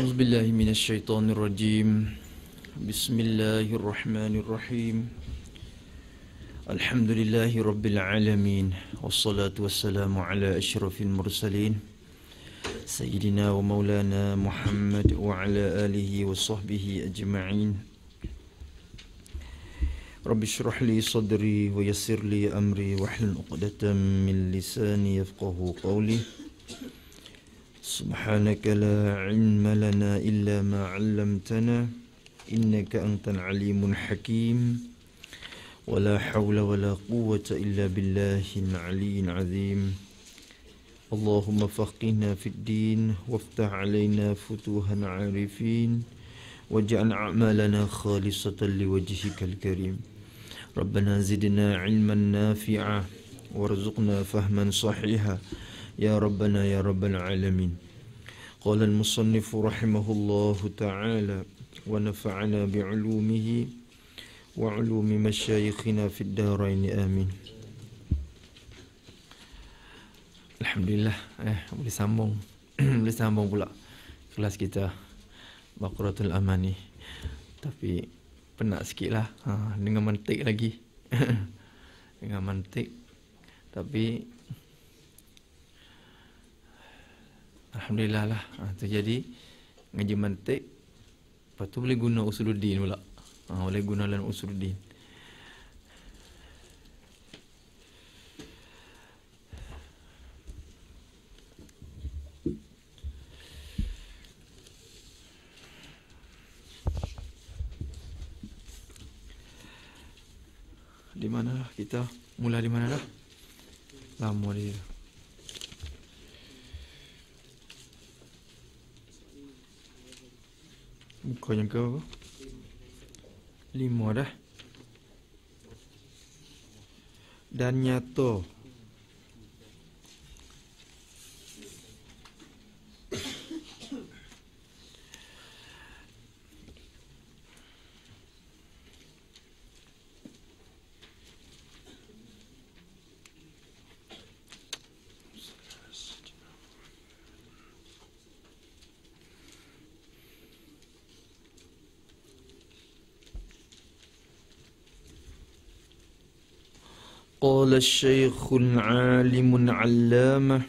أعوذ بالله من الشيطان الرجيم بسم الله الرحمن الرحيم الحمد لله رب العالمين والصلاة والسلام على أشرف المرسلين سيدنا ومولانا محمد وعلى آله وصحبه أجمعين رب اشرح لي صدري ويسر لي أمري واحلل عقدة من لساني يفقه قولي سبحانك لا علم لنا إلا ما علمتنا إنك أنت العليم الحكيم ولا حول ولا قوة إلا بالله العلي العظيم اللهم فقهنا في الدين وافتح علينا فتوها عارفين واجعل أعمالنا خالصة لوجهك الكريم ربنا زدنا علما نافعا وارزقنا فهما صحيحا يا ربنا يا رب العالمين قال المصنف رحمه Taala, تعالى ونفعنا بعلومه وعلوم مشايخنا في الدارين آمين الحمد لله eh, boleh sambung boleh sambung pula kelas kita Baqaratul Amani tapi penat sikit ha, dengan mantik lagi dengan mantik tapi Alhamdulillah lah ha, Terjadi Ngaji mantik Lepas tu boleh guna usuluddin pula ha, Boleh guna dalam usuluddin Di mana lah kita Mula di mana lah Lama dia Muka yang ke Lima dah. Dan nyato. قال الشيخ العالم العلامة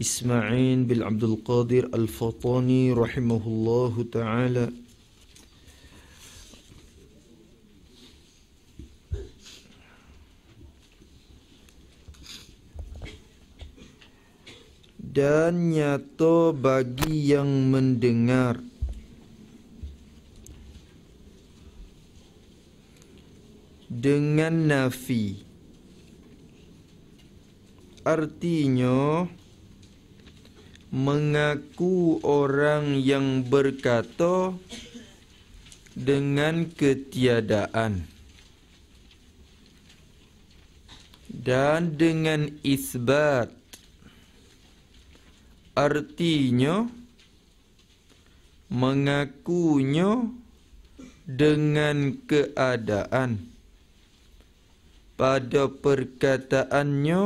إسماعيل بن عبد القادر الفطاني رحمه الله تعالى dan nyata bagi yang mendengar dengan nafi artinya mengaku orang yang berkata dengan ketiadaan dan dengan isbat artinya mengakunya dengan keadaan pada perkataannya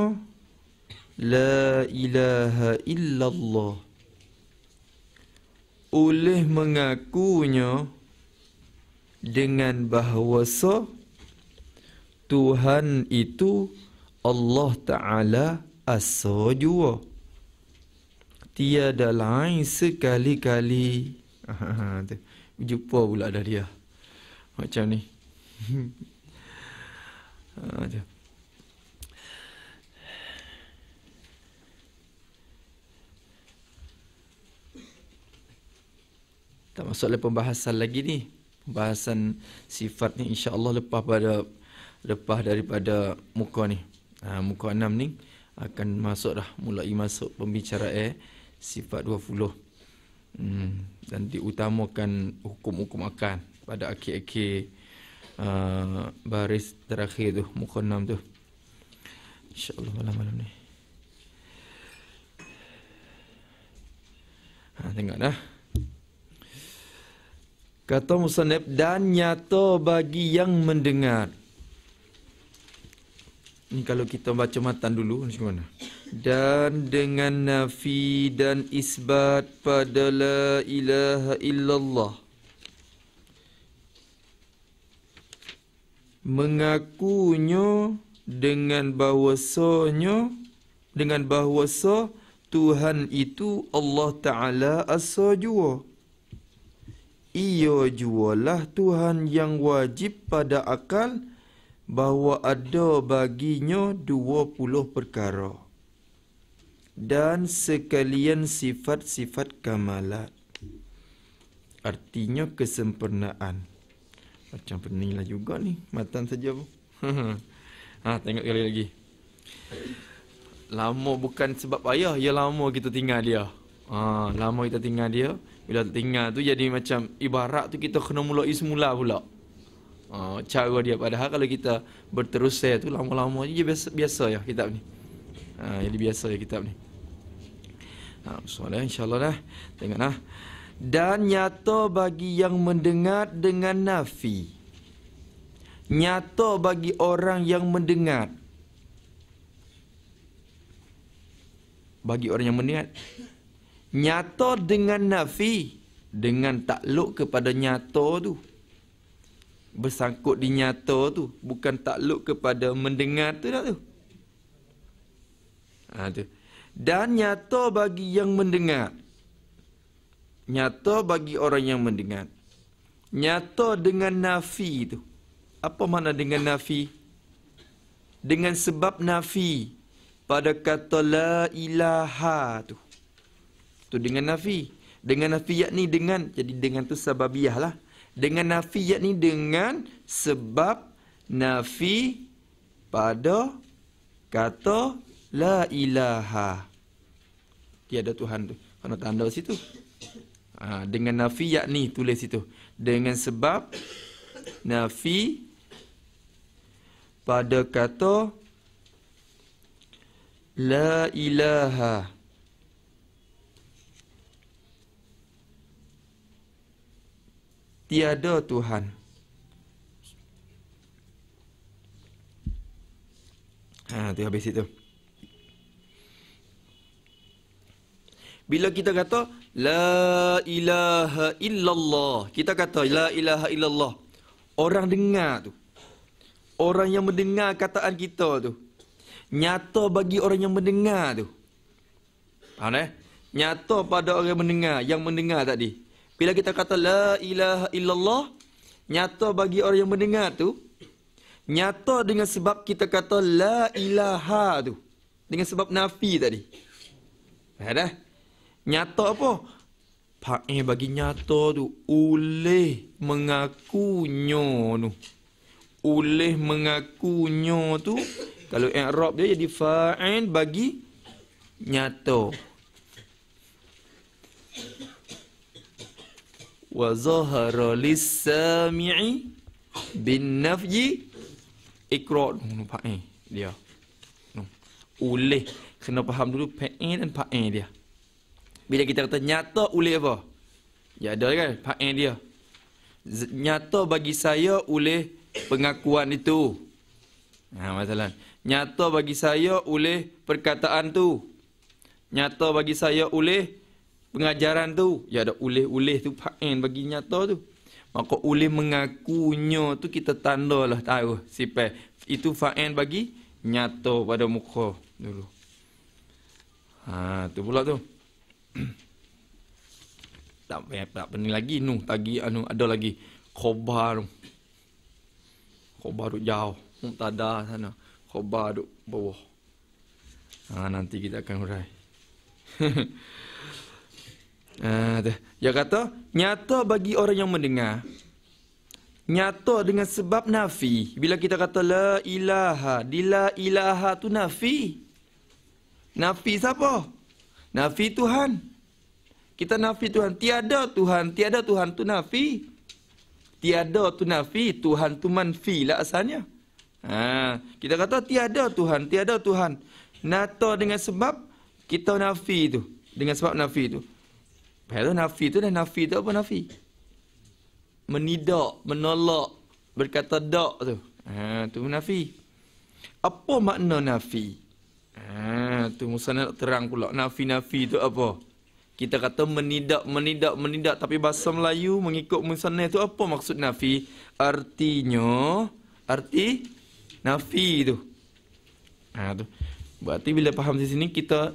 La ilaha illallah Oleh mengakunya Dengan bahawasa Tuhan itu Allah Ta'ala as-sajwa Tiada lain sekali-kali Jumpa pula dah dia Macam ni Aja. Tak masuk lepas pembahasan lagi ni. Pembahasan sifat ni insya-Allah lepas pada lepas daripada muka ni. Ha, muka enam ni akan masuk dah mulai masuk pembicaraan eh, sifat 20. Hmm, dan diutamakan hukum-hukum akan pada akhir-akhir Ah, baris terakhir tu muka enam tu insyaallah malam-malam ni ha tengok dah kata musannif dan nyata bagi yang mendengar Ini kalau kita baca matan dulu macam mana dan dengan nafi dan isbat pada la ilaha illallah mengakunya dengan bahwasanya dengan bahwasa Tuhan itu Allah Ta'ala asa jua. Ia jualah Tuhan yang wajib pada akal bahawa ada baginya dua puluh perkara. Dan sekalian sifat-sifat kamalat. Artinya kesempurnaan. Macam pening lah juga ni Matan saja pun ha, Tengok kali lagi Lama bukan sebab payah Ya lama kita tinggal dia ha, Lama kita tinggal dia Bila tinggal tu jadi macam Ibarat tu kita kena mulai semula pula ha, Cara dia padahal kalau kita Berterusan tu lama-lama je biasa, biasa ya kitab ni ha, Jadi biasa ya kitab ni ha, Soalan insyaAllah lah Tengok lah ha dan nyata bagi yang mendengar dengan nafi. Nyata bagi orang yang mendengar. Bagi orang yang mendengar. Nyata dengan nafi. Dengan takluk kepada nyata tu. Bersangkut di nyata tu. Bukan takluk kepada mendengar tu tak tu. Ha, Dan nyata bagi yang mendengar. Nyata bagi orang yang mendengar. Nyata dengan nafi itu. Apa makna dengan nafi? Dengan sebab nafi pada kata la ilaha tu. Tu dengan nafi. Dengan nafi yakni dengan jadi dengan tu sababiyah lah. Dengan nafi yakni dengan sebab nafi pada kata la ilaha. Tiada Tuhan tu. Kena tanda situ. Ha, dengan nafi yakni tulis itu. Dengan sebab nafi pada kata la ilaha. Tiada Tuhan. Ha, tu habis itu. Bila kita kata La ilaha illallah. Kita kata la ilaha illallah. Orang dengar tu. Orang yang mendengar kataan kita tu. Nyata bagi orang yang mendengar tu. Faham eh? Nyata pada orang yang mendengar. Yang mendengar tadi. Bila kita kata la ilaha illallah. Nyata bagi orang yang mendengar tu. Nyata dengan sebab kita kata la ilaha tu. Dengan sebab nafi tadi. Faham eh? Nyata apa? Pak eh, bagi nyata tu oleh mengaku nyo tu Uleh mengaku nyo tu Kalau ikhrab dia jadi fa'in bagi nyata Wa zahara lissami'i bin nafji Ikhrab tu no, pak eh, dia oleh Uleh Kena faham dulu pak dan pak dia bila kita kata nyata oleh apa? Ya ada kan fa'il dia. Nyata bagi saya oleh pengakuan itu. Ha masalah. Nyata bagi saya oleh perkataan tu. Nyata bagi saya oleh pengajaran tu. Ya ada oleh-oleh tu fa'il bagi nyata tu. Maka oleh mengakunya tu kita tandalah tahu sifat itu fa'il bagi nyata pada muka dulu. Ha tu pula tu. tak payah tak pening lagi nu tagi anu ada lagi khobar khobar duk jauh muntada sana khobar duk bawah ha, nanti kita akan urai Uh, dia kata nyata bagi orang yang mendengar nyata dengan sebab nafi bila kita kata la ilaha di la ilaha tu nafi nafi siapa Nafi Tuhan. Kita nafi Tuhan. Tiada Tuhan. Tiada Tuhan tu nafi. Tiada tu nafi. Tuhan tu manfi lah asalnya. Ha. Kita kata tiada Tuhan. Tiada Tuhan. Nata dengan sebab kita nafi tu. Dengan sebab nafi tu. Pada nafi tu dah nafi tu apa nafi? Menidak, menolak, berkata dak tu. Ha, tu nafi. Apa makna Nafi. Ha, tu Musa nak terang pula. Nafi-nafi tu apa? Kita kata menidak, menidak, menidak. Tapi bahasa Melayu mengikut musanah tu apa maksud nafi? Artinya, arti nafi tu. Ha, tu. Berarti bila faham di sini, kita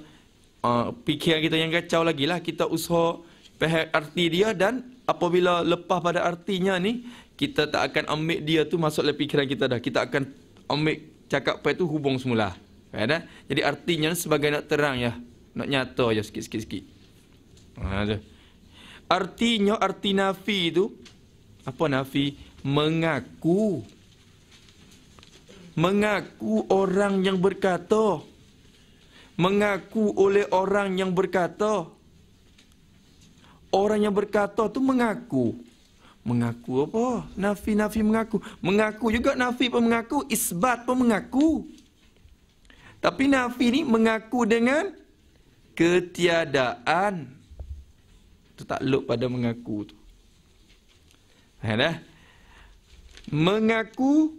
uh, fikiran kita yang kacau lagi lah. Kita usaha pihak arti dia dan apabila lepas pada artinya ni, kita tak akan ambil dia tu masuk dalam fikiran kita dah. Kita akan ambil cakap pihak tu hubung semula. Kan, eh? Jadi artinya sebagai nak terang ya. Nak nyata ya sikit-sikit-sikit. Ha, artinya arti nafi itu. Apa nafi? Mengaku. Mengaku orang yang berkata. Mengaku oleh orang yang berkata. Orang yang berkata tu mengaku. Mengaku apa? Nafi-nafi mengaku. Mengaku juga nafi pun mengaku. Isbat pun Mengaku. Tapi nafi ni mengaku dengan ketiadaan. Tu tak luk pada mengaku tu. Ha dah. Mengaku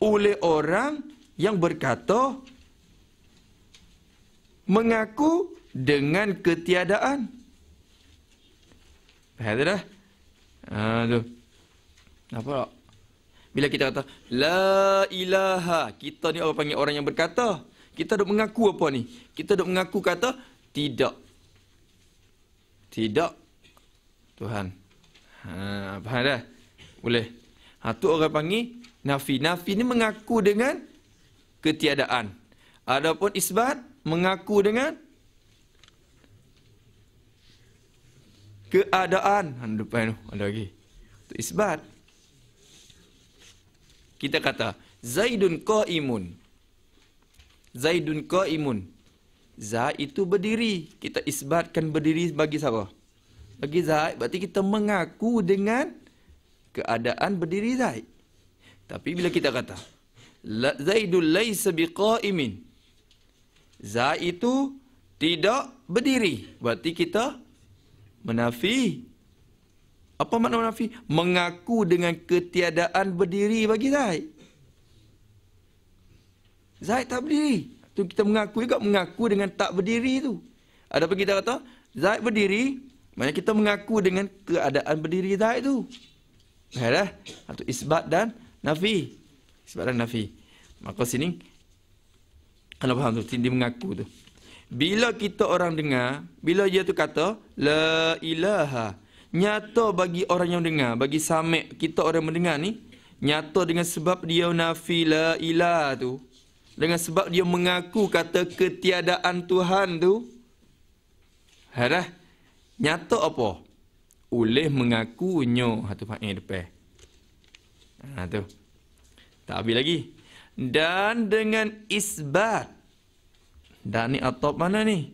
oleh orang yang berkata mengaku dengan ketiadaan. Ha dah. Ha tu. Apa? Bila kita kata la ilaha, kita ni orang panggil orang yang berkata. Kita duk mengaku apa ni? Kita duk mengaku kata tidak. Tidak Tuhan. Ha, apa dah? Boleh. Ha tu orang panggil nafi. Nafi ni mengaku dengan ketiadaan. Adapun isbat mengaku dengan keadaan. Han depan tu ada lagi. Tu isbat. Kita kata Zaidun qaimun. Ko Zaidun ko imun, Zaid itu berdiri. Kita isbatkan berdiri bagi siapa? Bagi Zaid. Berarti kita mengaku dengan keadaan berdiri Zaid. Tapi bila kita kata. Zaidun laisa imin, Zaid itu tidak berdiri. Berarti kita menafi. Apa makna menafi? Mengaku dengan ketiadaan berdiri bagi Zaid. Zaid tak berdiri. Tu kita mengaku juga mengaku dengan tak berdiri tu. apa kita kata Zaid berdiri, maknanya kita mengaku dengan keadaan berdiri Zaid tu. Baiklah. Itu isbat dan nafi. Isbat dan nafi. Maka sini kena faham tu sini mengaku tu. Bila kita orang dengar, bila dia tu kata la ilaha, nyata bagi orang yang dengar, bagi samek kita orang mendengar ni, nyata dengan sebab dia nafi la ilaha tu. Dengan sebab dia mengaku kata ketiadaan Tuhan tu. Hadah. Nyata apa? Oleh mengaku mengakunya. Hatu fa'in depan. Ha, tu. Tak habis lagi. Dan dengan isbat. Dan ni atop mana ni?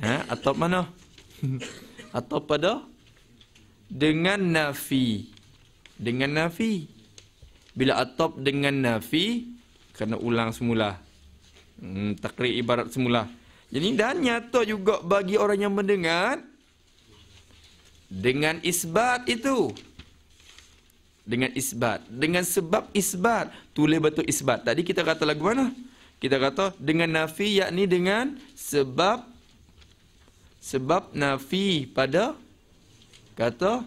Ha, atop mana? atau pada? Dengan nafi. Dengan nafi. Bila atop dengan nafi, kena ulang semula. Hmm, takrir ibarat semula. Jadi dan nyata juga bagi orang yang mendengar dengan isbat itu. Dengan isbat. Dengan sebab isbat. Tulis betul isbat. Tadi kita kata lagu mana? Kita kata dengan nafi yakni dengan sebab sebab nafi pada kata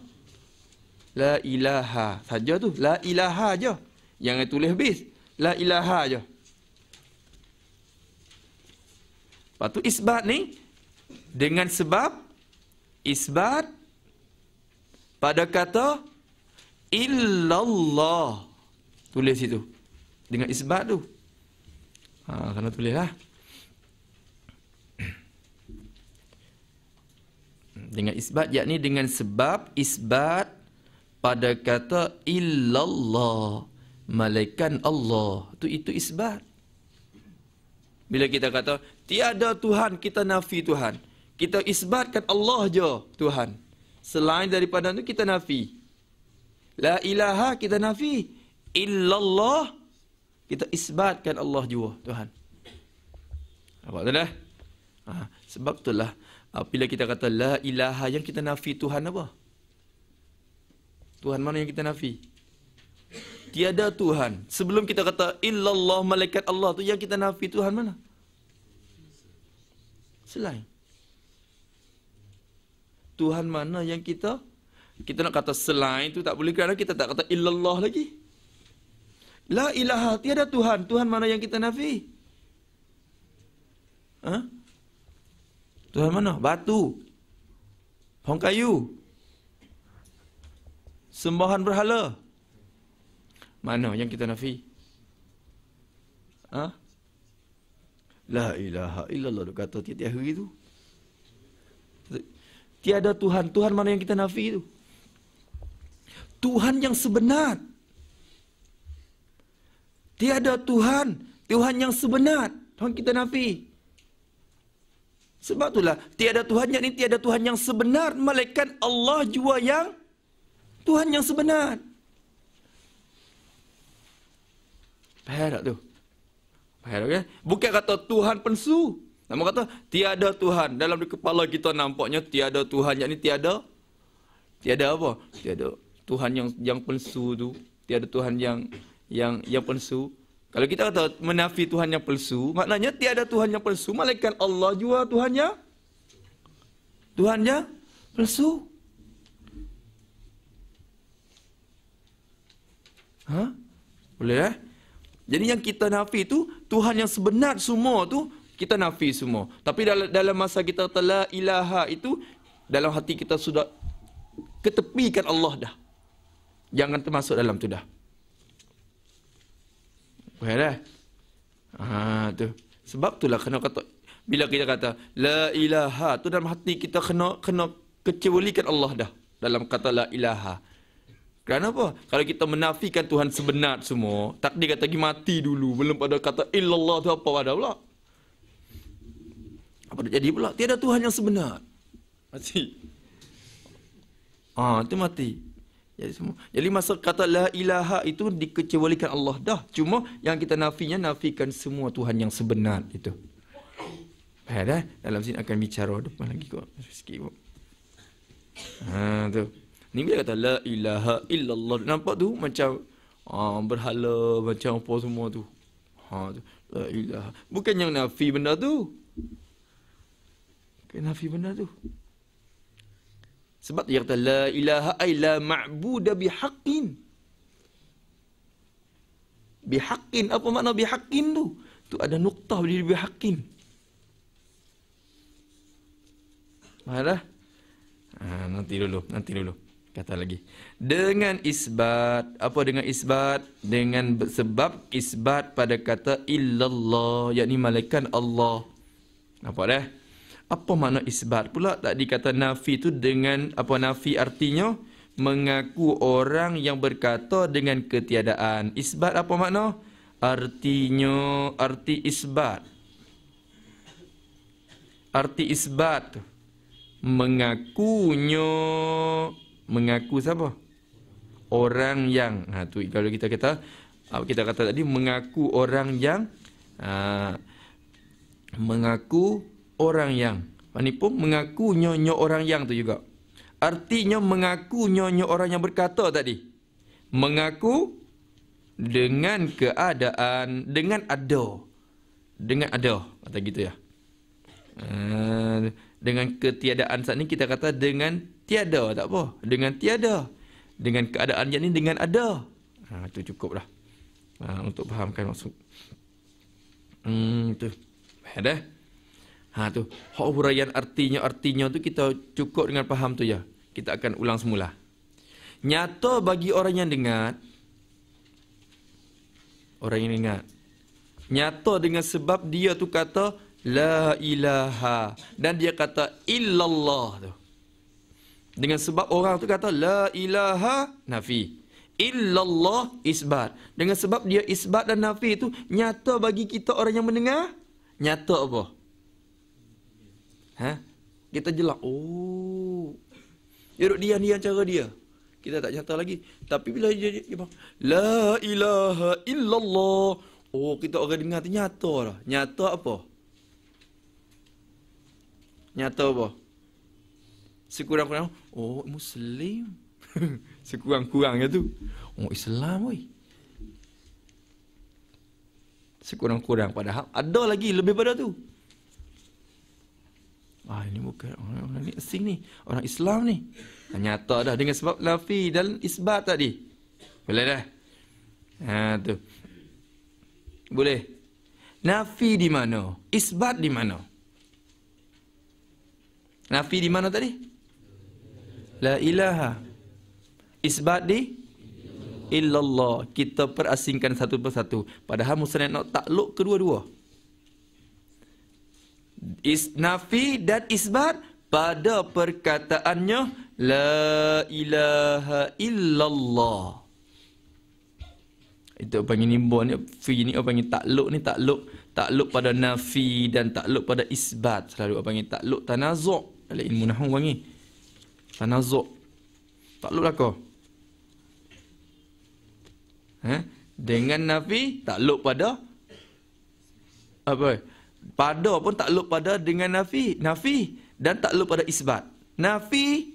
la ilaha saja tu la ilaha aja yang tulis habis la ilaha je. Lepas tu isbat ni dengan sebab isbat pada kata illallah. Tulis itu Dengan isbat tu. Ha, kena tulis lah. Dengan isbat, yakni dengan sebab isbat pada kata illallah malaikat Allah. Itu itu isbat. Bila kita kata tiada Tuhan, kita nafi Tuhan. Kita isbatkan Allah je Tuhan. Selain daripada itu kita nafi. La ilaha kita nafi. Illallah kita isbatkan Allah jua Tuhan. Apa tu dah? Ha, sebab lah. bila kita kata la ilaha yang kita nafi Tuhan apa? Tuhan mana yang kita nafi? tiada Tuhan. Sebelum kita kata illallah malaikat Allah tu yang kita nafi Tuhan mana? Selain. Tuhan mana yang kita kita nak kata selain tu tak boleh kerana kita tak kata illallah lagi. La ilaha tiada Tuhan. Tuhan mana yang kita nafi? Ha? Tuhan mana? Batu. Pohon kayu. Sembahan berhala. Mana yang kita nafi? Ha? La ilaha illallah Dia kata tiada tiap hari tu Tiada Tuhan Tuhan mana yang kita nafi tu Tuhan yang sebenar Tiada Tuhan Tuhan yang sebenar Tuhan kita nafi Sebab itulah Tiada Tuhan yang ini Tiada Tuhan yang sebenar Malaikat Allah jua yang Tuhan yang sebenar Faham tak tu? Faham tak? Okay? Bukan kata Tuhan pensu. Nama kata tiada Tuhan. Dalam kepala kita nampaknya tiada Tuhan. Yang ni tiada. Tiada apa? Tiada Tuhan yang yang pensu tu. Tiada Tuhan yang yang yang pensu. Kalau kita kata menafi Tuhan yang pelsu, maknanya tiada Tuhan yang pelsu. Malaikat Allah jua Tuhannya. Tuhannya pelsu. Ha? Boleh eh? Jadi yang kita nafi tu Tuhan yang sebenar semua tu kita nafi semua. Tapi dalam dalam masa kita tala ilaha itu dalam hati kita sudah ketepikan Allah dah. Jangan termasuk dalam tu dah. Faham dah? Ha tu. Sebab itulah kena kata bila kita kata la ilaha tu dalam hati kita kena kena kecualikan Allah dah dalam kata la ilaha. Kerana apa? Kalau kita menafikan Tuhan sebenar semua, takdir kata lagi mati dulu. Belum pada kata illallah tu apa pada pula. Apa dah jadi pula? Tiada Tuhan yang sebenar. Mati. Ah, itu mati. Jadi semua. Jadi masa kata la ilaha itu dikecualikan Allah dah. Cuma yang kita nafinya nafikan semua Tuhan yang sebenar itu. Baiklah. Dalam sini akan bicara depan lagi kok. Sikit kok. Ha, tu. Ni bila kata la ilaha illallah nampak tu macam ha, berhala macam apa semua tu. Ha tu. La ilaha. Bukan yang nafi benda tu. Bukan nafi benda tu. Sebab dia kata la ilaha illa ma'budu bihaqqin. Bihaqqin apa makna bihaqqin tu? Tu ada nukta di bihaqqin. Mana? Ha, ah, nanti dulu, nanti dulu kata lagi dengan isbat apa dengan isbat dengan sebab isbat pada kata illallah yakni malaikat Allah apa dah apa makna isbat pula tak dikata nafi tu dengan apa nafi artinya mengaku orang yang berkata dengan ketiadaan isbat apa makna artinya arti isbat arti isbat mengakunya mengaku siapa? Orang yang. Ha tu kalau kita kata kita kata tadi mengaku orang yang ha, mengaku orang yang. Manipun mengaku nyonya orang yang tu juga. Artinya mengaku nyonya orang yang berkata tadi. Mengaku dengan keadaan dengan ada. Dengan ada kata gitu ya. Ha, dengan ketiadaan saat ni kita kata dengan tiada tak apa. Dengan tiada. Dengan keadaan yang ni dengan ada. Ha, itu cukuplah. Ha, untuk fahamkan maksud. Hmm, tu, ada. Ha, tu. Hak huraian artinya, artinya tu kita cukup dengan faham tu ya. Kita akan ulang semula. Nyata bagi orang yang dengar. Orang yang dengar. Nyata dengan sebab dia tu kata, La ilaha. Dan dia kata, Illallah tu. Dengan sebab orang tu kata La ilaha nafi Illallah isbat Dengan sebab dia isbat dan nafi tu Nyata bagi kita orang yang mendengar Nyata apa? Ha? Kita jelak Oh Dia duduk dia dia cara dia Kita tak nyata lagi Tapi bila dia, dia, dia La ilaha illallah Oh kita orang dengar tu nyata lah Nyata apa? Nyata apa? Sekurang-kurangnya Oh Muslim Sekurang-kurangnya tu Oh Islam weh Sekurang-kurang padahal ada lagi lebih pada tu Wah ini bukan orang, orang ni asing ni Orang Islam ni Nyata dah dengan sebab nafi dan isbat tadi Boleh dah Ha tu Boleh Nafi di mana? Isbat di mana? Nafi di mana tadi? La ilaha Isbat di Illallah Kita perasingkan satu persatu Padahal musnah nak takluk kedua-dua isnafi dan isbat Pada perkataannya La ilaha illallah Itu panggil nimbun ni Fi ni orang panggil takluk ni takluk Takluk pada nafi dan takluk pada isbat Selalu orang panggil takluk tanazuk Dalam ilmu panggil tak nak zok. Tak lup lakar. Eh? Dengan Nafi, tak lup pada. Apa? Pada pun tak lup pada dengan Nafi. Nafi. Dan tak lup pada isbat. Nafi.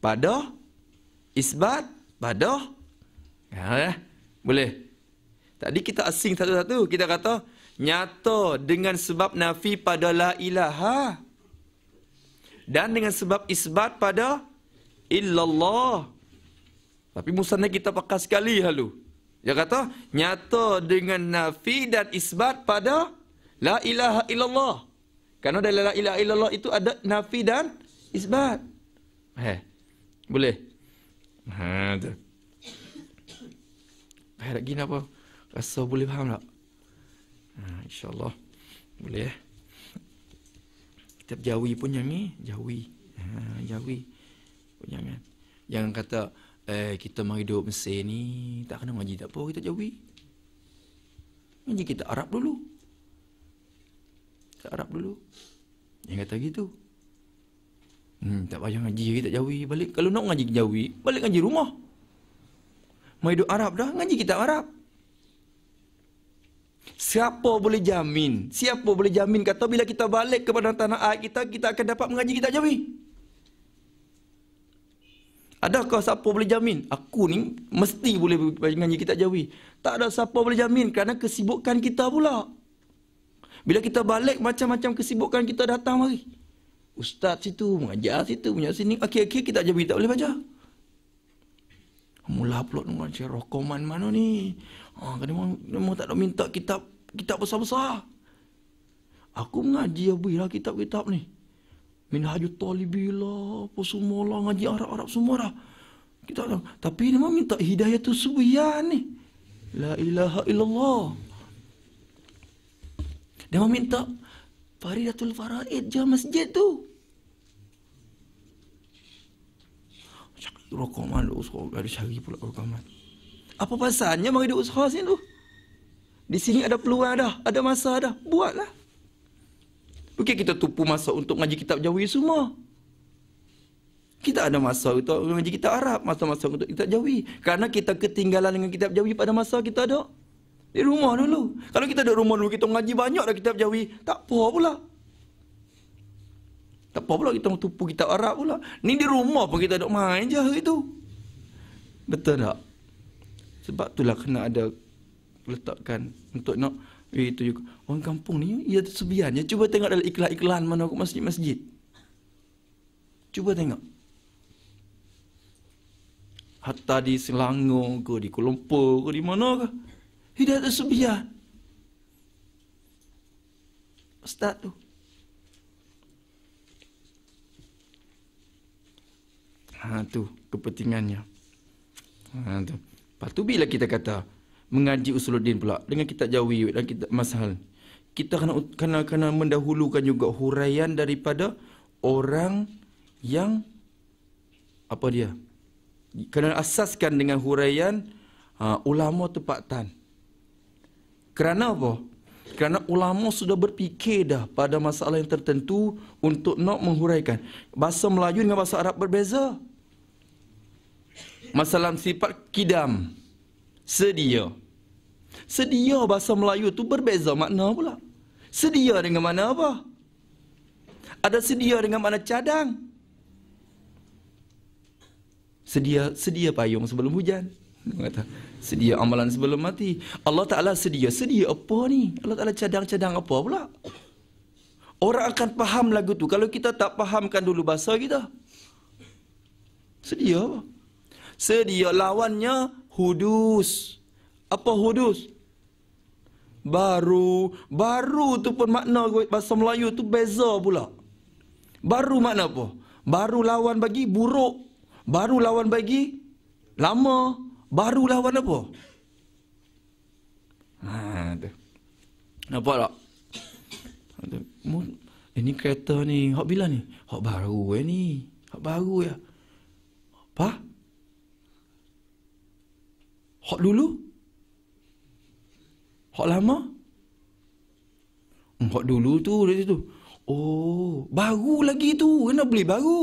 Pada. Isbat. Pada. Ya, ya. Boleh. Tadi kita asing satu-satu. Kita kata, nyata dengan sebab Nafi pada la ilaha. Ha? dan dengan sebab isbat pada illallah. Tapi musanna kita pakai sekali halu. Dia kata nyata dengan nafi dan isbat pada la ilaha illallah. Karena dari la ilaha illallah itu ada nafi dan isbat. Heh. Boleh. Ha tu. Baik gini apa? Rasa boleh faham tak? Ha insya Boleh. Eh? Kitab Jawi pun yang ni Jawi ha, Jawi Jangan Jangan kata Eh kita mari duduk Mesir ni Tak kena ngaji tak apa Kita Jawi Ngaji kita Arab dulu Kita Arab dulu Yang kata gitu hmm, Tak payah ngaji Kita Jawi balik Kalau nak ngaji Jawi Balik ngaji rumah Mari duduk Arab dah Ngaji kita Arab Siapa boleh jamin? Siapa boleh jamin kata bila kita balik kepada tanah air kita, kita akan dapat mengaji kita jami? Adakah siapa boleh jamin? Aku ni mesti boleh mengaji kita jami. Tak ada siapa boleh jamin kerana kesibukan kita pula. Bila kita balik macam-macam kesibukan kita datang mari. Ustaz situ, mengajar situ, punya sini. Okey-okey kita jami tak boleh baca. Mula pula dengan Syekh mana ni? Ha, ah, kan dia, dia memang tak nak minta kitab kitab besar-besar. Aku mengaji abis lah kitab-kitab ni. Min haju talibillah, apa semua lah, ngaji Arab-Arab semua lah. Kitab lah. Tapi dia memang minta hidayah tu subiyan ni. La ilaha illallah. Dia memang minta Faridatul Faraid je masjid tu. Rokok malu, so, ada syari pula rokok apa pasalnya mari duduk usaha sini tu? Di sini ada peluang dah, ada masa dah, buatlah. Bukan kita tupu masa untuk ngaji kitab jawi semua. Kita ada masa untuk ngaji kitab Arab, masa-masa untuk kitab jawi. karena kita ketinggalan dengan kitab jawi pada masa kita ada di rumah dulu. Kalau kita ada rumah dulu, kita ngaji banyak dah kitab jawi, tak apa pula. Tak apa pula kita tupu kitab Arab pula. Ni di rumah pun kita ada main je hari tu. Betul tak? Sebab itulah kena ada letakkan untuk nak itu juga. Orang kampung ni ia ya, sebiannya. Cuba tengok dalam iklan-iklan mana aku masjid-masjid. Cuba tengok. Hatta di Selangor ke di Kuala Lumpur ke di mana ke. Hidat tersebiah. Ustaz tu. Ha tu kepentingannya. Ha tu. Lepas tu bila kita kata mengaji usuluddin pula dengan kita jawi dan kita, mashal. Kita kena kena kena mendahulukan juga huraian daripada orang yang apa dia? Kena asaskan dengan huraian uh, ulama tempatan. Kerana apa? Kerana ulama sudah berfikir dah pada masalah yang tertentu untuk nak menghuraikan. Bahasa Melayu dengan bahasa Arab berbeza. Masalah sifat kidam. Sedia. Sedia bahasa Melayu tu berbeza makna pula. Sedia dengan mana apa? Ada sedia dengan mana cadang? Sedia sedia payung sebelum hujan. Kata, sedia amalan sebelum mati. Allah Taala sedia, sedia apa ni? Allah Taala cadang-cadang apa pula? Orang akan faham lagu tu kalau kita tak fahamkan dulu bahasa kita. Sedia apa? sedia lawannya hudus. Apa hudus? Baru. Baru tu pun makna bahasa Melayu tu beza pula. Baru makna apa? Baru lawan bagi buruk. Baru lawan bagi lama. Baru lawan apa? Ha, tu. Nampak tak? Ini kereta ni, hak bila ni? Hak baru eh ni. Hak baru ya. Pak? Hak dulu? Hak lama? Hak hmm, dulu tu dia tu. Oh, baru lagi tu. Kena beli baru.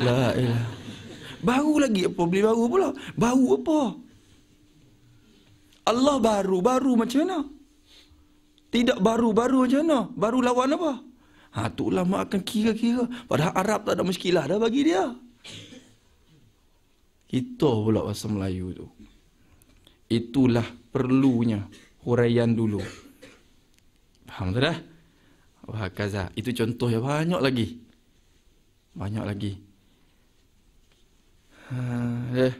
La ilah. Baru lagi apa beli baru pula? Baru apa? Allah baru, baru macam mana? Tidak baru, baru macam mana? Baru lawan apa? Ha, tu lama akan kira-kira. Padahal Arab tak ada Meskilah dah bagi dia. Kita pula bahasa Melayu tu Itulah perlunya Huraian dulu Faham tak dah? kaza. Itu contoh yang banyak lagi Banyak lagi Ha, eh.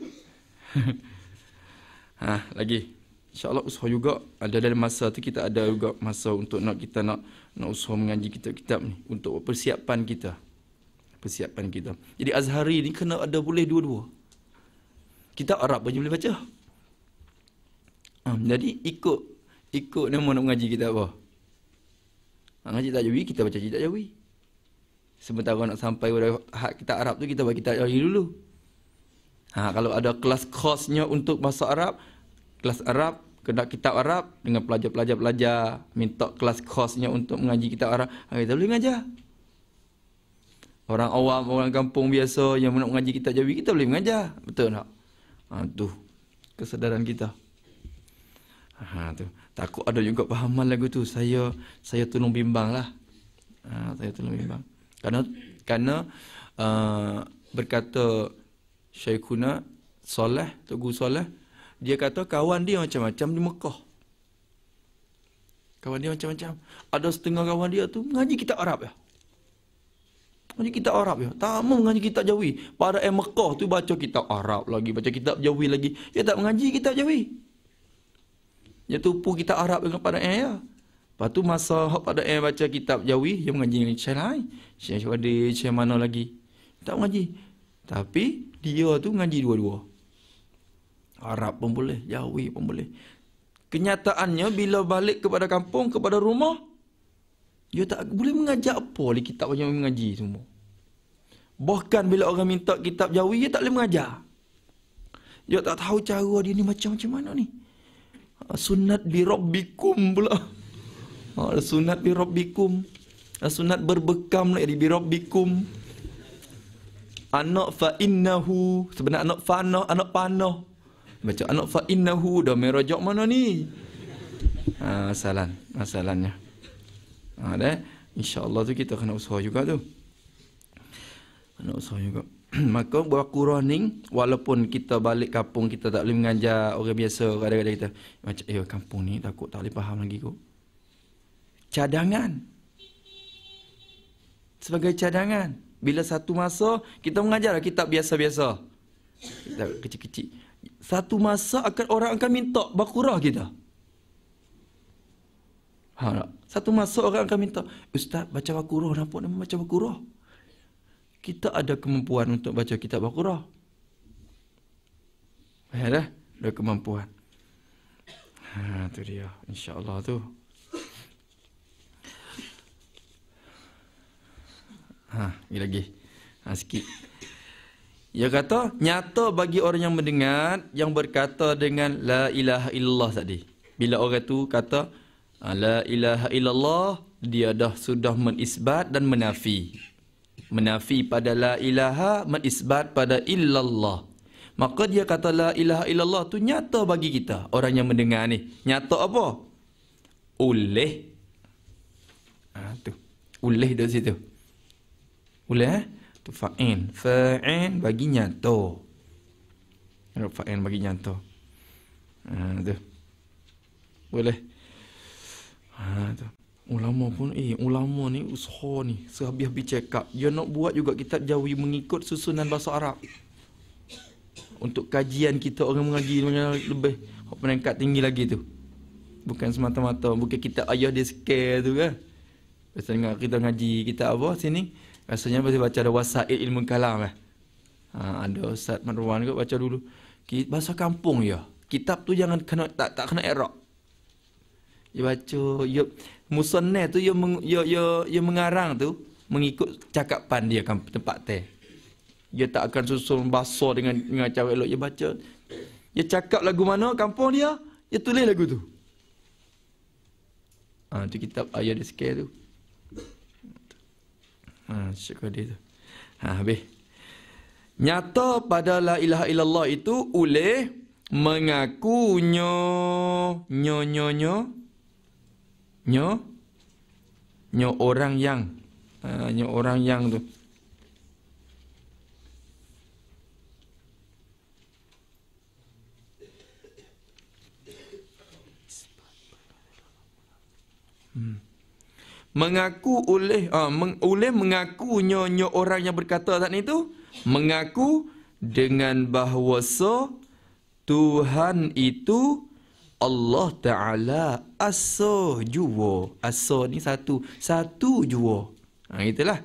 ha lagi InsyaAllah usaha juga Ada dalam masa tu kita ada juga masa untuk nak kita nak Nak usaha mengaji kitab-kitab ni Untuk persiapan kita Persiapan kita Jadi azhari ni kena ada boleh dua-dua kita Arab pun boleh baca. Hmm, jadi ikut ikut nama nak mengaji kita apa? Nak mengaji tak jawi, kita baca kita jawi. Sementara nak sampai pada hak kita Arab tu kita bagi kita jawi dulu. Ha, kalau ada kelas kosnya untuk bahasa Arab, kelas Arab, kena kitab Arab dengan pelajar-pelajar-pelajar minta kelas kosnya untuk mengaji kitab Arab, ha, kita boleh mengajar. Orang awam, orang kampung biasa yang nak mengaji kitab Jawi, kita boleh mengajar. Betul tak? ha, tu kesedaran kita ha, tu takut ada juga pahaman lagu tu saya saya tolong bimbang lah ha, saya tolong bimbang karena kerana uh, berkata Syekhuna Soleh Tugu Soleh dia kata kawan dia macam-macam di Mekah kawan dia macam-macam ada setengah kawan dia tu mengaji kita Arab ya Mengaji kitab Arab ya. Tamu mengaji kitab Jawi. pada yang Mekah tu baca kitab Arab lagi. Baca kitab Jawi lagi. Dia tak mengaji kitab Jawi. Dia tupu kitab Arab dengan pada yang ya. Lepas tu masa pada yang baca kitab Jawi, dia mengaji dengan Syekh lain. Syekh Wadi, Syekh mana lagi. Tak mengaji. Tapi dia tu mengaji dua-dua. Arab pun boleh. Jawi pun boleh. Kenyataannya bila balik kepada kampung, kepada rumah, dia tak boleh mengajak apa lagi kitab yang mengaji semua. Bahkan bila orang minta kitab jawi, dia tak boleh mengajar. Dia tak tahu cara dia ni macam-macam mana ni. Ah, sunat bi rabbikum pula. Ah, sunat bi rabbikum. Sunat berbekam lah di bi rabbikum. Anak fa innahu. Sebenarnya anak fa anak, anak panah. Macam anak fa innahu dah merajak mana ni? Ha, ah, masalah. Masalahnya. Ha, dah. InsyaAllah tu kita kena usaha juga tu. Anak usaha juga. Maka buat kurah ni, walaupun kita balik kampung, kita tak boleh mengajar orang biasa, kadang-kadang kita, macam, eh kampung ni takut tak boleh faham lagi kot. Cadangan. Sebagai cadangan. Bila satu masa, kita mengajar lah kitab biasa-biasa. Kita kecil-kecil. Satu masa akan orang akan minta bakurah kita. Ha, Satu masa orang akan minta, Ustaz baca bakurah, nampak baca bakurah kita ada kemampuan untuk baca kitab Al-Qurah. Ya dah, ada kemampuan. Ha, tu dia. InsyaAllah tu. Ha, lagi lagi. Ha, sikit. Dia kata, nyata bagi orang yang mendengar, yang berkata dengan La ilaha illallah tadi. Bila orang tu kata, ha, La ilaha illallah, dia dah sudah menisbat dan menafi. Menafi pada la ilaha menisbat pada illallah. Maka dia kata la ilaha illallah tu nyata bagi kita. Orang yang mendengar ni. Nyata apa? Oleh. Ha, tu. Oleh dari situ. Oleh. Ha? Tu fa'in. Fa'in bagi nyata. Fa'in bagi nyata. Ha, tu. Boleh. Ha, tu. Ulama pun eh ulama ni usha ni sehabis-habis cakap dia nak buat juga kitab jawi mengikut susunan bahasa Arab. Untuk kajian kita orang mengaji dengan lebih peringkat tinggi lagi tu. Bukan semata-mata bukan kita ayah dia scare tu kan. Pasal dengar kita ngaji kita apa sini rasanya mesti baca ada wasail ilmu kalam eh. Ha, ada Ustaz Marwan ke baca dulu. Bahasa kampung ya. Kitab tu jangan kena tak tak kena erok. Dia baca, yup musonneh tu yo yo yo yo mengarang tu mengikut cakapan dia akan tempat teh. Dia tak akan susun bahasa dengan dengan cara elok dia baca. Dia cakap lagu mana kampung dia, dia tulis lagu tu. Ah ha, tu kitab ayat dia sekali tu. Ha, syukur dia tu. Ha, habis. Nyata pada la ilaha illallah itu oleh mengakunya nyo nyo nyo, nyo nyo nyo orang yang uh, nyo orang yang tu hmm. mengaku oleh uh, meng, oleh mengaku nyonya orang yang berkata saat itu mengaku dengan bahawa so Tuhan itu Allah Ta'ala asuh juwa. Asuh ni satu. Satu juwa. Ha, itulah.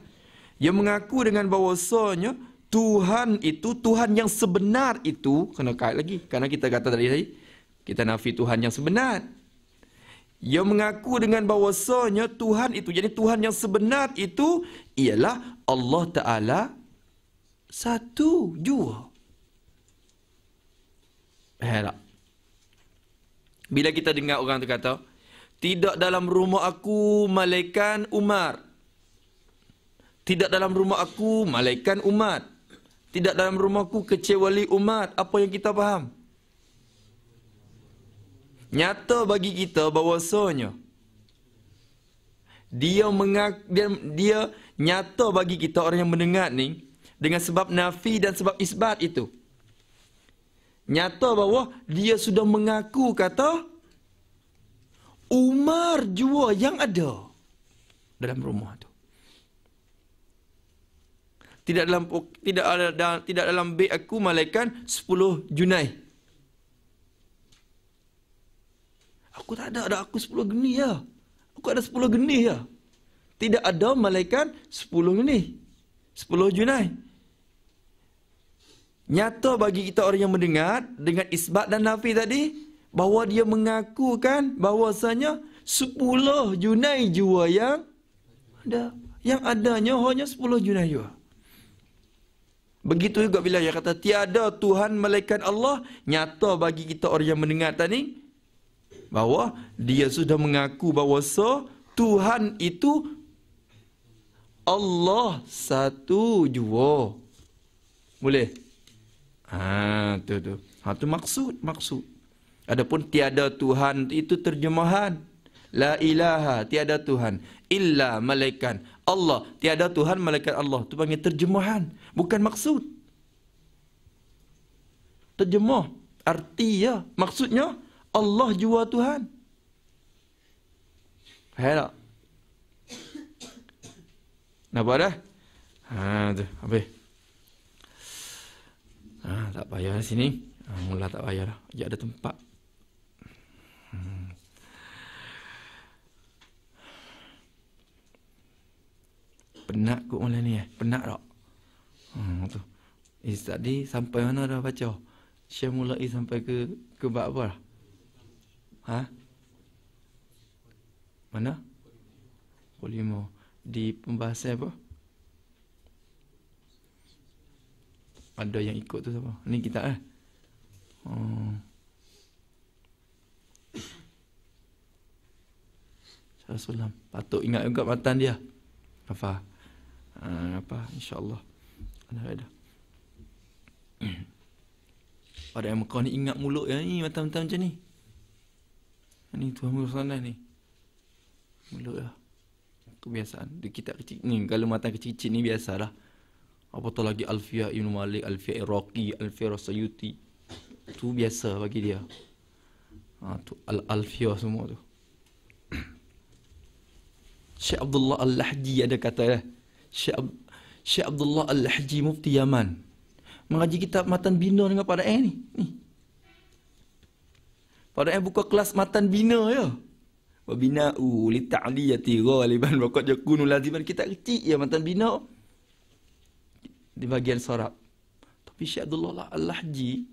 Dia mengaku dengan bahawasanya Tuhan itu, Tuhan yang sebenar itu. Kena kait lagi. Kerana kita kata tadi tadi. Kita nafi Tuhan yang sebenar. Dia mengaku dengan bahawasanya Tuhan itu. Jadi Tuhan yang sebenar itu ialah Allah Ta'ala satu juwa. Baiklah. Bila kita dengar orang tu kata, tidak dalam rumah aku malaikan Umar. Tidak dalam rumah aku malaikan Umar. Tidak dalam rumahku kecewali umat. Apa yang kita faham? Nyata bagi kita bahawasanya. Dia mengak, dia, dia nyata bagi kita orang yang mendengar ni. Dengan sebab nafi dan sebab isbat itu. Nyata bahawa dia sudah mengaku kata Umar jua yang ada dalam rumah tu. Tidak dalam tidak ada tidak dalam beg aku malaikan 10 Junai. Aku tak ada ada aku 10 geni ya. Aku ada 10 geni ya. Tidak ada malaikan 10 geni. 10 Junai. Nyata bagi kita orang yang mendengar dengan isbat dan nafi tadi bahawa dia mengakukan bahawasanya 10 junai jua yang ada yang adanya hanya 10 junai jua. Begitu juga bila dia kata tiada Tuhan malaikat Allah nyata bagi kita orang yang mendengar tadi bahawa dia sudah mengaku bahawa so, Tuhan itu Allah satu jua. Boleh? Ha tu tu. Ha tu maksud, maksud. Adapun tiada Tuhan itu terjemahan. La ilaha tiada Tuhan illa malaikat Allah tiada Tuhan malaikat Allah tu panggil terjemahan bukan maksud. Terjemah arti ya maksudnya Allah jua Tuhan. Faham tak? Nampak dah? Ha tu habis. Ha, tak payah lah sini. Ha, mula tak payah dah. Sekejap ada tempat. Hmm. Penat kot malam ni eh. Penat tak? Hmm, tu. Is eh, tadi sampai mana dah baca? Syekh mulai sampai ke ke bab apa dah? Ha? Mana? Polimo. Di pembahasan apa? ada yang ikut tu siapa? Ni kita eh. Oh. Rasulullah patut ingat juga matan dia. Apa? Uh, apa? Insya-Allah. Ada ada. Pada yang kau ni ingat mulut yang ni mata-mata macam ni. Ni tuan mulut sana ni. Mulut lah. Kebiasaan. Di kitab kecil ni. Kalau mata kecil-kecil ni biasalah. Apatah lagi Alfiah Ibn Malik, Alfiah Iraqi, Alfiah Rasayuti Tu biasa bagi dia ha, tu Al Alfiah semua tu Syekh Abdullah Al-Lahji ada kata ya. Syekh, Ab- Syekh Abdullah Al-Lahji Mufti Yaman Mengaji kitab Matan Bina dengan pada eh ni, ni. Pada eh buka kelas Matan Bina ya Wabina'u li ta'liyati ghaliban Bakat jakunu laziman kita kecil ya Matan Bina di bahagian sarap. Tapi Syekh Abdullah Al-Lahji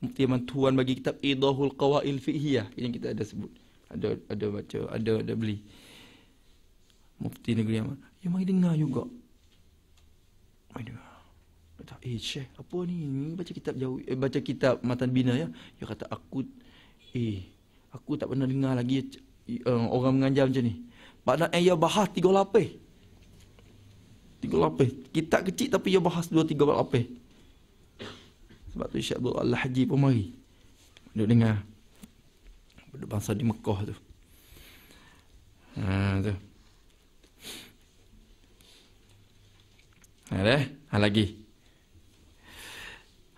mukti mantuan bagi kitab Idahul Qawail fihiyah. Ini kita ada sebut. Ada ada baca, ada ada beli. Mufti negeri Yaman. Ya mai dengar juga. Mai dengar. Kata, eh Syekh, apa ni? Ni baca kitab jauh, eh, baca kitab Matan Bina ya. Dia kata, aku, eh, aku tak pernah dengar lagi uh, orang mengajar macam ni. Padahal eh, ia bahas tiga lapis tiga lapis. Kitab kecil tapi dia bahas dua tiga lapis. Sebab tu Syekh Abdul Al-Haji pun mari. Dia dengar. Pada bangsa di Mekah tu. Ha, tu. Ada? Eh? Ha, lagi.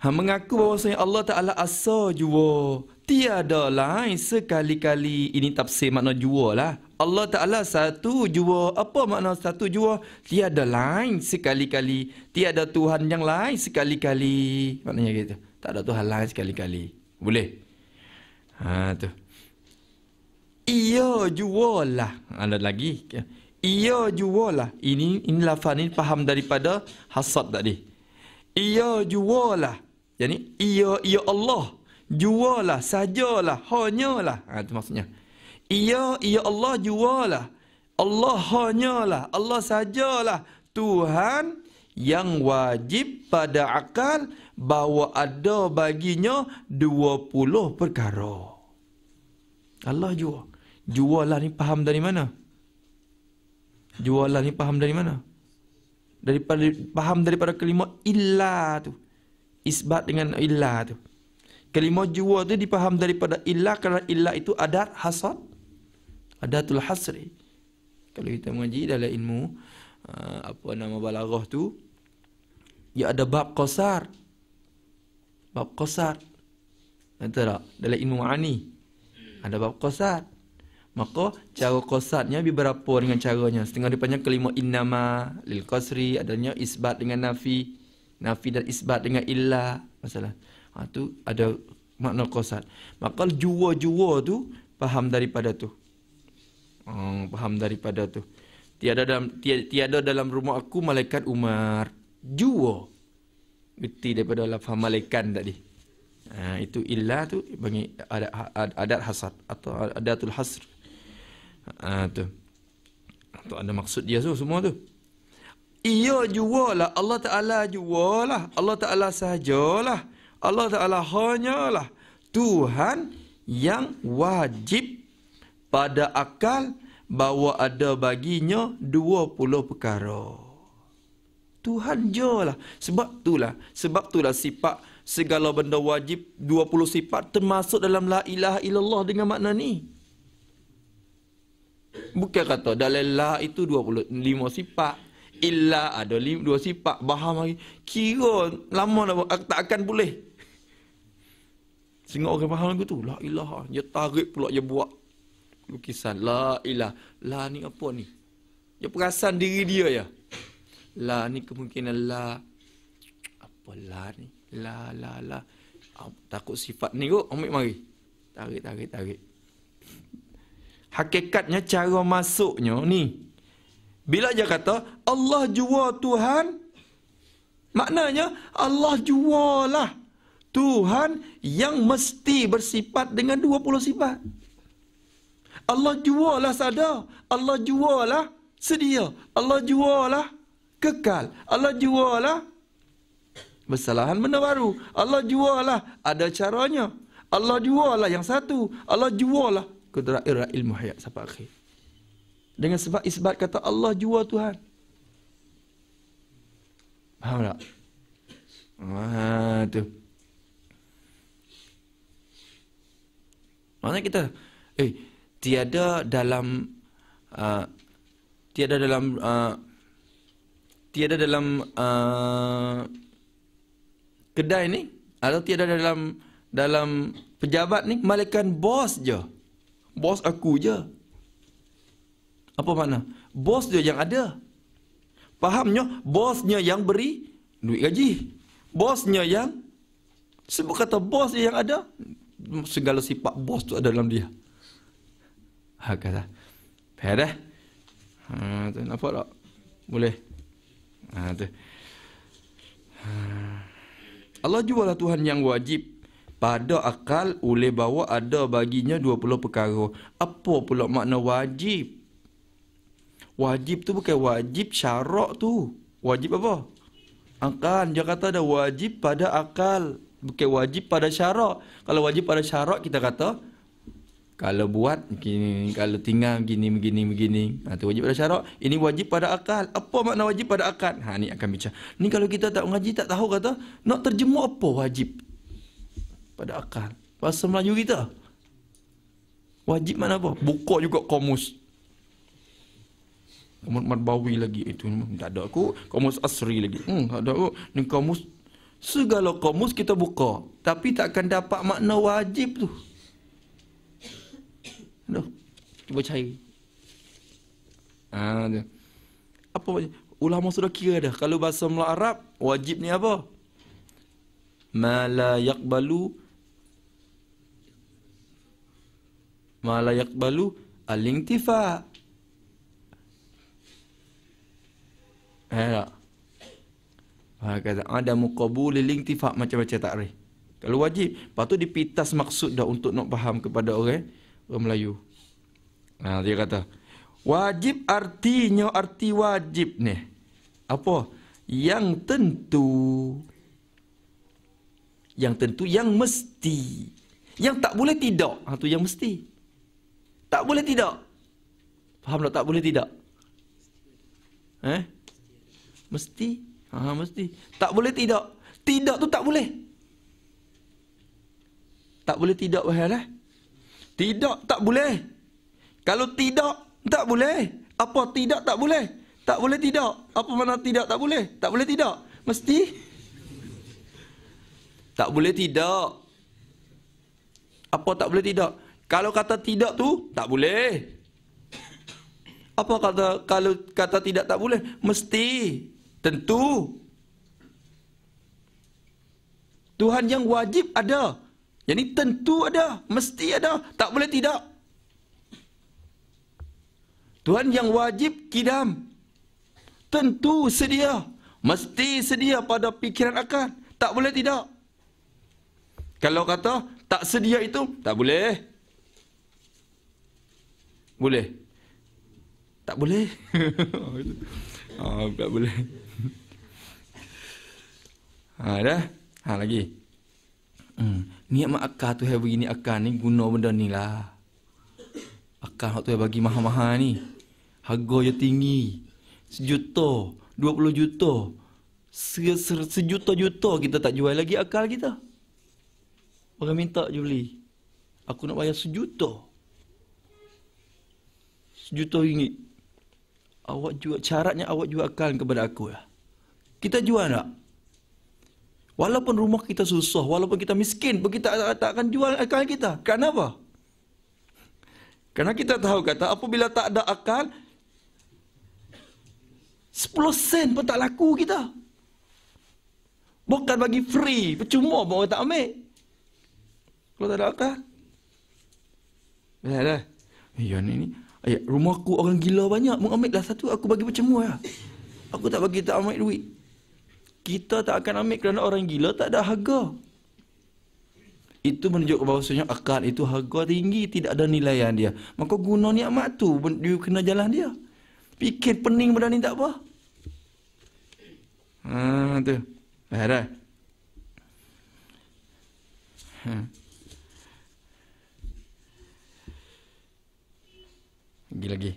Ha, mengaku saya Allah Ta'ala asal jua. Tiada lain sekali-kali ini tafsir makna jua lah. Allah Ta'ala satu jua. Apa makna satu jua? Tiada lain sekali-kali. Tiada Tuhan yang lain sekali-kali. Maknanya gitu. Tak ada Tuhan lain sekali-kali. Boleh? Ha, tu. jua lah Ada lagi. jua lah Ini, ini lafaz ni faham daripada hasad tadi. jua lah Jadi, ia, ia Allah. Jualah, sajalah, hanyalah. Ha, itu maksudnya. Ia ia Allah jualah. Allah hanyalah. Allah sajalah Tuhan yang wajib pada akal bahawa ada baginya dua puluh perkara. Allah jual. Jualah ni faham dari mana? Jualah ni faham dari mana? Daripada faham daripada kelima illah tu. Isbat dengan illah tu. Kelima jual tu dipaham daripada illah kerana illah itu adat hasad adatul hasri kalau kita mengaji dalam ilmu uh, apa nama balaghah tu ya ada bab kosar, bab kosar. betul tak dalam ilmu ma'ani ada bab kosar. maka cara qasarnya berapa dengan caranya setengah daripadanya kelima innama lil kosri, adanya isbat dengan nafi nafi dan isbat dengan illah masalah ha, ada makna qasar maka jua-jua tu faham daripada tu Hmm, faham daripada tu. Tiada dalam ti, tiada dalam rumah aku malaikat Umar. Jua. Gerti daripada lafaz malaikat tadi. Ha, itu illah tu bagi adat, adat hasad atau adatul hasr. Ha, tu. Tu ada maksud dia tu semua tu. Ia lah Allah Ta'ala lah Allah Ta'ala lah Allah Ta'ala hanyalah Tuhan yang wajib pada akal bahawa ada baginya dua puluh perkara. Tuhan je lah. Sebab itulah. Sebab itulah sifat segala benda wajib dua puluh sifat termasuk dalam la ilaha illallah dengan makna ni. Bukan kata dalam la itu lima sifat. Illa ada lima, dua sifat. Baham lagi. Kira lama nak, tak akan boleh. Sehingga orang faham lagu tu. La ilaha. Dia tarik pula dia buat lukisan. La ilah. La ni apa ni? Dia perasan diri dia ya. La ni kemungkinan la. Apa la ni? La, la, la. Ah, takut sifat ni kot. Ambil mari. Tarik, tarik, tarik. Hakikatnya cara masuknya ni. Bila dia kata Allah jua Tuhan. Maknanya Allah jual lah. Tuhan yang mesti bersifat dengan 20 sifat. Allah jualah sadar, Allah jualah sedia. Allah jualah kekal. Allah jualah bersalahan benda baru. Allah jualah ada caranya. Allah jualah yang satu. Allah jualah kudrat ira ilmu hayat sampai akhir. Dengan sebab isbat kata Allah jua Tuhan. Faham tak? Wah, tu. Mana kita? Eh, tiada dalam uh, tiada dalam uh, tiada dalam uh, kedai ni atau tiada dalam dalam pejabat ni malaikat bos je bos aku je apa mana? bos dia yang ada fahamnya bosnya yang beri duit gaji bosnya yang sebut kata bos dia yang ada segala sifat bos tu ada dalam dia Ha kata. Faham dah? Ha tu nampak tak? Boleh. Ha tu. Allah jua lah Tuhan yang wajib pada akal oleh bawa ada baginya 20 perkara. Apa pula makna wajib? Wajib tu bukan wajib syarak tu. Wajib apa? Akal. Dia kata ada wajib pada akal. Bukan wajib pada syarak. Kalau wajib pada syarak kita kata kalau buat begini kalau tinggal begini begini begini ha tu wajib pada syarak ini wajib pada akal apa makna wajib pada akal ha ni akan bincang Ini kalau kita tak mengaji tak tahu kata nak terjemuh apa wajib pada akal bahasa Melayu kita wajib mana apa buka juga komus, komus madbawi lagi itu eh, tak ada aku komus asri lagi hmm tak ada aku ni komus segala komus kita buka tapi tak akan dapat makna wajib tu cuba cari. Ah, dia. Apa ulama sudah kira dah kalau bahasa Melayu Arab wajib ni apa? Ma la yaqbalu Ma la yaqbalu al-intifa. Eh tak? Ha, kata, ada muqabul al-intifa macam-macam tak Kalau wajib, lepas tu dipitas maksud dah untuk nak faham kepada orang, orang Melayu. Nah ha, dia kata, wajib artinya arti wajib ni. Apa? Yang tentu. Yang tentu, yang mesti. Yang tak boleh tidak. Ha, tu yang mesti. Tak boleh tidak. Faham tak tak boleh tidak? Eh? Mesti. Ha, mesti. Tak boleh tidak. Tidak tu tak boleh. Tak boleh tidak, wahai lah. Tidak, tak boleh. Kalau tidak, tak boleh. Apa tidak tak boleh? Tak boleh tidak. Apa mana tidak tak boleh? Tak boleh tidak. Mesti. Tak boleh tidak. Apa tak boleh tidak? Kalau kata tidak tu, tak boleh. Apa kata kalau kata tidak tak boleh? Mesti. Tentu. Tuhan yang wajib ada. Jadi tentu ada. Mesti ada. Tak boleh tidak. Tuhan yang wajib kidam. Tentu sedia. Mesti sedia pada pikiran akal. Tak boleh tidak. Kalau kata tak sedia itu, tak boleh. Boleh. Tak boleh. oh, tak boleh. ha, dah. Ha, lagi. Hmm. Niat mak akal tu hari ini akal ni guna benda ni lah. Akan waktu yang bagi mahal-mahal ni Harga je tinggi Sejuta Dua puluh juta Sejuta-juta kita tak jual lagi akal kita Orang minta je beli Aku nak bayar sejuta Sejuta ringgit Awak jual Caranya awak jual akal kepada aku lah Kita jual tak? Walaupun rumah kita susah Walaupun kita miskin Kita tak, akan jual akal kita Kenapa? Karena kita tahu kata apabila tak ada akal 10 sen pun tak laku kita. Bukan bagi free, percuma pun orang tak ambil. Kalau tak ada akal. Betul dah. Ya ni ni. Ya, rumah aku orang gila banyak. Mau ambil lah satu aku bagi percuma lah. Aku tak bagi tak ambil duit. Kita tak akan ambil kerana orang gila tak ada harga. Itu menunjukkan bahawasanya akal itu harga tinggi, tidak ada nilaian dia. Maka guna nikmat tu, dia kena jalan dia. Fikir pening benda ni tak apa. Ha, tu. Baik dah. Ha. Lagi lagi.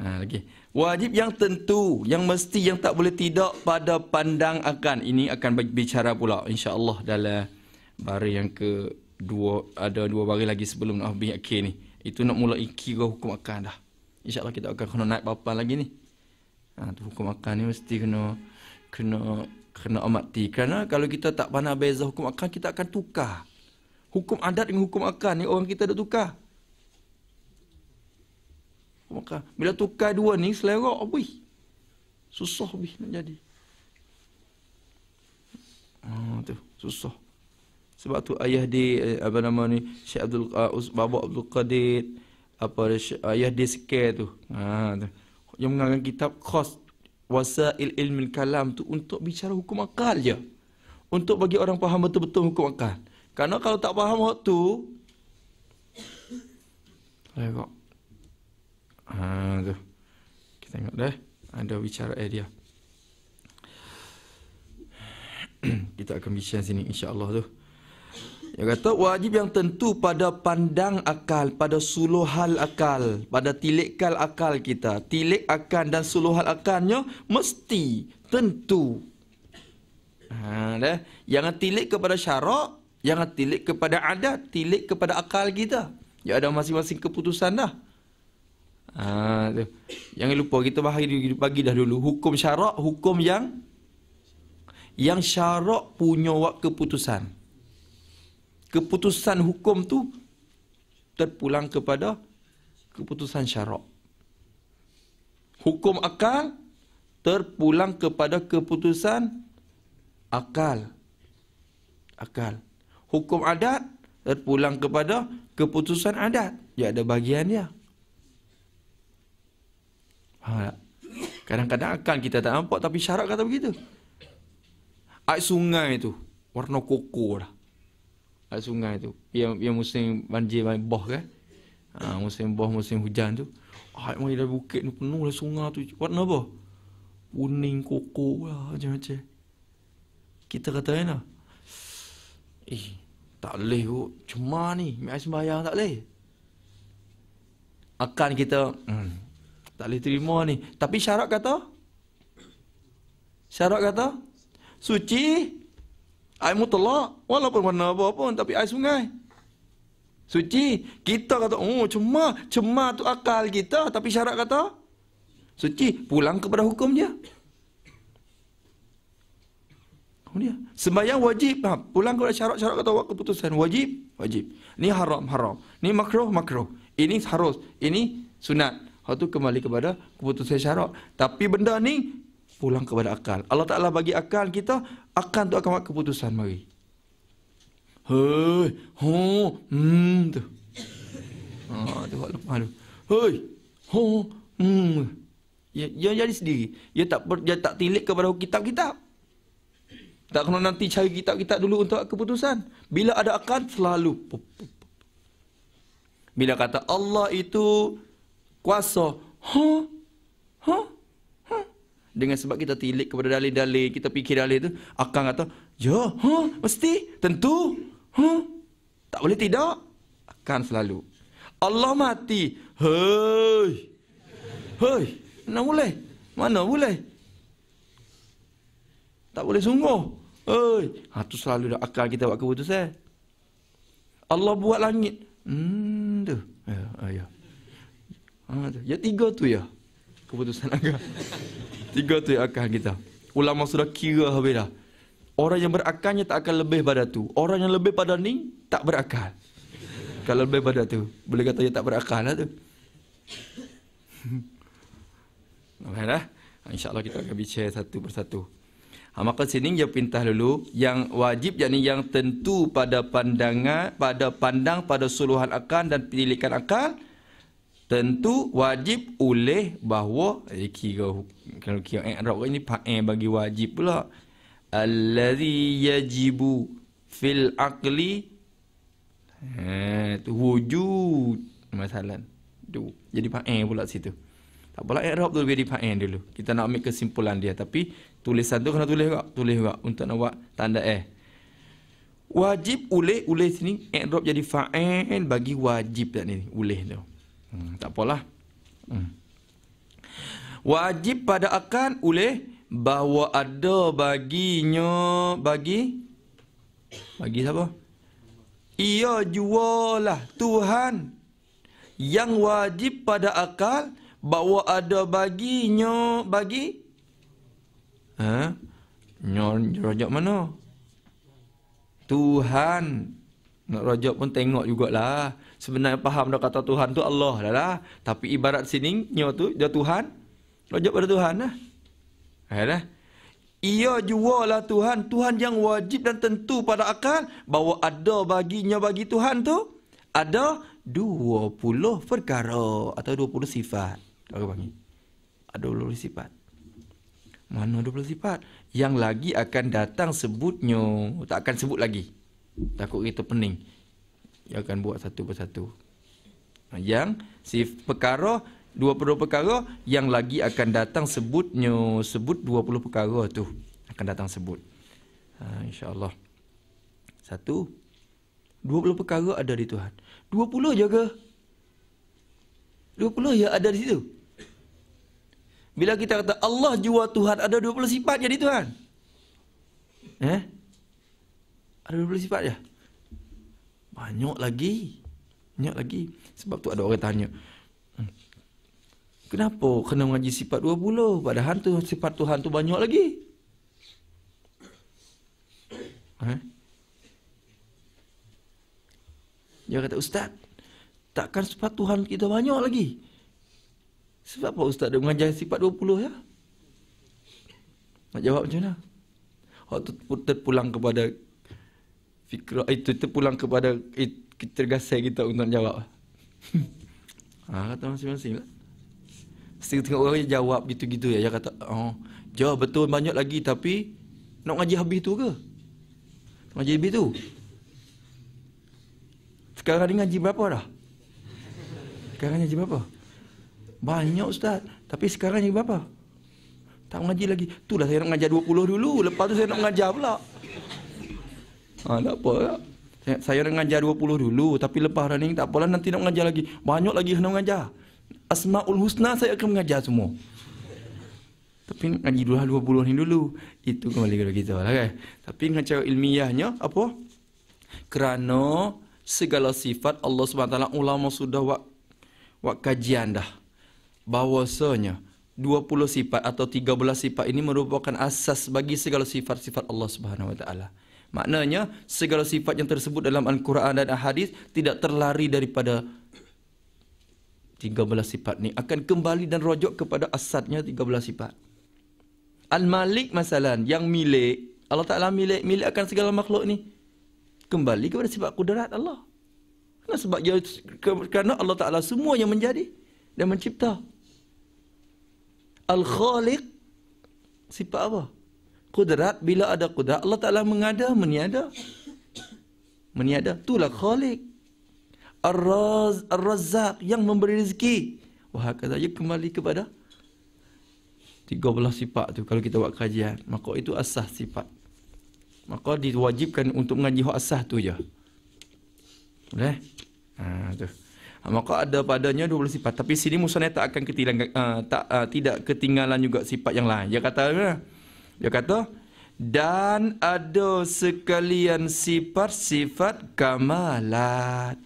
Ha, lagi. Wajib yang tentu, yang mesti, yang tak boleh tidak pada pandang akan. Ini akan bicara pula insyaAllah dalam baris yang ke dua ada dua hari lagi sebelum nak habis akhir ni. Itu nak mula ikir hukum akan dah. InsyaAllah kita akan kena naik papan lagi ni. Ha, tu hukum akan ni mesti kena kena kena amati. Kerana kalau kita tak pandai beza hukum akan, kita akan tukar. Hukum adat dengan hukum akan ni orang kita dah tukar. Hukum akan. Bila tukar dua ni, selera abis. Susah abis nak jadi. Ha, tu, susah sebab tu ayah di eh, apa nama ni Syekh Abdul uh, Baba Abdul Qadir apa ayah di sekali tu ha tu yang mengarang kitab khas wasail ilmin kalam tu untuk bicara hukum akal je untuk bagi orang faham betul-betul hukum akal Karena kalau tak faham hak tu tengok ha tu kita tengok dah ada bicara eh, dia kita akan bincang sini insya-Allah tu dia kata wajib yang tentu pada pandang akal, pada suluhal akal, pada tilikkan akal kita. Tilik akal dan suluhal akalnya mesti tentu. Ha, dah. Jangan tilik kepada syarak, jangan tilik kepada adat, tilik kepada akal kita. Ya ada masing-masing keputusan dah. Ha, tu. Jangan lupa kita bahagi pagi dah dulu hukum syarak, hukum yang yang syarak punya wak keputusan keputusan hukum tu terpulang kepada keputusan syarak. Hukum akal terpulang kepada keputusan akal. Akal. Hukum adat terpulang kepada keputusan adat. Ya ada bagiannya. dia. Ha. Kadang-kadang akal kita tak nampak tapi syarak kata begitu. Air sungai tu warna koko lah kat sungai tu yang yang musim banjir banyak, boh kan ha, musim boh musim hujan tu ah oh, mai dari bukit ni penuh lah sungai tu warna apa kuning koko lah macam-macam kita kata kan lah eh tak boleh kot cuma ni mai sembahyang tak boleh akan kita hmm, tak boleh terima ni tapi syarat kata syarat kata suci Air mutlak walaupun warna apa pun tapi air sungai. Suci, kita kata oh cuma cuma tu akal kita tapi syarat kata suci pulang kepada hukum dia. Kemudian sembahyang wajib, ha, pulang kepada syarat-syarat kata awak keputusan wajib, wajib. Ni haram, haram. Ni makro, makro. Ini harus, ini sunat. Hal tu kembali kepada keputusan syarat. Tapi benda ni pulang kepada akal. Allah Ta'ala bagi akal kita, akal tu akan buat keputusan mari. Hei, ho, hmm, tu. Ha, tu buat lemah tu. Hei, ho, hmm. Ia, ya, ia jadi sendiri. Ia tak, ber, ia tak tilik kepada kitab-kitab. Tak kena nanti cari kitab-kitab dulu untuk keputusan. Bila ada akal, selalu. Bila kata Allah itu kuasa. Ha, huh? ha. Huh? Dengan sebab kita tilik kepada dalil-dalil, kita fikir dalil tu, akan kata, ya, huh, ha, mesti, tentu, huh, ha, tak boleh tidak. Akan selalu. Allah mati. Hei. Hei. Mana boleh? Mana boleh? Tak boleh sungguh. Hei. Ha, tu selalu dah akal kita buat keputusan. Eh? Allah buat langit. Hmm, tu. Ya, ya. Ha, tu. Ya, tiga tu ya keputusan akal. Tiga tu yang akal kita. Ulama sudah kira habis dah. Orang yang berakalnya tak akan lebih pada tu. Orang yang lebih pada ni tak berakal. Kalau lebih pada tu, boleh kata dia tak berakal lah tu. Nampak dah? InsyaAllah kita akan bicara satu persatu. Ha, maka sini dia pintah dulu yang wajib yakni yang tentu pada pandangan pada pandang pada suluhan akal dan penilikan akal tentu wajib oleh bahawa eh, kira kalau kira i'rab ini ni fa'il eh, bagi wajib pula allazi yajibu fil aqli ha tu wujud masalan tu jadi fa'il pula situ tak apalah i'rab tu jadi fa'il dulu kita nak ambil kesimpulan dia tapi tulisan tu kena tulis juga tulis juga untuk nak buat tanda eh wajib oleh oleh sini i'rab jadi fa'il bagi wajib tak ni oleh tu Hmm, tak apalah. Hmm. Wajib pada akan oleh bahawa ada baginya bagi bagi siapa? Ia jualah Tuhan yang wajib pada akal bahawa ada baginya bagi ha nyor mana Tuhan nak rajak pun tengok jugaklah sebenarnya faham dah kata Tuhan tu Allah dah lah. Tapi ibarat sini, nyo tu, dia Tuhan. Rajab pada Tuhan lah. Ya lah. Ia jualah Tuhan. Tuhan yang wajib dan tentu pada akal. Bahawa ada baginya bagi Tuhan tu. Ada dua puluh perkara. Atau dua puluh sifat. Aku panggil. Ada 20 sifat. Mana dua puluh sifat? Yang lagi akan datang sebutnya. Tak akan sebut lagi. Takut kita pening dia akan buat satu persatu. Yang si perkara dua puluh perkara yang lagi akan datang sebutnya sebut dua puluh perkara tu akan datang sebut. Ha, Insya Allah satu dua puluh perkara ada di Tuhan. Dua puluh je ke? Dua puluh ya ada di situ. Bila kita kata Allah jua Tuhan ada dua puluh sifat jadi Tuhan. Eh? Ada dua puluh sifat ya? banyak ah, lagi banyak lagi sebab tu ada orang tanya hmm, kenapa kena mengaji sifat 20 padahal tu sifat Tuhan tu banyak lagi eh? dia kata ustaz takkan sifat Tuhan kita banyak lagi sebab apa ustaz dia mengaji sifat 20 ya nak jawab macam mana Waktu terpulang kepada fikrah eh, itu itu pulang kepada ketergasai eh, kita untuk jawab. ah kata masing-masing lah. Setiap tengok orang jawab gitu-gitu ya. Dia kata, oh, jawab betul banyak lagi tapi nak ngaji habis tu ke? Ngaji habis tu? Sekarang ni ngaji berapa dah? Sekarang ni ngaji berapa? Banyak ustaz. Tapi sekarang ni berapa? Tak ngaji lagi. Itulah saya nak ngajar 20 dulu. Lepas tu saya nak ngajar pula. Ha, tak apa. Lah. Saya, saya dah mengajar 20 dulu. Tapi lepas dah ni, tak apalah nanti nak ngajar lagi. Banyak lagi kena ngajar Asma'ul Husna saya akan mengajar semua. Tapi ngaji dulu dua puluh ni dulu. Itu kembali kepada kita lah kan. Tapi dengan cara ilmiahnya apa? Kerana segala sifat Allah SWT ulama sudah wak, wak kajian dah. Bahawasanya dua puluh sifat atau tiga belas sifat ini merupakan asas bagi segala sifat-sifat Allah Subhanahu SWT. Maknanya segala sifat yang tersebut dalam Al-Quran dan Al-Hadis tidak terlari daripada 13 sifat ni akan kembali dan rojok kepada asadnya 13 sifat. Al-Malik masalan yang milik Allah Ta'ala milik, milik akan segala makhluk ni. Kembali kepada sifat kudarat Allah. Kenapa sebab dia, kerana Allah Ta'ala semua yang menjadi dan mencipta. Al-Khaliq, sifat apa? Kudrat bila ada kudrat Allah Ta'ala mengada meniada Meniada Itulah khalik Ar-Razak raz ar yang memberi rezeki Wah, kata dia ya, kembali kepada 13 sifat tu Kalau kita buat kajian Maka itu asah sifat Maka diwajibkan untuk mengaji hak asah tu je Boleh? Ha, tu. Ha, maka ada padanya 20 sifat Tapi sini Musa tak akan ketinggalan uh, eh, tak, uh, Tidak ketinggalan juga sifat yang lain Dia kata Dia kata dia kata dan ada sekalian sifat-sifat kamalat.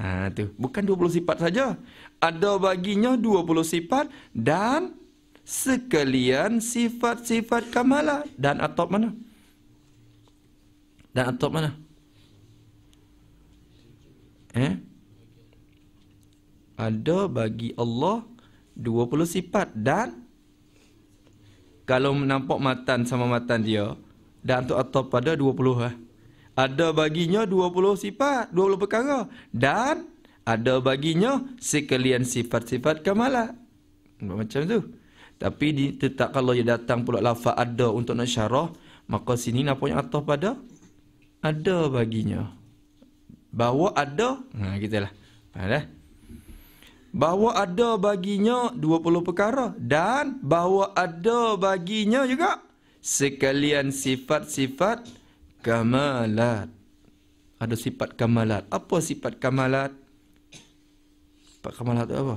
Ha, tu. Bukan 20 sifat saja. Ada baginya 20 sifat dan sekalian sifat-sifat kamalat. Dan atop mana? Dan atop mana? Eh? Ada bagi Allah 20 sifat dan kalau nampak matan sama matan dia dan tu atau pada 20 lah. Eh. Ada baginya 20 sifat, 20 perkara dan ada baginya sekalian sifat-sifat kamalah. Macam tu. Tapi tetap kalau dia datang pula lafaz ada untuk nak syarah, maka sini nampaknya atau pada ada baginya. Bawa ada, ha lah Faham bahawa ada baginya 20 perkara dan bahawa ada baginya juga sekalian sifat-sifat kamalat. Ada sifat kamalat. Apa sifat kamalat? Sifat kamalat tu apa?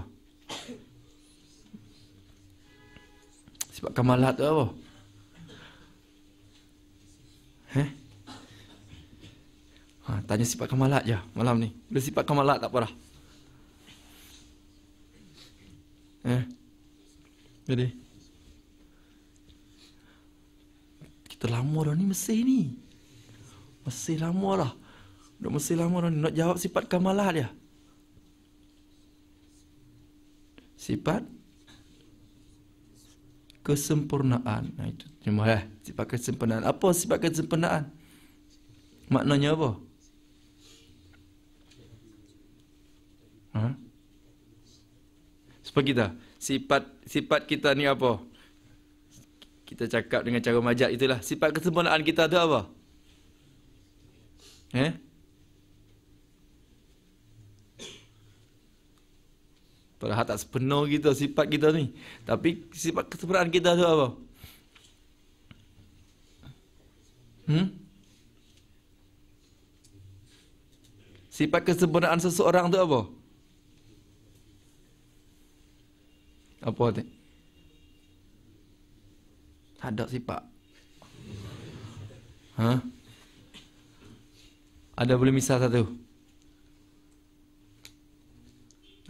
Sifat kamalat tu apa? Ha, tanya sifat kamalat je malam ni. Bila sifat kamalat tak apa dah. Eh. Jadi. Kita lama dah ni mesti ni. Mesti lama dah. Dok mesti lama dah ni nak jawab sifat kamalah dia. Sifat kesempurnaan. Nah itu cuma eh sifat kesempurnaan. Apa sifat kesempurnaan? Maknanya apa? Huh? Sebab kita sifat sifat kita ni apa? Kita cakap dengan cara majak itulah. Sifat kesempurnaan kita tu apa? Eh? Padahal tak sepenuh kita sifat kita ni. Tapi sifat kesempurnaan kita tu apa? Hmm? Sifat kesempurnaan seseorang tu apa? Apa? Apa tu? Ada sifat. Ha? Ada boleh misal satu?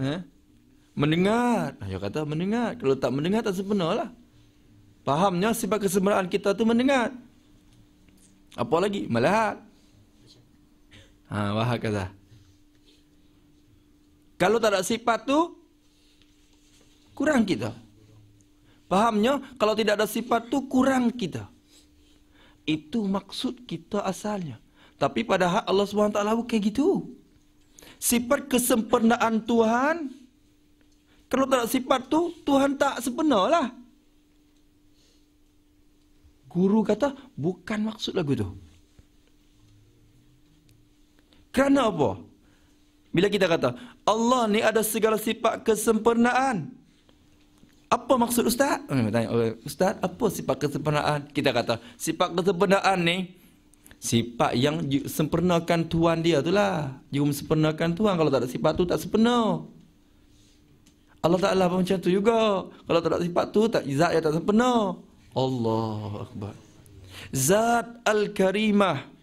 Ha? Mendengar. Ayah kata mendengar. Kalau tak mendengar tak sempurna lah. Fahamnya sifat kesembaraan kita tu mendengar. Apa lagi? Melihat. Ha, wahak kata. Kalau tak ada sifat tu, kurang kita. Fahamnya kalau tidak ada sifat tu kurang kita. Itu maksud kita asalnya. Tapi padahal Allah SWT kayak gitu. Sifat kesempurnaan Tuhan. Kalau tak sifat tu Tuhan tak sebenarlah. Guru kata bukan maksud lagu tu. Kerana apa? Bila kita kata Allah ni ada segala sifat kesempurnaan apa maksud ustaz? Hmm, tanya oleh ustaz, apa sifat kesempurnaan? Kita kata, sifat kesempurnaan ni sifat yang sempurnakan tuan dia tu itulah. Dia um sempurnakan tuan kalau tak ada sifat tu tak sempurna. Allah Taala pun macam tu juga. Kalau tak ada sifat tu tak zat yang tak sempurna. Allah akbar. Zat al-Karimah.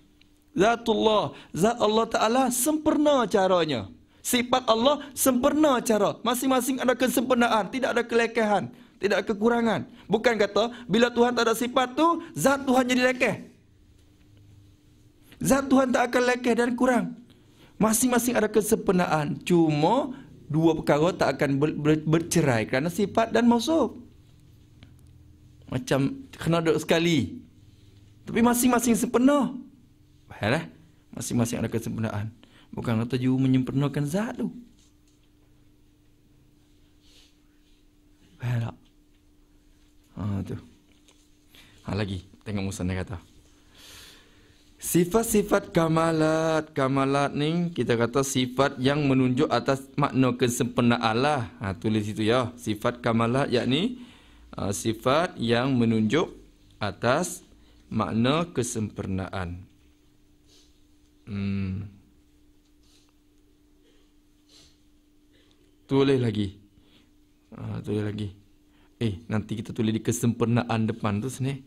Zatullah, zat Allah Taala sempurna caranya. Sifat Allah sempurna cara. Masing-masing ada kesempurnaan. Tidak ada kelekehan. Tidak ada kekurangan. Bukan kata, bila Tuhan tak ada sifat tu, zat Tuhan jadi lekeh. Zat Tuhan tak akan lekeh dan kurang. Masing-masing ada kesempurnaan. Cuma, dua perkara tak akan ber- ber- bercerai kerana sifat dan mausuf. Macam kena dok sekali. Tapi masing-masing sempurna. Baiklah. Eh? Masing-masing ada kesempurnaan. Bukan kata you menyempurnakan zat tu. Baiklah. tak? Ha, tu. Ha, lagi. Tengok Musa dia kata. Sifat-sifat kamalat. Kamalat ni kita kata sifat yang menunjuk atas makna kesempurna Allah. Ha, tulis itu ya. Sifat kamalat yakni uh, sifat yang menunjuk atas makna kesempurnaan. Hmm. Tulis lagi. Ha, ah, tulis lagi. Eh, nanti kita tulis di kesempurnaan depan tu sini.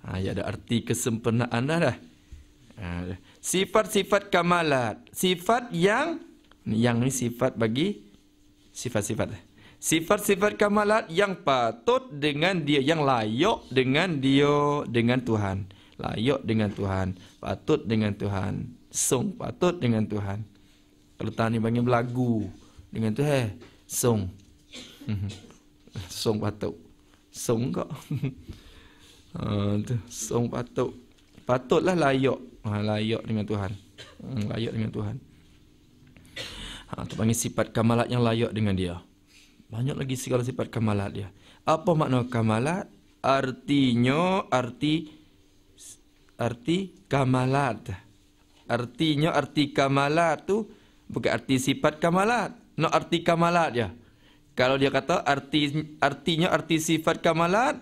Ha, ya ada arti kesempurnaan dah dah. Ha, sifat-sifat kamalat. Sifat yang... Yang ni sifat bagi... Sifat-sifat. Sifat-sifat kamalat yang patut dengan dia. Yang layak dengan dia. Dengan Tuhan. Layak dengan Tuhan. Patut dengan Tuhan. Sung patut dengan Tuhan. Kalau tak ni bagi belagu dengan tu eh sung, sung patuk sung kok ha tu song patuk patutlah layak ha, layak dengan Tuhan hmm, layak dengan Tuhan ha tu panggil sifat kamalat yang layak dengan dia banyak lagi segala sifat kamalat dia apa makna kamalat artinya arti arti kamalat artinya arti kamalat tu bukan arti sifat kamalat No arti kamalat ya. Kalau dia kata arti artinya arti sifat kamalat,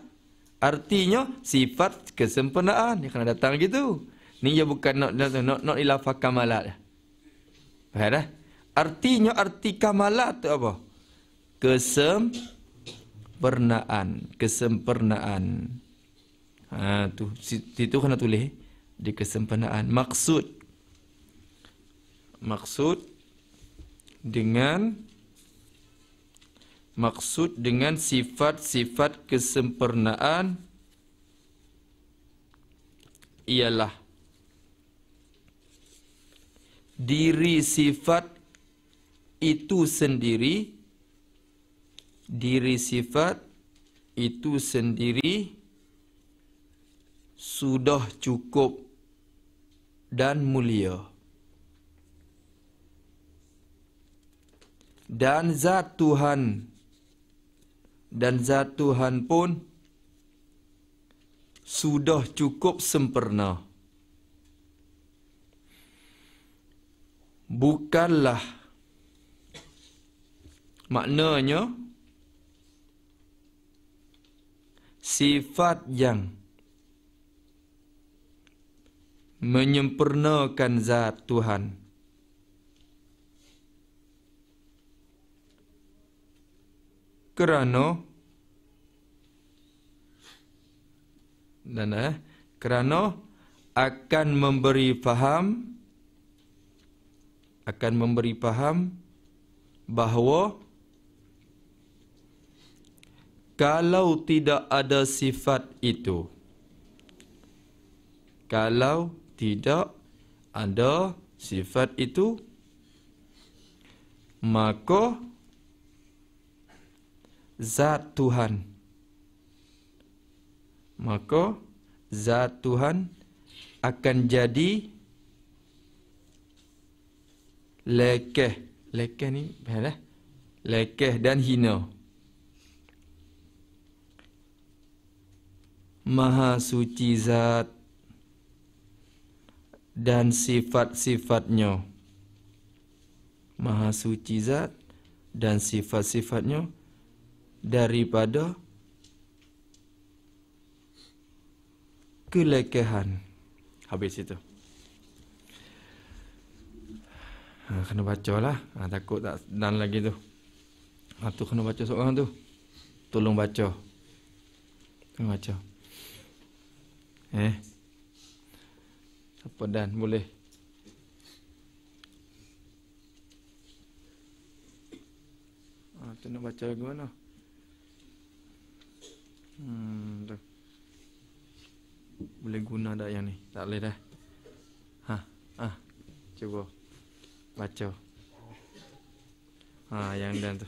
artinya sifat kesempurnaan. Dia kena datang gitu. Ni dia bukan nak nak nak, nak ilafa kamalat. Faham dah? Artinya arti kamalat tu apa? Kesempurnaan, kesempurnaan. Ha tu situ kena tulis di kesempurnaan maksud maksud dengan maksud dengan sifat-sifat kesempurnaan ialah diri sifat itu sendiri diri sifat itu sendiri sudah cukup dan mulia. dan zat Tuhan dan zat Tuhan pun sudah cukup sempurna bukanlah maknanya sifat yang menyempurnakan zat Tuhan. kerana dan eh kerana akan memberi faham akan memberi faham bahawa kalau tidak ada sifat itu kalau tidak ada sifat itu maka zat Tuhan. Maka zat Tuhan akan jadi lekeh. Lekeh ni bahalah. Lekeh dan hina. Maha suci zat dan sifat-sifatnya. Maha suci zat dan sifat-sifatnya daripada kelekehan. Habis itu. Ha, kena baca lah. Ha, takut tak dan lagi tu. Ha, tu kena baca seorang tu. Tolong baca. Kena baca. Eh. Apa dan boleh. Ha, tu nak baca lagi mana? Ha. Hmm, boleh guna tak yang ni? Tak boleh dah. Ha, ha. Cuba baca. Ha, yang dan tu.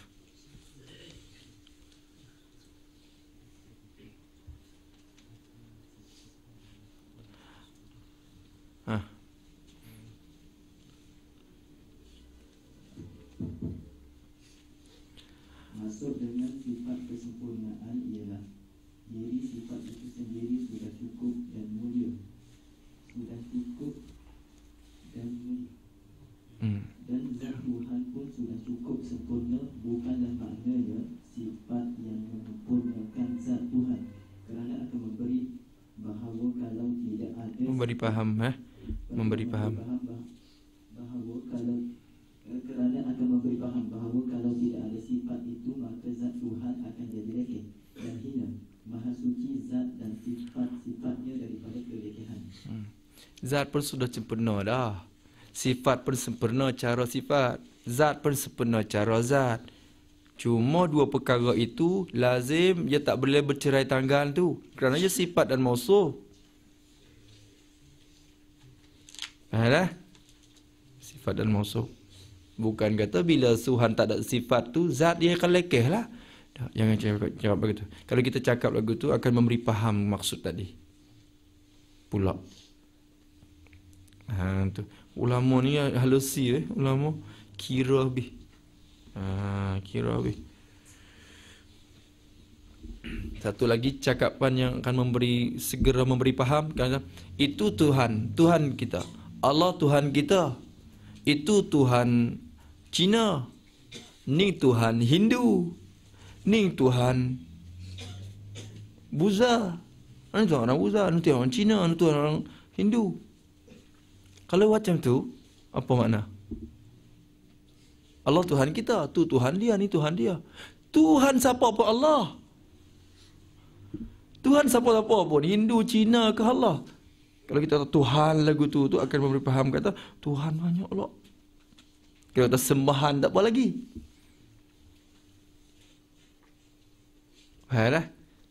Ha. Masuk dengan sifat kesempurnaan Diri sifat itu sendiri sudah cukup dan mulia Sudah cukup dan mulia hmm. Dan zat Tuhan pun sudah cukup sempurna Bukanlah maknanya sifat yang menyempurnakan zat Tuhan Kerana akan memberi bahawa kalau tidak ada Memberi paham eh? memberi faham Bahawa kalau Zat pun sudah sempurna dah Sifat pun sempurna cara sifat Zat pun sempurna cara zat Cuma dua perkara itu Lazim dia tak boleh bercerai tanggan tu Kerana ia sifat dan mausuh Faham lah? Sifat dan mausuh Bukan kata bila suhan tak ada sifat tu Zat dia akan lekeh lah Jangan cakap, cakap begitu Kalau kita cakap lagu tu akan memberi paham maksud tadi Pulak Ha tu. Ulama ni halusi eh, ulama kira bi. Ha kira bi. Satu lagi cakapan yang akan memberi segera memberi faham kan itu Tuhan, Tuhan kita. Allah Tuhan kita. Itu Tuhan Cina. Ni Tuhan Hindu. Ni Tuhan Buza. Ni Tuhan orang Buza, ni Tuhan orang Cina, ni Tuhan orang Hindu. Kalau macam tu, apa makna? Allah Tuhan kita, tu Tuhan dia, ni Tuhan dia. Tuhan siapa pun Allah. Tuhan siapa-siapa pun, Hindu, Cina ke Allah. Kalau kita kata Tuhan lagu tu, tu akan memberi faham kata, Tuhan banyak Allah. Kalau kata sembahan tak apa lagi. Baiklah.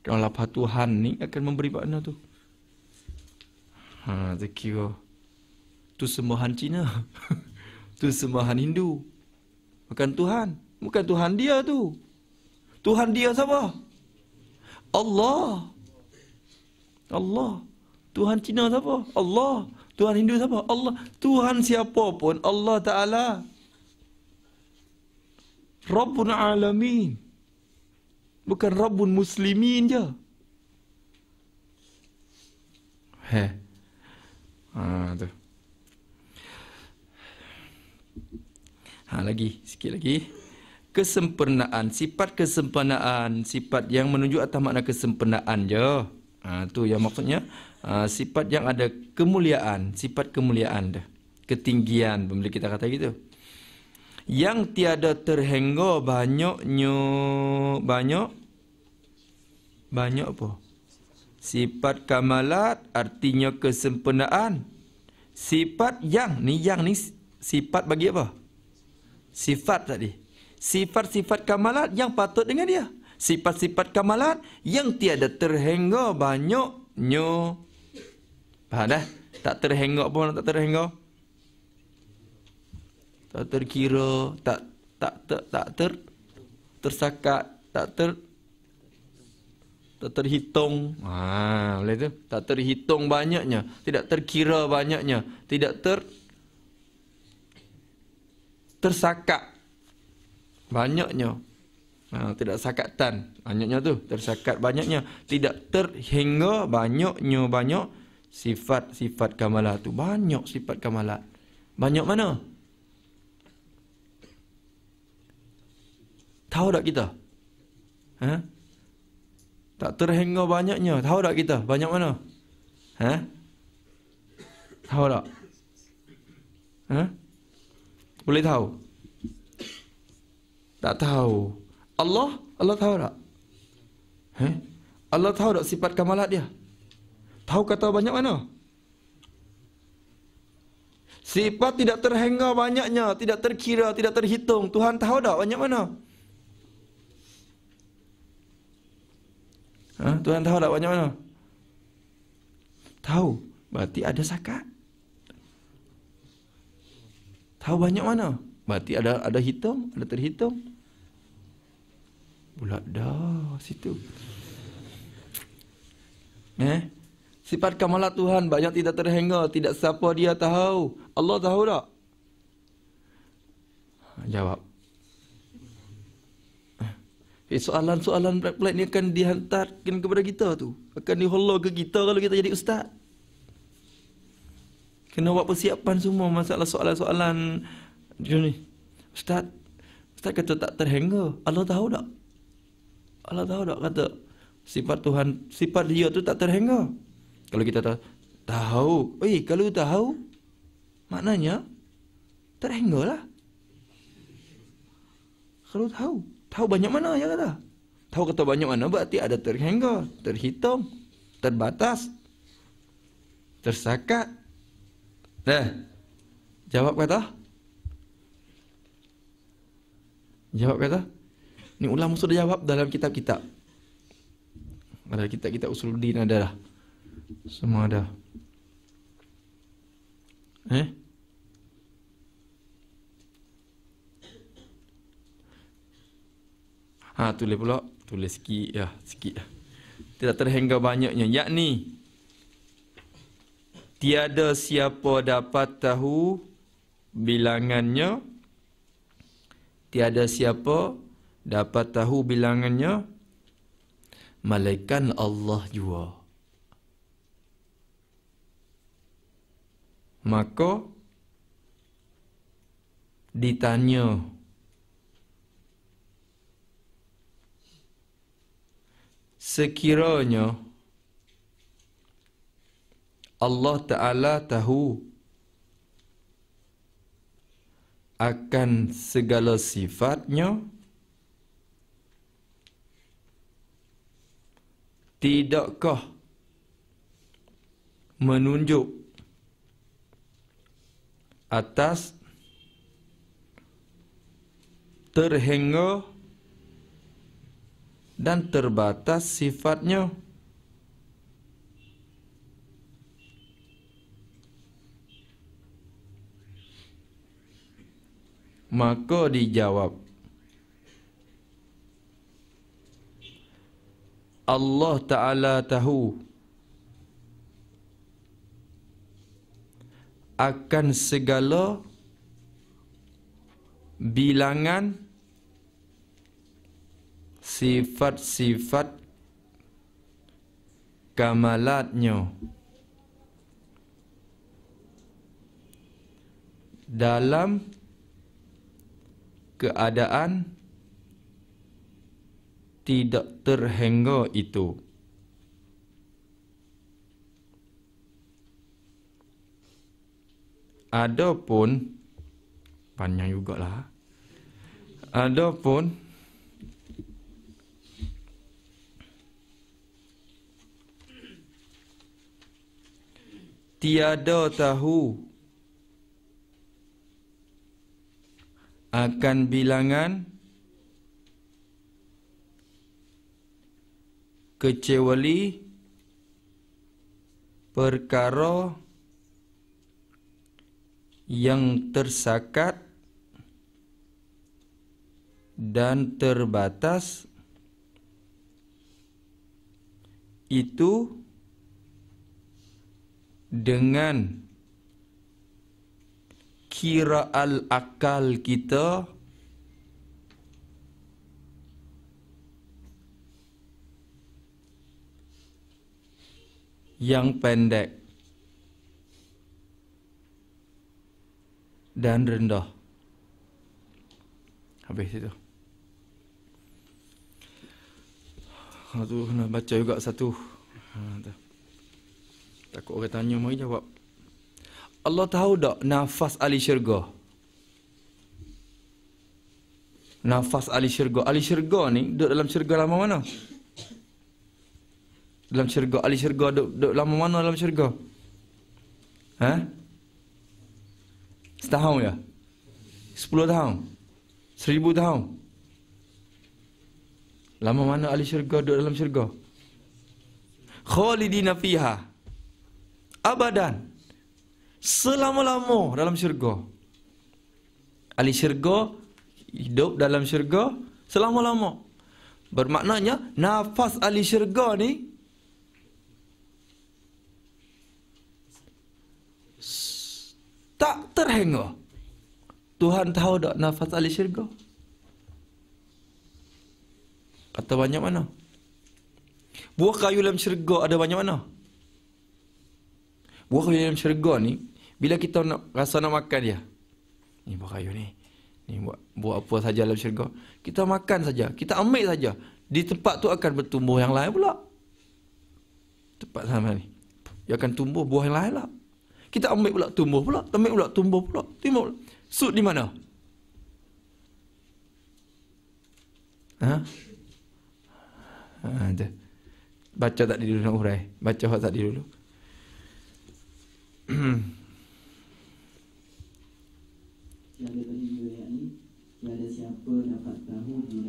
Kalau lapar Tuhan ni akan memberi makna tu. Ha, tak kira tu semua Han Cina. tu semua Han Hindu. Bukan Tuhan. Bukan Tuhan dia tu. Tuhan dia siapa? Allah. Allah. Tuhan Cina siapa? Allah. Tuhan Hindu siapa? Allah. Tuhan siapa pun Allah Ta'ala. Rabbun Alamin. Bukan Rabbun Muslimin je. Heh. Ah, tu. Ha, lagi, sikit lagi. Kesempurnaan, sifat kesempurnaan, sifat yang menunjuk atas makna kesempurnaan je. Ha, tu yang maksudnya. Ha, sifat yang ada kemuliaan, sifat kemuliaan dah. Ketinggian, boleh kita kata gitu. Yang tiada terhingga banyaknya, banyak, banyak apa? Sifat kamalat artinya kesempurnaan. Sifat yang ni yang ni sifat bagi apa? sifat tadi. Sifat-sifat kamalat yang patut dengan dia. Sifat-sifat kamalat yang tiada terhingga banyaknya. nyo. Faham dah? Tak terhingga pun tak terhingga. Tak terkira, tak tak tak, tak ter tersakat, tak ter tak terhitung. Ha, boleh tu? Tak terhitung banyaknya, tidak terkira banyaknya, tidak ter tersakat banyaknya ha, tidak sakatan banyaknya tu tersakat banyaknya tidak terhingga banyaknya banyak sifat-sifat kamalah tu banyak sifat kamalah banyak mana tahu tak kita ha? tak terhingga banyaknya tahu tak kita banyak mana ha? tahu tak ha? Boleh tahu? Tak tahu. Allah? Allah tahu tak? Heh? Allah tahu tak sifat kamalat dia? Tahu kata banyak mana? Sifat tidak terhingga banyaknya, tidak terkira, tidak terhitung. Tuhan tahu tak banyak mana? Ha? Tuhan tahu tak banyak mana? Tahu. Berarti ada sakat. Tahu banyak mana? Berarti ada ada hitung, ada terhitung. Bulat dah situ. Eh? Sifat kamalat Tuhan banyak tidak terhingga, tidak siapa dia tahu. Allah tahu tak? Jawab. Eh, soalan-soalan pelik-pelik ni akan dihantarkan kepada kita tu. Akan dihullah ke kita kalau kita jadi ustaz. Kena buat persiapan semua masalah soalan-soalan dia ni. Ustaz, Ustaz kata tak terhingga. Allah tahu tak? Allah tahu tak kata sifat Tuhan, sifat dia tu tak terhingga. Kalau kita tahu, tahu. Eh, kalau tahu, maknanya terhingga lah. Kalau tahu, tahu banyak mana ya kata. Tahu kata banyak mana berarti ada terhingga, terhitung, terbatas, tersakat. Dah, eh, Jawab kata. Jawab kata. Ni ulama sudah jawab dalam kitab-kitab. Ada kitab-kitab Usuluddin ada lah, Semua ada. Eh? Ha, tulis pula. Tulis sikit. Ya, sikit. Tidak terhingga banyaknya. Yakni, tiada siapa dapat tahu bilangannya tiada siapa dapat tahu bilangannya malaikat Allah jua maka ditanya sekiranya Allah Ta'ala tahu akan segala sifatnya tidakkah menunjuk atas terhingga dan terbatas sifatnya. Maka dijawab Allah Ta'ala tahu Akan segala Bilangan Sifat-sifat Kamalatnya Dalam Dalam keadaan tidak terhingga itu. Adapun panjang juga lah. Adapun tiada tahu akan bilangan kecuali perkara yang tersakat dan terbatas itu dengan kira al-akal kita yang pendek dan rendah. Habis itu. Aduh nak baca juga satu. Ha, tu. Takut orang tanya mari jawab. Allah tahu tak nafas ahli syurga? Nafas ahli syurga. Ahli syurga ni duduk dalam syurga lama mana? Dalam syurga. Ahli syurga duduk, duduk lama mana dalam syurga? Ha? Setahun ya? Sepuluh tahun? Seribu tahun? Lama mana ahli syurga duduk dalam syurga? Khalidina fiha. Abadan. Abadan selama-lama dalam syurga. Ali syurga hidup dalam syurga selama-lama. Bermaknanya nafas Ali syurga ni tak terhingga. Tuhan tahu tak nafas Ali syurga? Kata banyak mana? Buah kayu dalam syurga ada banyak mana? Buah kayu dalam syurga ni bila kita nak rasa nak makan dia. Ni buah kayu ni. Ni buat, buat apa saja dalam syurga. Kita makan saja. Kita ambil saja. Di tempat tu akan bertumbuh yang lain pula. Tempat sama ni. Dia akan tumbuh buah yang lain lah. Kita ambil pula tumbuh pula. Ambil pula tumbuh pula. Tumbuh pula. Sud di mana? Ha? Ha, Baca tak di dulu nak urai. Baca tak di dulu. Hmm tiada beri yang ini tiada siapa dapat tahu di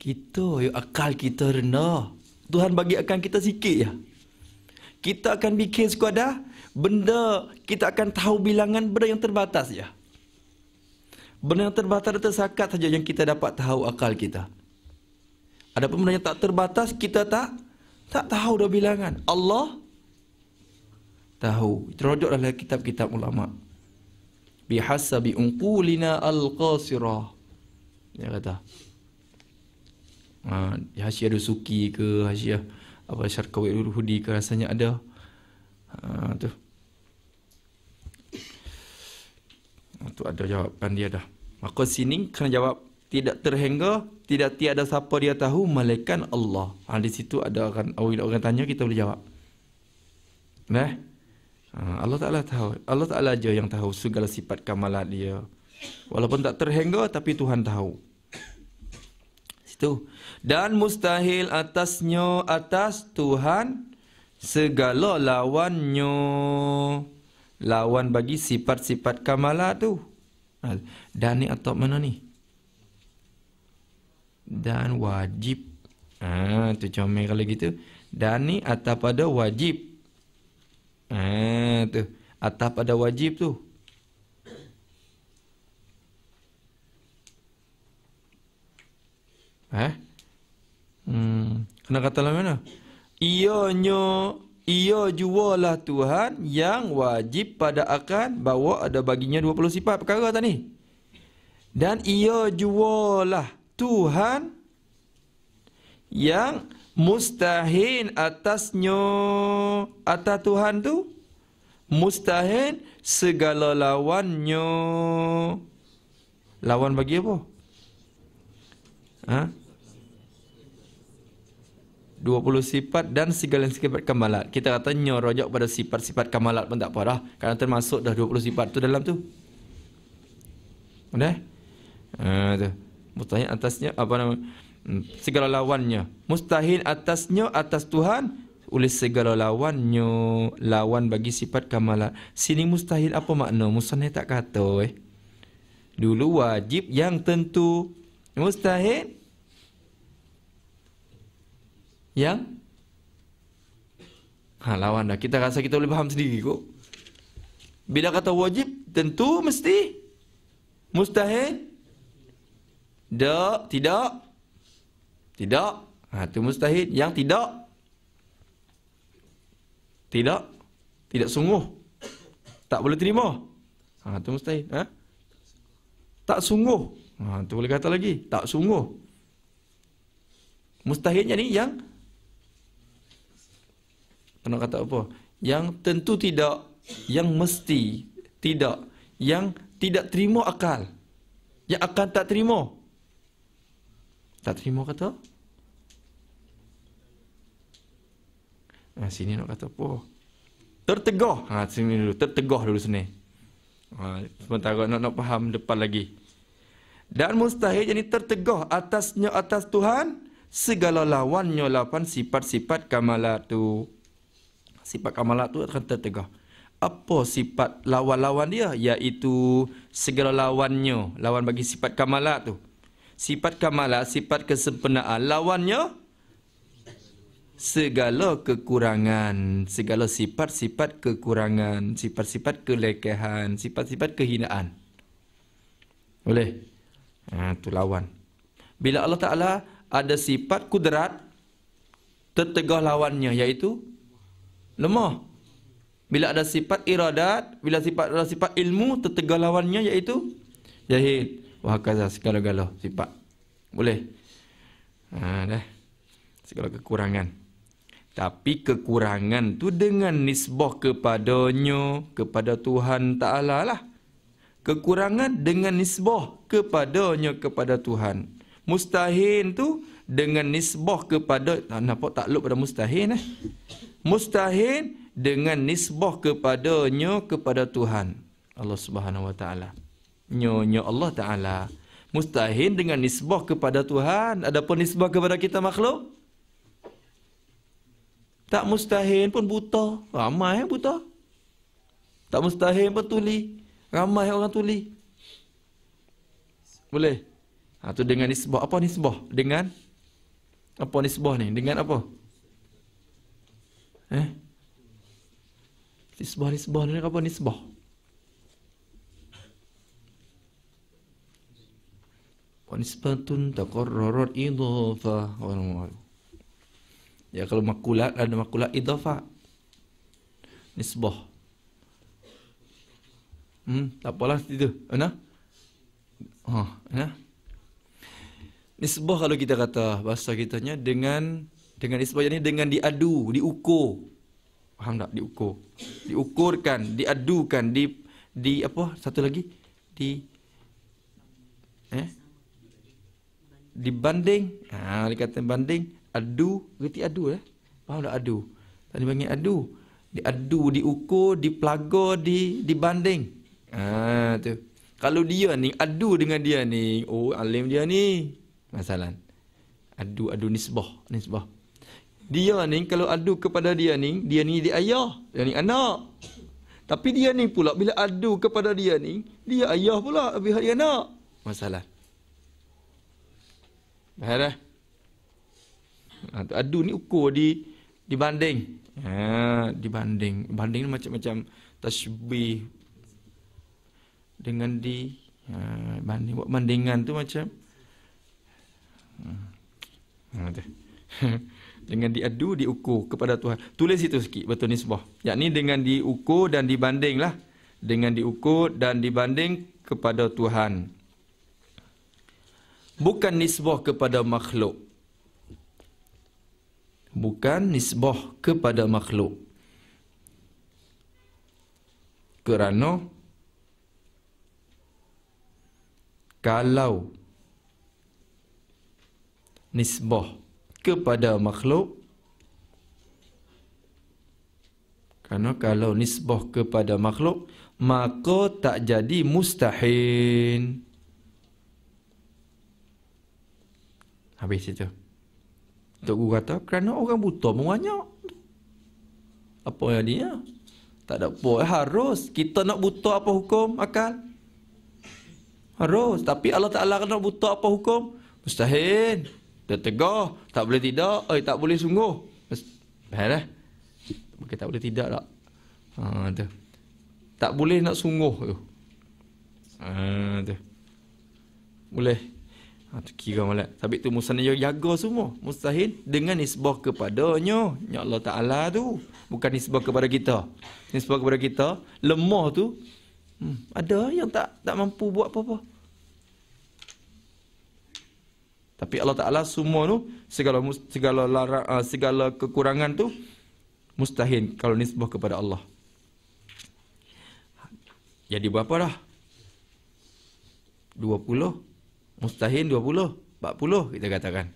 Kita yuk akal kita rendah. Tuhan bagi akan kita sikit ya. Kita akan bikin sekadar benda kita akan tahu bilangan benda yang terbatas ya. Benda yang terbatas dan tersakat saja yang kita dapat tahu akal kita. Adapun benda yang tak terbatas kita tak tak tahu dah bilangan. Allah tahu. Terojok dalam kitab-kitab ulama. Bihasabi unqulina al-qasirah. Dia kata uh, ha, Hashia Rusuki ke Hashia ah, apa Syarqawi, Ruhudi ke rasanya ada uh, tu tu ada jawapan dia dah maka sini kena jawab tidak terhingga tidak tiada siapa dia tahu malaikat Allah ha, di situ ada akan orang, orang tanya kita boleh jawab nah ha, Allah Ta'ala tahu Allah Ta'ala je yang tahu segala sifat kamalat dia Walaupun tak terhingga tapi Tuhan tahu Situ dan mustahil atasnya atas Tuhan segala lawannya lawan bagi sifat-sifat kamala tu dan ni atau mana ni dan wajib ah tu comel kalau gitu dan ni atas pada wajib ah tu atas pada wajib tu Eh? Ha? Hmm. Kena kata lah mana? Ianya, iyo juwalah Tuhan yang wajib pada akan bawa ada baginya 20 sifat perkara tak ni? Dan iyo juwalah Tuhan yang mustahin atasnya atas Tuhan tu mustahin segala lawannya lawan bagi apa? Ha? 20 sifat dan segala sifat kamalat. Kita kata rojak pada sifat-sifat kamalat pun tak apa dah. Kerana termasuk dah 20 sifat tu dalam tu. Boleh? Ah, ha, tu. Mustahil atasnya apa nama? Hmm, segala lawannya. Mustahil atasnya atas Tuhan oleh segala lawannya lawan bagi sifat kamalat. Sini mustahil apa makna? Musanne tak kata eh. Dulu wajib yang tentu mustahil yang ha, lawan dah. Kita rasa kita boleh faham sendiri kok. Bila kata wajib, tentu mesti mustahil. Tak, tidak. Tidak. Ha, itu mustahil. Yang tidak. Tidak. Tidak sungguh. Tak boleh terima. Ha, itu mustahil. Ha? Tak sungguh. Ha, tu boleh kata lagi. Tak sungguh. Mustahilnya ni yang Kena kata apa? Yang tentu tidak, yang mesti tidak, yang tidak terima akal. Yang akan tak terima. Tak terima kata? Nah sini nak kata apa? Tertegah. Ha, sini dulu. Tertegah dulu sini. Ha, sementara nak, nak faham depan lagi. Dan mustahil jadi tertegah atasnya atas Tuhan segala lawannya lapan sifat-sifat kamalatu sifat kamalat tu akan tertegah. Apa sifat lawan-lawan dia? Iaitu segala lawannya. Lawan bagi sifat kamalat tu. Sifat kamalat, sifat kesempurnaan. Lawannya, segala kekurangan. Segala sifat-sifat kekurangan. Sifat-sifat kelekehan. Sifat-sifat kehinaan. Boleh? Ha, tu lawan. Bila Allah Ta'ala ada sifat kudrat, tertegah lawannya. Iaitu lemah bila ada sifat iradat bila sifat ada sifat ilmu tertegak lawannya iaitu jahil wah hakaza segala-gala sifat boleh ha dah segala kekurangan tapi kekurangan tu dengan nisbah kepadanya kepada Tuhan Taala lah kekurangan dengan nisbah kepadanya kepada Tuhan mustahin tu dengan nisbah kepada tak nampak pada mustahin eh mustahil dengan nisbah kepadanya kepada Tuhan Allah Subhanahu wa taala. Nyonya Allah taala mustahil dengan nisbah kepada Tuhan ada pun nisbah kepada kita makhluk tak mustahil pun buta ramai yang buta tak mustahil pun tuli ramai orang tuli boleh ha dengan nisbah apa nisbah dengan apa nisbah ni dengan apa Eh? Nisbah-nisbah ni apa? Nisbah. Wa nisbatun taqarrarat idhafah. Ya kalau makulat ada makulat idhafah. Nisbah. Hmm, tak apalah itu. Ana? Oh, ana? Nisbah kalau kita kata bahasa kitanya dengan dengan isbah ini dengan diadu, diukur. Faham tak? Diukur. Diukurkan, diadukan, di di apa? Satu lagi di eh dibanding. Ha, dia banding, adu, reti adu eh. Faham tak adu? Tadi panggil adu. Diadu, diukur, dipelaga, di dibanding. Ha, tu. Kalau dia ni adu dengan dia ni, oh alim dia ni. Masalah. Adu adu nisbah, nisbah dia ni kalau adu kepada dia ni, dia ni dia ayah, dia ni anak. Tapi dia ni pula bila adu kepada dia ni, dia ayah pula lebih dia anak. Masalah. Faham eh? Adu ni ukur di dibanding. Ha, dibanding. Banding ni macam-macam tashbih dengan di ha, banding buat bandingan tu macam ha, ha tu. dengan diadu diukur kepada Tuhan. Tulis itu sikit betul nisbah. Yakni dengan diukur dan dibandinglah dengan diukur dan dibanding kepada Tuhan. Bukan nisbah kepada makhluk. Bukan nisbah kepada makhluk. Kerana kalau nisbah kepada makhluk kerana kalau nisbah kepada makhluk maka tak jadi mustahil habis itu Tok Guru kata kerana orang buta pun banyak apa yang dia tak ada apa harus kita nak buta apa hukum akal harus tapi Allah Ta'ala nak buta apa hukum mustahil tak tegar, tak boleh tidak, eh tak boleh sungguh. Faham dah? Eh? Okay, tak boleh tidak tak. Ha, tu. Tak boleh nak sungguh tu. Ha, tu. Boleh. Ha, tu kira malak. Tapi tu musnah yang jaga semua. Mustahil dengan isbah kepadanya. Ya Allah Ta'ala tu. Bukan isbah kepada kita. Isbah kepada kita. Lemah tu. Hmm, ada yang tak tak mampu buat apa-apa. Tapi Allah Ta'ala semua tu segala segala lara, ah, segala kekurangan tu mustahil kalau nisbah kepada Allah. Jadi berapa dah? 20 mustahil 20 40 kita katakan.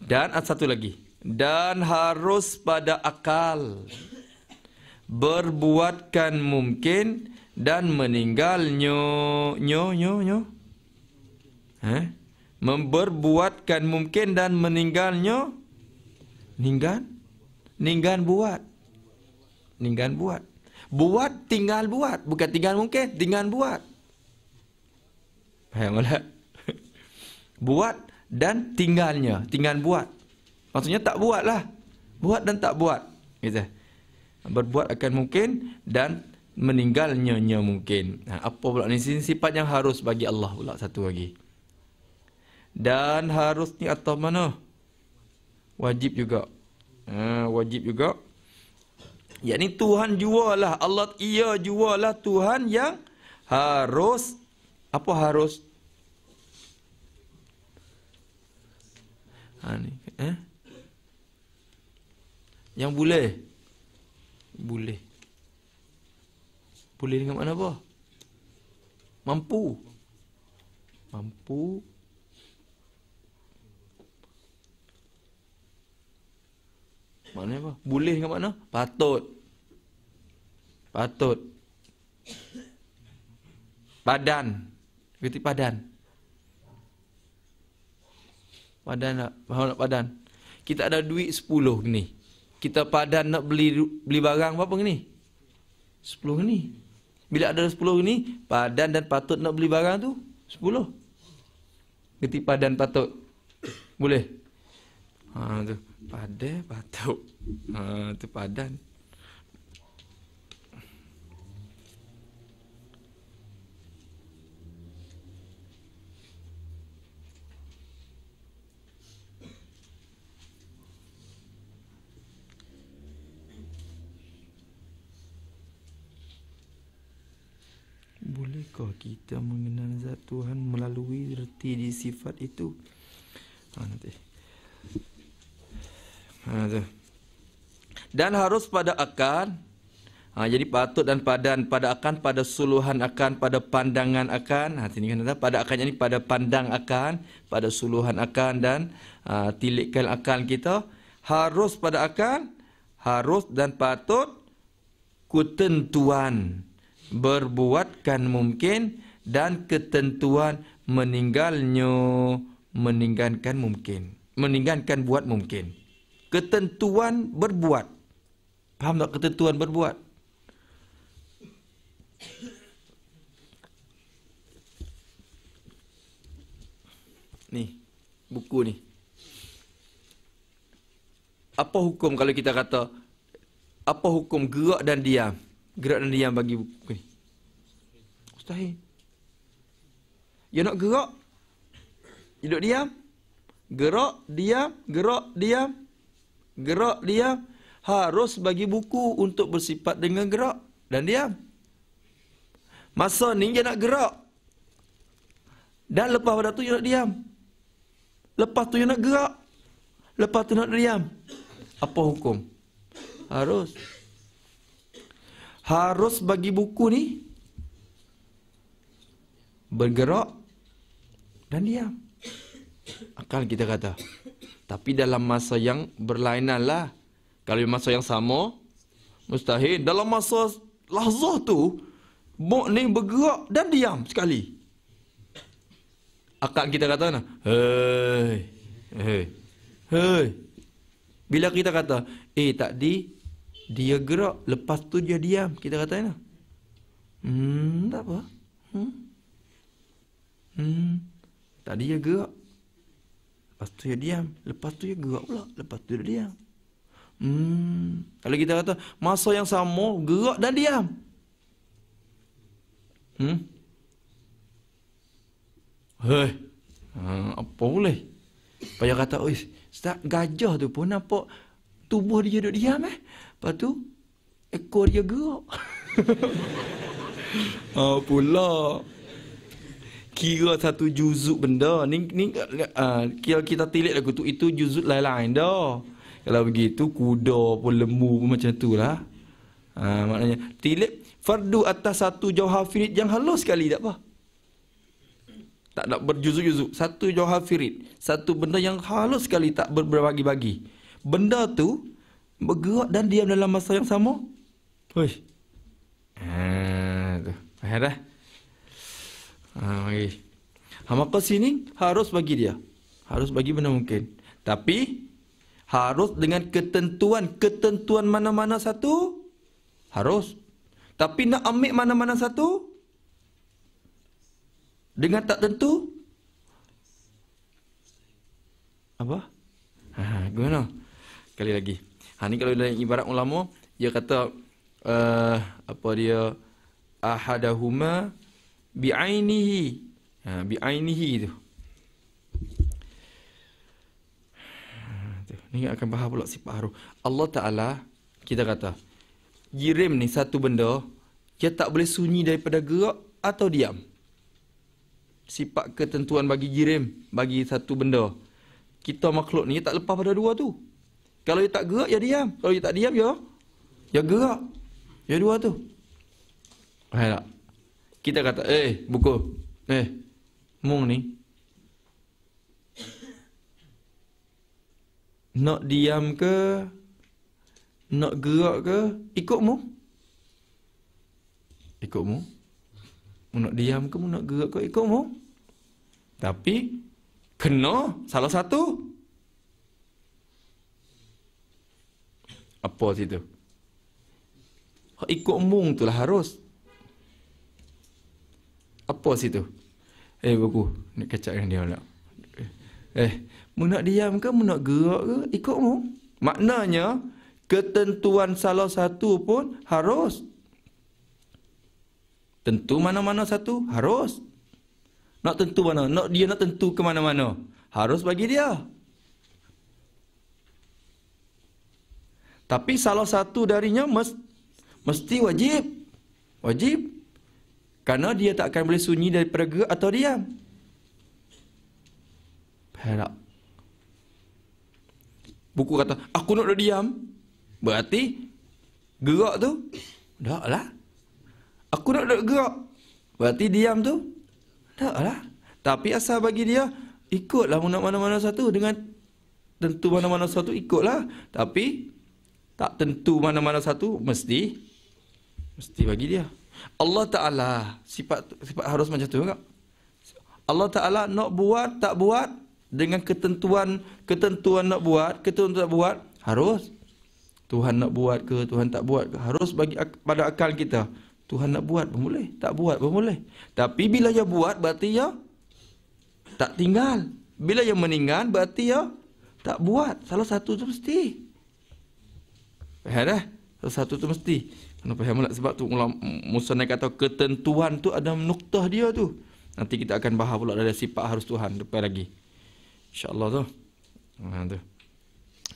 Dan satu lagi dan harus pada akal berbuatkan mungkin dan meninggal nyo nyo nyo nyo. Eh? memperbuatkan mungkin dan meninggalnya ninggan ninggan buat ninggan buat buat tinggal buat bukan tinggal mungkin tinggal buat Faham tak? buat dan tinggalnya tinggal buat maksudnya tak buatlah buat dan tak buat gitu berbuat akan mungkin dan meninggalnya nya mungkin. Ha, apa pula ni sifat yang harus bagi Allah pula satu lagi dan harusnya atau mana wajib juga ha, wajib juga ni Tuhan jualah Allah ia jualah Tuhan yang harus apa harus ha, ni, eh? yang boleh boleh boleh dengan mana apa mampu mampu Maknanya apa? Boleh ke mana? Patut. Patut. Padan. Kerti padan. Padan tak? Faham nak padan? Kita ada duit sepuluh ni. Kita padan nak beli beli barang apa ni? Sepuluh ni. Bila ada sepuluh ni, padan dan patut nak beli barang tu sepuluh. Kerti padan patut. Boleh? Ha, tu. Padah batuk ha, Itu padan Bolehkah kita mengenal zat Tuhan melalui reti di sifat itu? Ha, nanti. Ha, dan harus pada akan. Ha, jadi patut dan padan pada akan pada suluhan akan pada pandangan akan ha, sini kan pada akan ini pada pandang akan pada suluhan akan dan ha, tilikkan akan kita harus pada akan harus dan patut ketentuan berbuatkan mungkin dan ketentuan meninggalnya meninggalkan mungkin meninggalkan buat mungkin ketentuan berbuat. Faham tak ketentuan berbuat? Ni, buku ni. Apa hukum kalau kita kata apa hukum gerak dan diam? Gerak dan diam bagi buku ni. Mustahil. Ya nak gerak? Duduk diam? Gerak, diam, gerak, diam gerak diam harus bagi buku untuk bersifat dengan gerak dan diam masa ni dia nak gerak dan lepas pada tu dia nak diam lepas tu dia nak gerak lepas tu nak diam apa hukum harus harus bagi buku ni bergerak dan diam akal kita kata tapi dalam masa yang berlainan lah. Kalau masa yang sama, mustahil. Dalam masa lahzah tu, bok ni bergerak dan diam sekali. Akak kita kata, hei, hei, hei. Bila kita kata, eh tak di, dia gerak, lepas tu dia diam. Kita kata, hmm, tak apa. Hmm. Hmm. Tadi dia gerak, Lepas tu dia diam. Lepas tu dia gerak pula. Lepas tu dia diam. Hmm. Kalau kita kata masa yang sama gerak dan diam. Hmm. Hei. Hmm, apa boleh? Payah kata, "Oi, Ustaz, gajah tu pun nampak tubuh dia duduk diam eh. Lepas tu ekor dia gerak." Ah, oh, pula kira satu juzuk benda ni ni uh, kira kita tilik lagu tu itu juzuk lain-lain dah kalau begitu kuda pun lembu pun macam itulah ha uh, maknanya tilik fardu atas satu jauhar firid yang halus sekali tak apa tak nak berjuzuk-juzuk satu jauhar firid satu benda yang halus sekali tak berbagi-bagi benda tu bergerak dan diam dalam masa yang sama Hush. Ah, tu. Faham dah? Ha, okay. ha, maka sini harus bagi dia. Harus bagi benda mungkin. Tapi, harus dengan ketentuan. Ketentuan mana-mana satu? Harus. Tapi nak ambil mana-mana satu? Dengan tak tentu? Apa? Ha, gimana? Kali lagi. Ha, ni kalau dalam ibarat ulama, dia kata, uh, apa dia, ahadahuma, bi'ainihi ha bi'ainihi tu ni akan bahas pula sifat haru Allah Ta'ala kita kata jirim ni satu benda dia tak boleh sunyi daripada gerak atau diam sifat ketentuan bagi jirim bagi satu benda kita makhluk ni tak lepas pada dua tu kalau dia tak gerak ya diam kalau dia tak diam ya ya gerak ya dua tu Baiklah kita kata, eh buku, eh mung ni. Nak diam ke? Nak gerak ke? Ikut mu. Ikut mu. Mu nak diam ke? Mu nak gerak ke? Ikut mu. Tapi, kena salah satu. Apa situ? Ikut mung tu lah harus. Apa situ? Eh, buku. Nak kacak dengan dia nak. Eh, mu nak diam ke? Mu nak gerak ke? Ikut mu. Maknanya, ketentuan salah satu pun harus. Tentu mana-mana satu, harus. Nak tentu mana? Nak dia nak tentu ke mana-mana? Harus bagi dia. Tapi salah satu darinya mest, mesti wajib. Wajib. Kerana dia tak akan boleh sunyi dari gerak atau diam. Perak. Buku kata, aku nak diam. Berarti, gerak tu, tak lah. Aku nak gerak. Berarti diam tu, tak lah. Tapi asal bagi dia, ikutlah mana-mana satu dengan tentu mana-mana satu ikutlah. Tapi, tak tentu mana-mana satu, mesti, mesti bagi dia. Allah Ta'ala sifat, sifat harus macam tu enggak? Allah Ta'ala nak buat tak buat dengan ketentuan ketentuan nak buat ketentuan tak buat harus Tuhan nak buat ke Tuhan tak buat ke harus bagi ak- pada akal kita Tuhan nak buat pun boleh tak buat pun boleh tapi bila dia buat berarti ya tak tinggal bila dia meninggal berarti ya tak buat salah satu tu mesti Faham dah? Salah satu tu mesti. Kenapa faham lah. Sebab tu ulam, Musa naik kata ketentuan tu ada nuktah dia tu. Nanti kita akan bahas pula ada sifat harus Tuhan. Depan lagi. InsyaAllah tu. Ha, tu.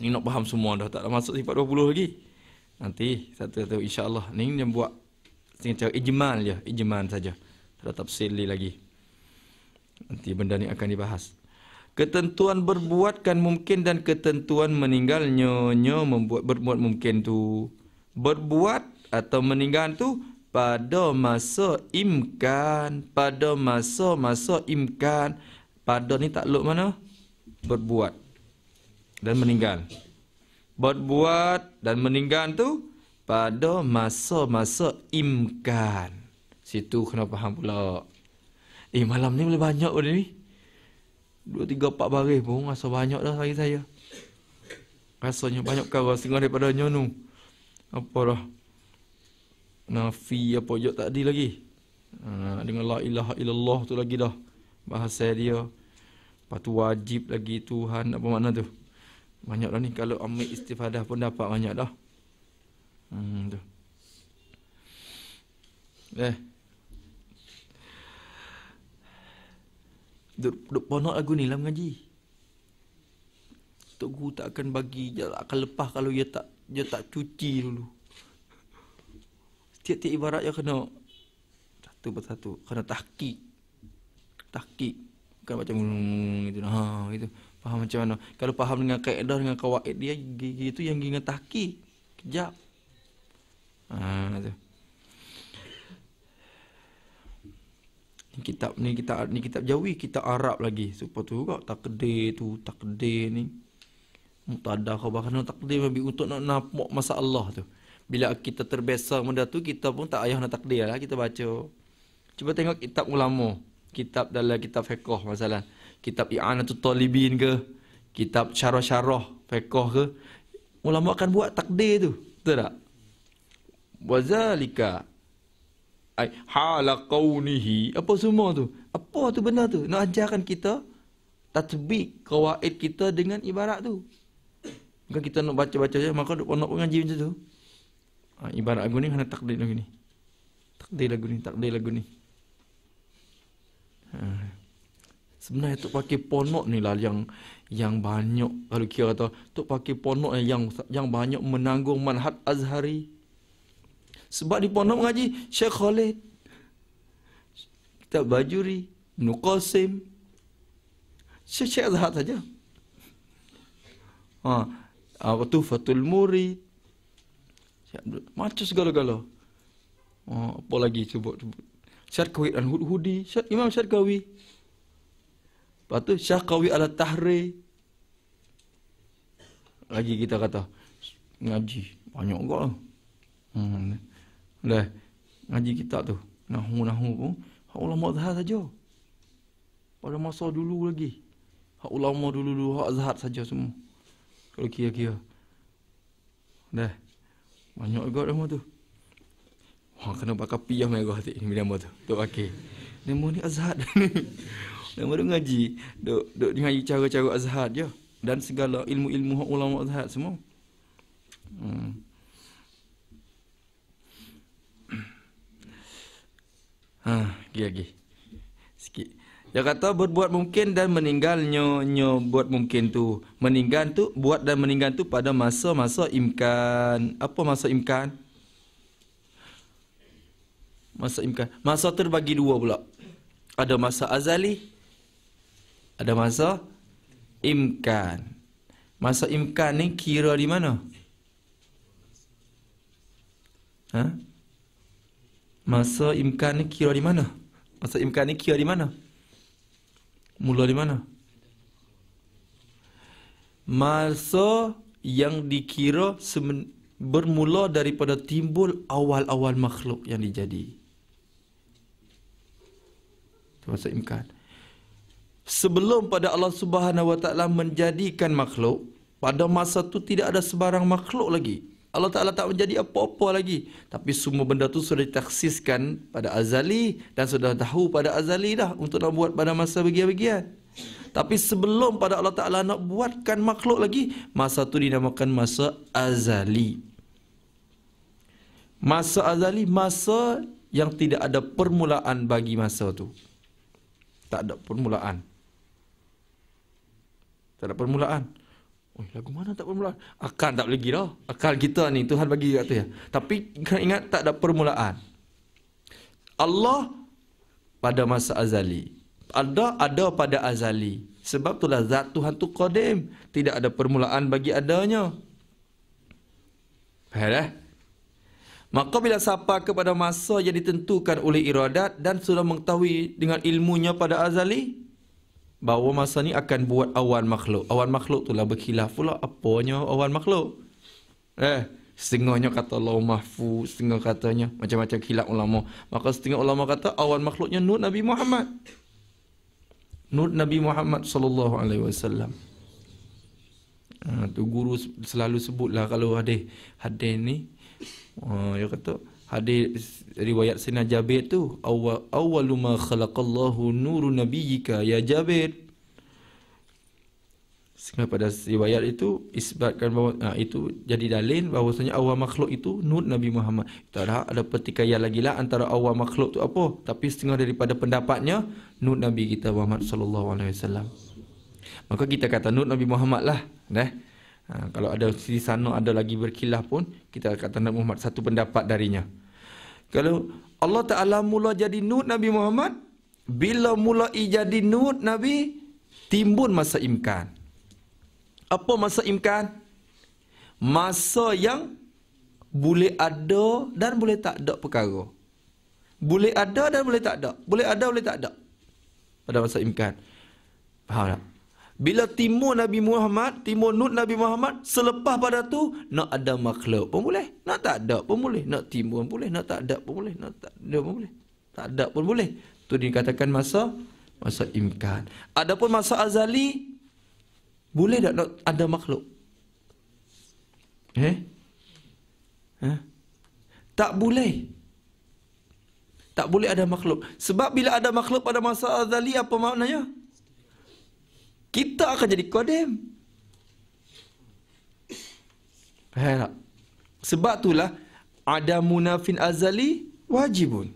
Ni nak faham semua dah. Tak ada masuk sifat 20 lagi. Nanti satu-satu insyaAllah. Ni yang buat secara ijman je. Ijman saja. Tak ada tafsir lagi. Nanti benda ni akan dibahas. Ketentuan berbuatkan mungkin dan ketentuan meninggalnya nyo membuat berbuat mungkin tu berbuat atau meninggal tu pada masa imkan pada masa masa imkan pada ni tak takluk mana berbuat dan meninggal berbuat dan meninggal tu pada masa-masa imkan situ kena faham pula eh malam ni boleh banyak pun ni dua tiga 4 baris pun rasa banyak dah bagi saya rasanya banyak kau rasa dengan daripada nyonu apalah nafi apa je tak lagi. Ha, dengan la ilaha illallah tu lagi dah bahasa dia. Lepas tu wajib lagi Tuhan apa makna tu. Banyak dah ni kalau ambil istifadah pun dapat banyak dah. Hmm tu. Eh. Duk, duk ponok lagu ni lah mengaji. Tok Guru tak akan bagi, dia akan lepas kalau dia tak dia tak cuci dulu tiap-tiap ibarat yang kena satu persatu kena tahqiq tahqiq bukan macam gitu ha gitu faham macam mana kalau faham dengan kaedah dengan kawaid dia gitu yang gini tahqiq kejap ha gitu ni kitab ni kitab ni kitab jawi kita arab lagi supaya tu juga takde tu takde ni mutada khabar kena takde lebih untuk nak nampak Allah tu bila kita terbesar benda tu kita pun tak ayah nak takdir lah kita baca cuba tengok kitab ulama kitab dalam kitab fiqh masalah kitab i'anatut talibin ke kitab syarah-syarah fiqh ke ulama akan buat takdir tu betul tak wazalika ai hala apa semua tu apa tu benda tu nak ajarkan kita tatbik kawaid kita dengan ibarat tu Bukan kita nak baca-baca je, maka nak pengaji macam tu. Ha, ibarat lagu ni mana takdir lagu ni? Takdir lagu ni, takdir lagu ni. Ha. Sebenarnya tu pakai ponok ni lah yang yang banyak kalau kira kata tu pakai ponok yang yang banyak menanggung manhat azhari. Sebab di ponok mengaji Syekh Khalid. Kita bajuri, Nukasim. Syekh Azhar saja. Ha, ah, Abu Tufatul Murid. Ya, macam segala-gala. Oh, apa lagi cuba sebut. Syarkawi dan Hudhudi. Syar, Imam Syarkawi. Lepas tu, Syarkawi ala tahre Lagi kita kata, ngaji. Banyak gol, lah. Hmm. Dah, ngaji kita tu. Nahu-nahu pun. Hak ulama zahar saja. Pada masa dulu lagi. Hak ulama dulu-dulu, hak zahar saja semua. Kalau kira-kira. Dah. Banyak juga nama tu. Wah, kena pakai piah merah tu. Ini nama tu. Tok Akil. Nama ni Azhad. nama tu ngaji. Duk, duk ngaji cara-cara Azhad je. Dan segala ilmu-ilmu ulama Azhad semua. Hmm. Ha, pergi lagi. Sikit. Dia kata berbuat mungkin dan meninggal nyo nyo buat mungkin tu. Meninggal tu buat dan meninggal tu pada masa-masa imkan. Apa masa imkan? Masa imkan. Masa terbagi dua pula. Ada masa azali. Ada masa imkan. Masa imkan ni kira di mana? Ha? Masa imkan ni kira di mana? Masa imkan ni kira di mana? Ha? Mula di mana? Masa yang dikira semen, bermula daripada timbul awal-awal makhluk yang dijadi. Itu masa imkan. Sebelum pada Allah Subhanahu Wa Taala menjadikan makhluk, pada masa itu tidak ada sebarang makhluk lagi. Allah Ta'ala tak menjadi apa-apa lagi. Tapi semua benda tu sudah ditaksiskan pada azali dan sudah tahu pada azali dah untuk nak buat pada masa bagian-bagian. Tapi sebelum pada Allah Ta'ala nak buatkan makhluk lagi, masa tu dinamakan masa azali. Masa azali, masa yang tidak ada permulaan bagi masa tu. Tak ada permulaan. Tak ada permulaan. Tak ada permulaan. Oi, lagu mana tak permulaan? Akal tak boleh gila. Akal kita ni Tuhan bagi kat tu ya. Tapi kena ingat tak ada permulaan. Allah pada masa azali. Ada ada pada azali. Sebab itulah zat Tuhan tu qadim, tidak ada permulaan bagi adanya. Faham eh? Maka bila sapa kepada masa yang ditentukan oleh iradat dan sudah mengetahui dengan ilmunya pada azali, bahawa masa ni akan buat awan makhluk. Awan makhluk tu lah berkilah pula apanya awan makhluk. Eh, setengahnya kata Allah mahfu, setengah katanya macam-macam kilat ulama. Maka setengah ulama kata awan makhluknya Nur Nabi Muhammad. Nur Nabi Muhammad sallallahu alaihi wasallam. Ha, guru selalu sebutlah kalau hadis hadis ni. Ha, dia kata hadis riwayat Sina Jabir tu awal awalu ma khalaqallahu nuru nabiyyika ya Jabir sehingga pada riwayat itu isbatkan bahawa ha, itu jadi dalil bahawasanya awal makhluk itu nur Nabi Muhammad tak ada ada pertikaian lagi lah antara awal makhluk tu apa tapi setengah daripada pendapatnya nur Nabi kita Muhammad sallallahu alaihi wasallam maka kita kata nur Nabi Muhammad lah dah ha, kalau ada di sana ada lagi berkilah pun kita kata Nabi Muhammad satu pendapat darinya kalau Allah Ta'ala mula jadi nur Nabi Muhammad, bila mula jadi nur Nabi, timbun masa imkan. Apa masa imkan? Masa yang boleh ada dan boleh tak ada perkara. Boleh ada dan boleh tak ada. Boleh ada, boleh tak ada. Pada masa imkan. Faham tak? Bila timur Nabi Muhammad, timur nut Nabi Muhammad, selepas pada tu, nak ada makhluk pun boleh. Nak tak ada pun boleh. Nak timur pun boleh. Nak tak ada pun boleh. Nak tak ada pun boleh. Tak ada pun boleh. Itu dikatakan masa, masa imkan. Adapun masa azali, boleh tak nak ada makhluk? Eh? Eh? Tak boleh. Tak boleh ada makhluk. Sebab bila ada makhluk pada masa azali, apa maknanya? kita akan jadi kodem. Faham tak? Sebab itulah ada munafin azali wajibun.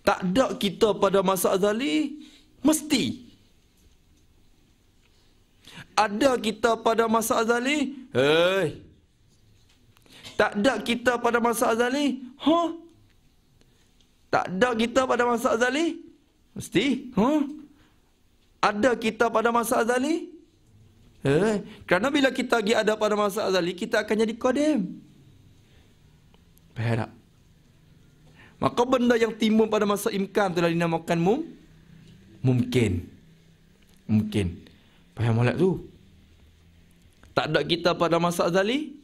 Tak ada kita pada masa azali mesti. Ada kita pada masa azali? Hei. Tak ada kita pada masa azali? Huh? Tak ada kita pada masa azali? Mesti? Huh? ada kita pada masa azali? Eh, kerana bila kita lagi ada pada masa azali, kita akan jadi kodem. Faham tak? Maka benda yang timbul pada masa imkan telah dinamakan mum mungkin. Mungkin. Faham molek tu? Tak ada kita pada masa azali?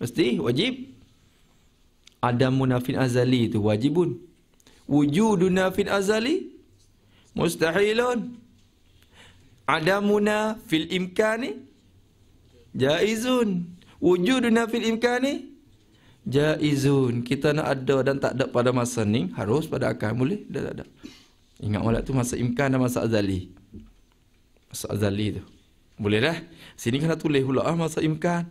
Mesti wajib. Ada munafin azali itu wajibun. Wujudun nafin azali? Mustahilun. Mustahilun adamuna fil imkan ni jaizun wujuduna fil imkan ni jaizun kita nak ada dan tak ada pada masa ni harus pada akal boleh dah dah. ada ingat wala tu masa imkan dan masa azali masa azali tu boleh dah sini kena tulis pula ah masa imkan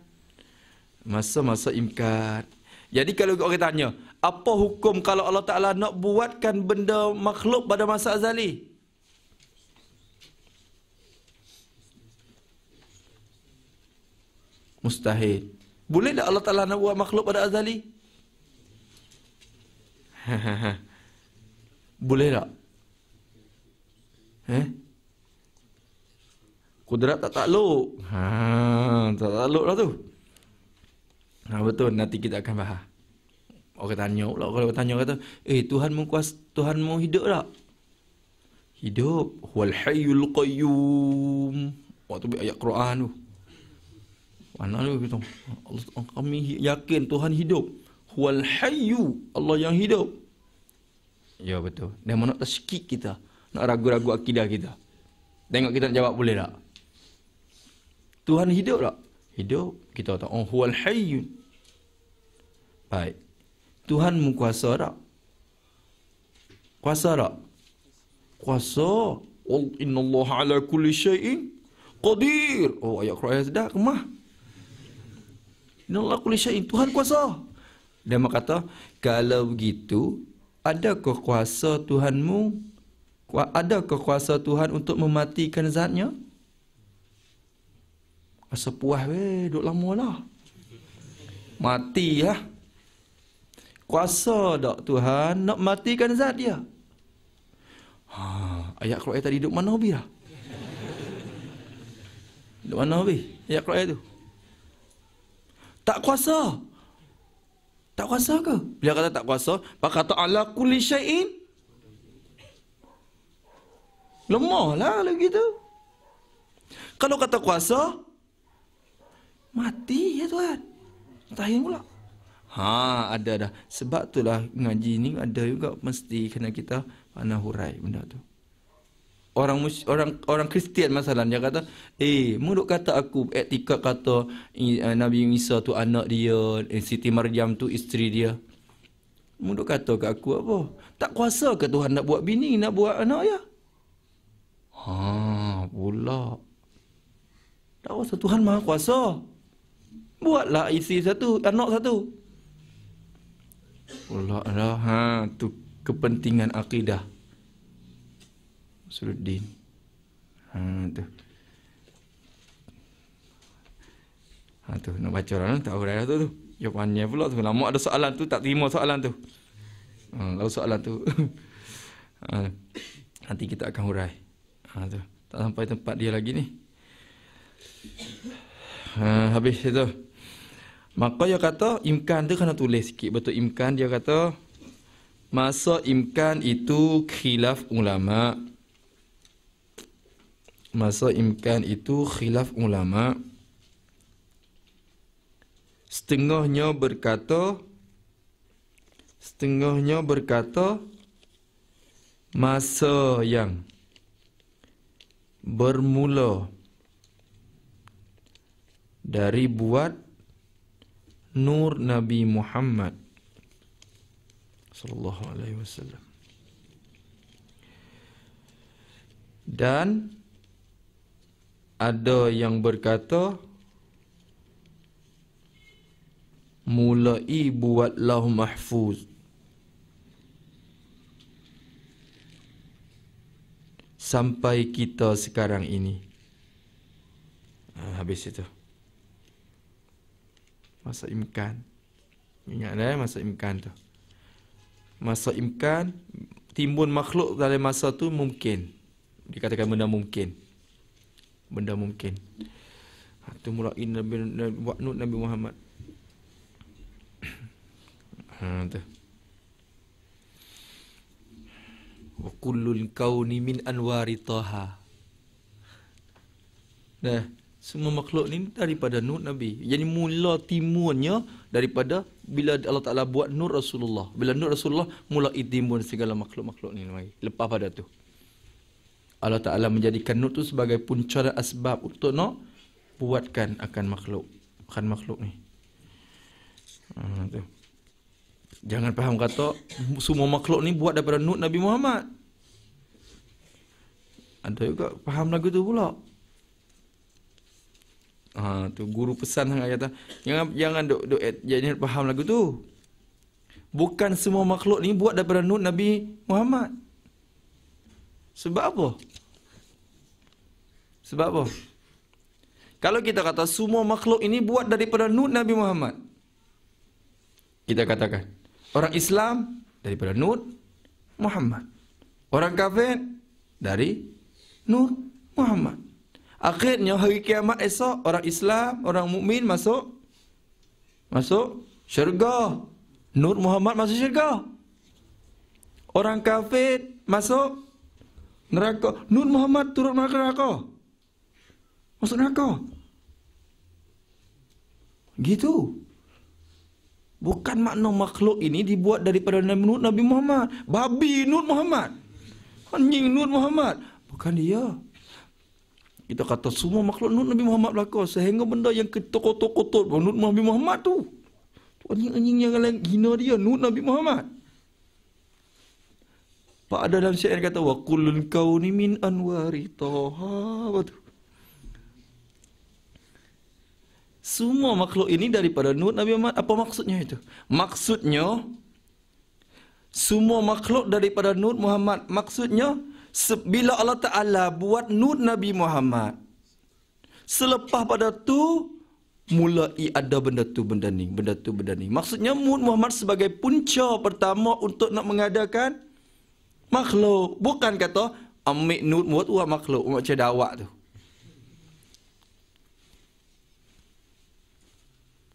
masa masa imkan jadi kalau orang tanya apa hukum kalau Allah Taala nak buatkan benda makhluk pada masa azali Mustahil. Boleh tak Allah Ta'ala nak buat makhluk pada azali? Boleh tak? Eh? Kudrat tak takluk. Ha, tak takluk lah tu. Ha, betul, nanti kita akan bahas. Orang tanya pula, orang tanya kata, eh Tuhan mu kuas, Tuhan mu hidup tak? Hidup. Wal hayyul qayyum. Waktu ayat Quran tu. Mana dia kita? Allah, kami yakin Tuhan hidup. Huwal hayyu. Allah yang hidup. Ya betul. Dia mana tersikik kita. Nak ragu-ragu akidah kita. Tengok kita nak jawab boleh tak? Tuhan hidup tak? Hidup. Kita tahu. Oh, huwal hayyu. Baik. Tuhan mengkuasa tak? Kuasa tak? Kuasa. Inna Allah ala kulli syai'in. Qadir. Oh ayat Quran yang sedap. Kemah. Inallah kulli syai'in. Tuhan kuasa. Dia mak kata, kalau begitu, ada kuasa Tuhanmu? Ada kuasa Tuhan untuk mematikan zatnya? Rasa puas weh, duk lama lah. Mati lah. Kuasa tak Tuhan nak matikan zat dia? Ha, ayat keluar tadi duk mana habis lah? Duk mana habis ayat keluar tu? Tak kuasa. Tak kuasa ke? Bila kata tak kuasa. Pak kata Allah kulli syai'in. Lemah lah lagi tu. Kalau kata kuasa, mati ya tuan, Tahir pula. Ha, ada dah. Sebab itulah ngaji ni ada juga mesti kena kita panah hurai benda tu orang orang orang Kristian masalah dia kata eh menurut kata aku etika kata eh, Nabi Isa tu anak dia eh, Siti Maryam tu isteri dia menurut kata kat aku apa tak kuasa ke Tuhan nak buat bini nak buat anak ya ha pula tak kuasa Tuhan maha kuasa buatlah isi satu anak satu pula dah ha tu kepentingan akidah Suluddin ha, tu ha, tu nak baca orang tak tahu dah tu tu jawapannya pula tu lama ada soalan tu tak terima soalan tu ha, kalau soalan tu ha, nanti kita akan hurai ha, tu tak sampai tempat dia lagi ni ha, habis itu maka dia kata imkan tu kena tulis sikit betul imkan dia kata masa imkan itu khilaf ulama' masa imkan itu khilaf ulama setengahnya berkata setengahnya berkata masa yang bermula dari buat nur Nabi Muhammad sallallahu alaihi wasallam dan ada yang berkata mulai buatlah mahfuz sampai kita sekarang ini ha, habis itu masa imkan ingat dah eh? masa imkan tu masa imkan timbun makhluk dalam masa tu mungkin dikatakan benda mungkin benda mungkin ha, tu mulai Nabi Wa'nud Nabi Muhammad ha tu wa kullul kauni min anwari taha nah semua makhluk ni daripada nur Nabi. Jadi mula timurnya daripada bila Allah Ta'ala buat nur Rasulullah. Bila nur Rasulullah mula timur segala makhluk-makhluk ni. Lepas pada tu. Allah Ta'ala menjadikan nur tu sebagai punca dan asbab untuk nak buatkan akan makhluk. Akan makhluk ni. Hmm, tu. Jangan faham kata semua makhluk ni buat daripada nur Nabi Muhammad. Ada juga faham lagu tu pula. Ha, tu guru pesan sangat kata jangan jangan duk duk jangan faham lagu tu. Bukan semua makhluk ni buat daripada nur Nabi Muhammad. Sebab apa? Sebab apa? Kalau kita kata semua makhluk ini buat daripada nur Nabi Muhammad. Kita katakan. Orang Islam daripada nur Muhammad. Orang kafir dari nur Muhammad. Akhirnya hari kiamat esok orang Islam, orang mukmin masuk masuk syurga. Nur Muhammad masuk syurga. Orang kafir masuk neraka. Nur Muhammad turun masuk neraka. Masuk neraka. Gitu. Bukan makna makhluk ini dibuat daripada Nabi Muhammad. Babi Nur Muhammad. Anjing Nur Muhammad. Bukan dia. Kita kata semua makhluk Nur Nabi Muhammad berlaku. Sehingga benda yang ketuk-ketuk-ketuk Nur Nabi Muhammad tu. Anjing-anjing yang lain hina dia Nur Nabi Muhammad. Pak ada dalam syair kata wa kullun kauni min anwari taha. Semua makhluk ini daripada nur Nabi Muhammad. Apa maksudnya itu? Maksudnya semua makhluk daripada nur Muhammad. Maksudnya bila Allah Taala buat nur Nabi Muhammad. Selepas pada tu mulai ada benda tu benda ni, benda tu benda ni. Maksudnya Nur Muhammad sebagai punca pertama untuk nak mengadakan makhluk bukan kata ambil nut mut wa makhluk macam dawak tu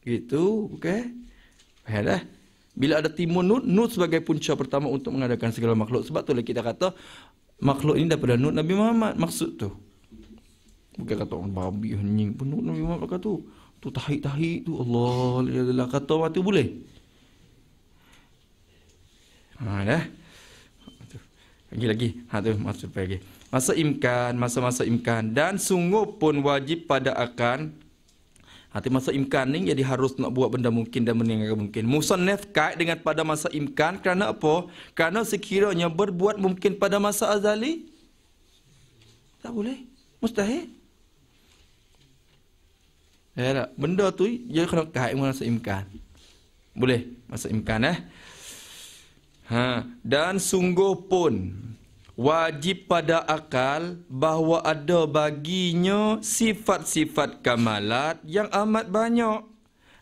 gitu okey faham dah bila ada timun nut nut sebagai punca pertama untuk mengadakan segala makhluk sebab tu lah kita kata makhluk ini daripada nut Nabi Muhammad maksud tu bukan kata orang babi hening pun nut Nabi Muhammad kata tu tu tahi-tahi tu Allah Allah kata mati boleh ha dah eh? lagi-lagi ha tu masa supaya lagi masa imkan masa-masa imkan dan sungguh pun wajib pada akan Hati masa imkan ni jadi harus nak buat benda mungkin dan benda meninggalkan mungkin. Musanif kait dengan pada masa imkan kerana apa? Kerana sekiranya berbuat mungkin pada masa azali. Tak boleh. Mustahil. Ya Benda tu dia kena kait dengan masa imkan. Boleh? Masa imkan eh. Ha, dan sungguh pun wajib pada akal bahawa ada baginya sifat-sifat kamalat yang amat banyak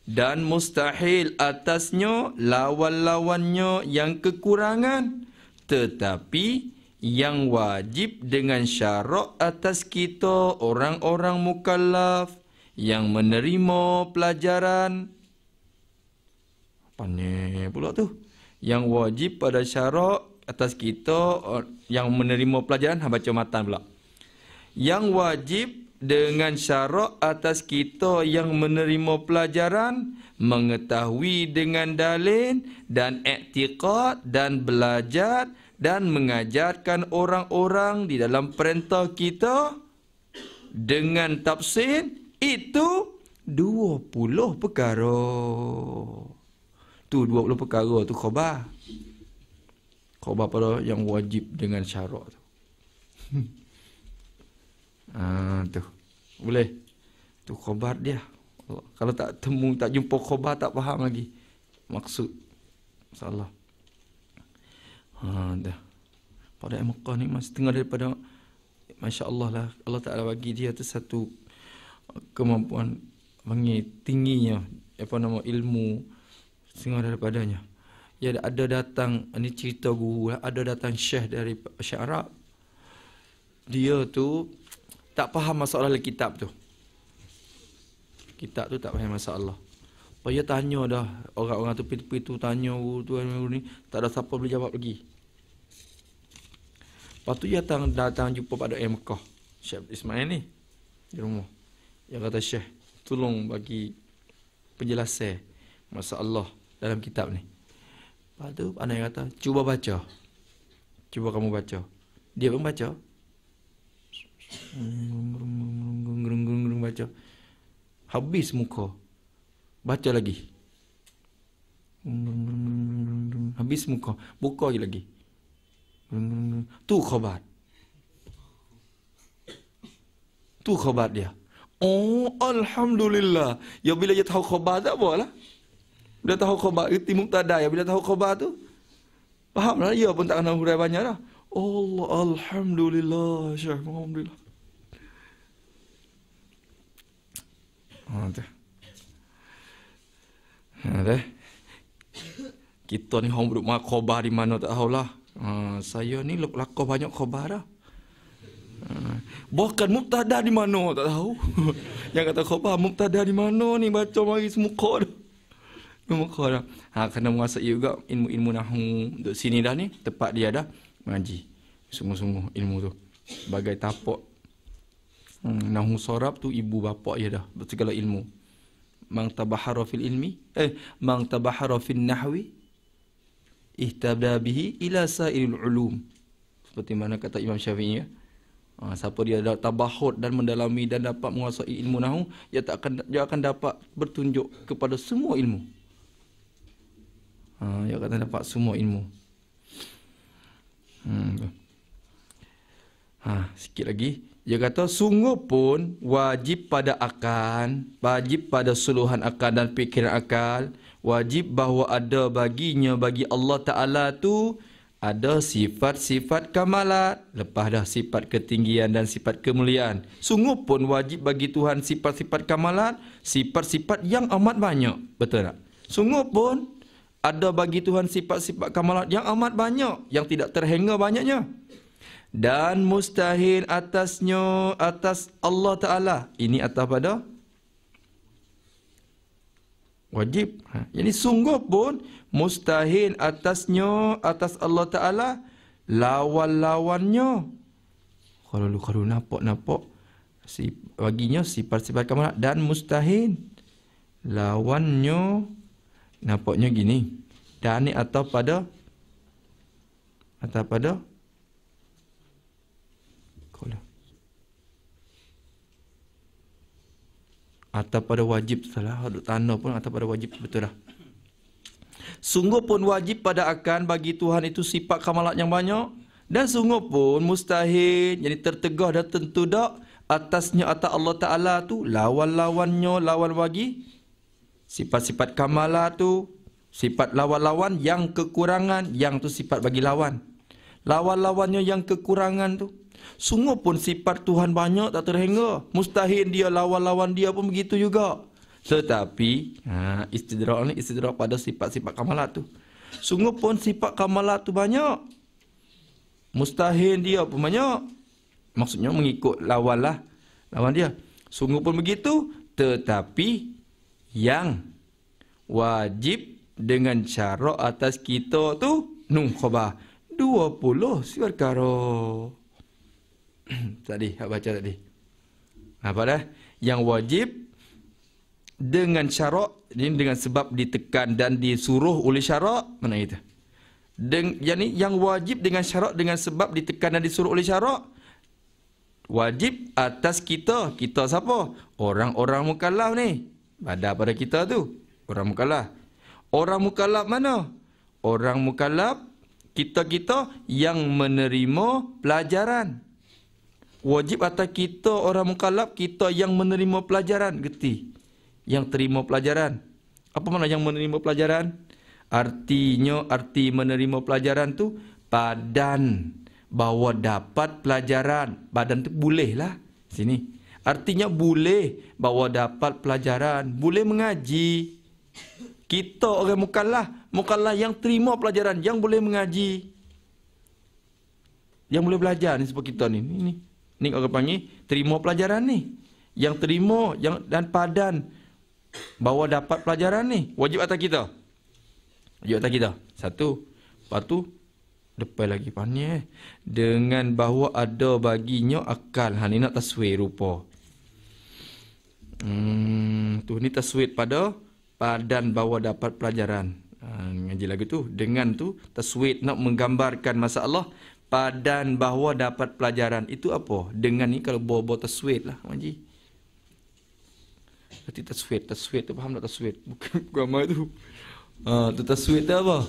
dan mustahil atasnya lawan-lawannya yang kekurangan tetapi yang wajib dengan syarak atas kita orang-orang mukallaf yang menerima pelajaran apa panik pula tu yang wajib pada syarak atas kita yang menerima pelajaran hamba baca matan pula yang wajib dengan syarak atas kita yang menerima pelajaran mengetahui dengan dalil dan iktiqat dan belajar dan mengajarkan orang-orang di dalam perintah kita dengan tafsir itu dua puluh perkara. Tu dua puluh perkara tu khabar. Khabar pada yang wajib dengan syarat tu. Ha, tu. Boleh. Tu khabar dia. Kalau tak temu, tak jumpa khabar tak faham lagi. Maksud Insyaallah. Ha, dah. Pada Mekah ni masih tengah daripada Masya Allah lah Allah Ta'ala bagi dia tu satu Kemampuan Panggil tingginya Apa nama ilmu Sengah daripadanya Ya ada datang Ini cerita guru lah Ada datang syekh dari syekh Arab Dia tu Tak faham masalah kitab tu Kitab tu tak faham masalah Lepas dia tanya dah Orang-orang tu pergi tu tanya guru tu guru ni, Tak ada siapa boleh jawab lagi Lepas tu dia datang, datang jumpa pada Ayah Mekah Syekh Ismail ni Di rumah Dia kata syekh Tolong bagi penjelasan Masalah dalam kitab ni. Lepas tu anak yang kata, cuba baca. Cuba kamu baca. Dia pun baca. baca. Habis muka. Baca lagi. Habis muka. Buka lagi lagi. Tu khabat, Tu khabat dia. Oh, Alhamdulillah. Ya bila dia tahu khabat tak apa lah. Bila tahu khabar, erti eh, ya. Bila tahu khabar tu, fahamlah. Ya pun tak kena hurai banyak lah. Allah, Alhamdulillah, Syekh Alhamdulillah. Ha, tu. Kita ni orang berdua khabar di mana tak tahulah. Ha, saya ni lakuk banyak khabar lah. Ha, bahkan muktadah di mana tak tahu. Yang kata khabar, muktadah di mana ni baca mari semuka dah. Memukul dah. Ha, kena menguasai juga ilmu-ilmu nahu. Duduk sini dah ni, tepat dia dah mengaji. Semua-semua ilmu tu. Bagai tapak. Hmm, nahu sorab tu ibu bapa dia dah. Segala ilmu. Mang tabahara fil ilmi. Eh, mang tabahara fil nahwi. Ihtabda ila sa'iril ulum. Seperti mana kata Imam Syafi'i ya. Ha, siapa dia dah tabahut dan mendalami dan dapat menguasai ilmu nahu, dia, tak akan, dia akan dapat bertunjuk kepada semua ilmu. Ha, dia kata dapat semua ilmu. Hmm. Ha, sikit lagi. Dia kata sungguh pun wajib pada akan, wajib pada seluruhan akan dan fikiran akal, wajib bahawa ada baginya bagi Allah Ta'ala tu ada sifat-sifat kamalat. Lepas dah sifat ketinggian dan sifat kemuliaan. Sungguh pun wajib bagi Tuhan sifat-sifat kamalat. Sifat-sifat yang amat banyak. Betul tak? Sungguh pun ada bagi Tuhan sifat-sifat kamalat yang amat banyak yang tidak terhingga banyaknya dan mustahil atasnya atas Allah Taala ini atas pada wajib ini ha, sungguh pun mustahil atasnya atas Allah Taala lawan-lawannya kalau lu kalau nampak nampak si baginya sifat-sifat kamalat dan mustahil lawannya nampaknya gini dan ni atau pada atau pada kola atau pada wajib salah ada tanda pun atau pada wajib betul lah sungguh pun wajib pada akan bagi Tuhan itu sifat kamalat yang banyak dan sungguh pun mustahil jadi tertegah dan tentu tak atasnya atas Allah Ta'ala tu lawan-lawannya lawan bagi sifat-sifat kamala lah tu sifat lawan-lawan yang kekurangan yang tu sifat bagi lawan lawan-lawannya yang kekurangan tu sungguh pun sifat Tuhan banyak tak terhingga mustahil dia lawan-lawan dia pun begitu juga tetapi ha istidrak ni istidrak pada sifat-sifat kamala lah tu sungguh pun sifat kamala lah tu banyak mustahil dia pun banyak maksudnya mengikut lawan lah, lawan dia sungguh pun begitu tetapi yang wajib dengan syarat atas kita tu nun khabar 20 surat karo tadi hak baca tadi apa dah yang wajib dengan syarat ini dengan sebab ditekan dan disuruh oleh syarat mana itu Den, yang, yang wajib dengan syarat dengan sebab ditekan dan disuruh oleh syarat wajib atas kita kita siapa orang-orang mukallaf ni Badar pada kita tu. Orang mukallaf. Orang mukallaf mana? Orang mukallaf kita-kita yang menerima pelajaran. Wajib atas kita orang mukallaf kita yang menerima pelajaran. Geti. Yang terima pelajaran. Apa mana yang menerima pelajaran? Artinya arti menerima pelajaran tu badan bahawa dapat pelajaran. Badan tu boleh lah. Sini. Sini. Artinya boleh bawa dapat pelajaran, boleh mengaji. Kita orang mukallah, mukallah yang terima pelajaran, yang boleh mengaji. Yang boleh belajar ni seperti kita ni, ni ni. Ni orang panggil terima pelajaran ni. Yang terima yang dan padan bawa dapat pelajaran ni wajib atas kita. Wajib atas kita. Satu. Lepas tu depan lagi panie eh. dengan bahawa ada baginya akal ha ni nak taswir rupa Hmm, tu ni taswid pada padan bawa dapat pelajaran. Hmm, ngaji lagu tu dengan tu taswid nak menggambarkan masalah padan bawa dapat pelajaran itu apa dengan ni kalau bawa-bawa taswid lah ngaji berarti taswid taswid tu faham tak taswid bukan gambar tu ha, tu taswid tu apa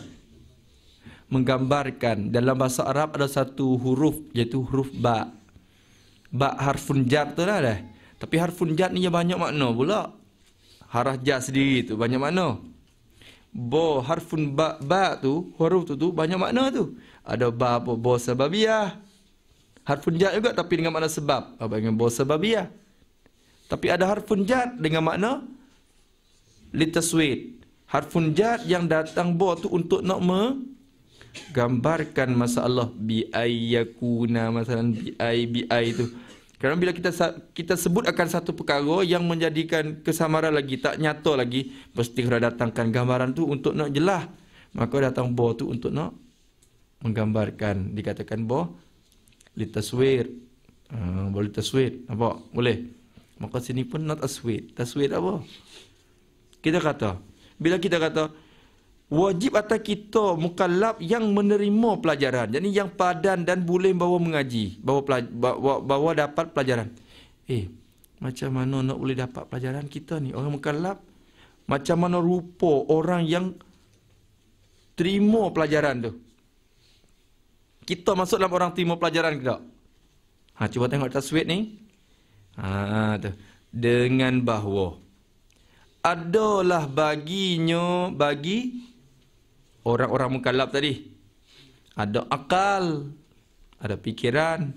menggambarkan dalam bahasa Arab ada satu huruf iaitu huruf ba ba harfun jar tu lah dah tapi harfun jad ni banyak makna pula. Harah jad sendiri tu banyak makna. Bo harfun ba, ba tu, huruf tu tu banyak makna tu. Ada ba apa bo sebabiah. Harfun jad juga tapi dengan makna sebab. Apa ah, dengan bo sebabiah. Tapi ada harfun jad dengan makna litaswid. Harfun jad yang datang bo tu untuk nak me gambarkan masalah bi ayyakuna masalah bi ay bi ay tu. Kerana bila kita kita sebut akan satu perkara yang menjadikan kesamaran lagi tak nyata lagi, mesti kena datangkan gambaran tu untuk nak jelas. Maka datang bo tu untuk nak menggambarkan dikatakan bo litaswir. Uh, boleh taswir. Apa? Ah, boleh. Maka sini pun not aswir. Taswir apa? Kita kata bila kita kata wajib atas kita mukallaf yang menerima pelajaran. Jadi yang padan dan boleh bawa mengaji, bawa bawa, bawa dapat pelajaran. Eh, macam mana nak boleh dapat pelajaran kita ni orang mukallaf? Macam mana rupa orang yang terima pelajaran tu? Kita masuk dalam orang terima pelajaran ke tak? Ha, cuba tengok taswid ni. Ha, tu. Dengan bahawa adalah baginya bagi orang-orang mukallaf tadi. Ada akal, ada fikiran,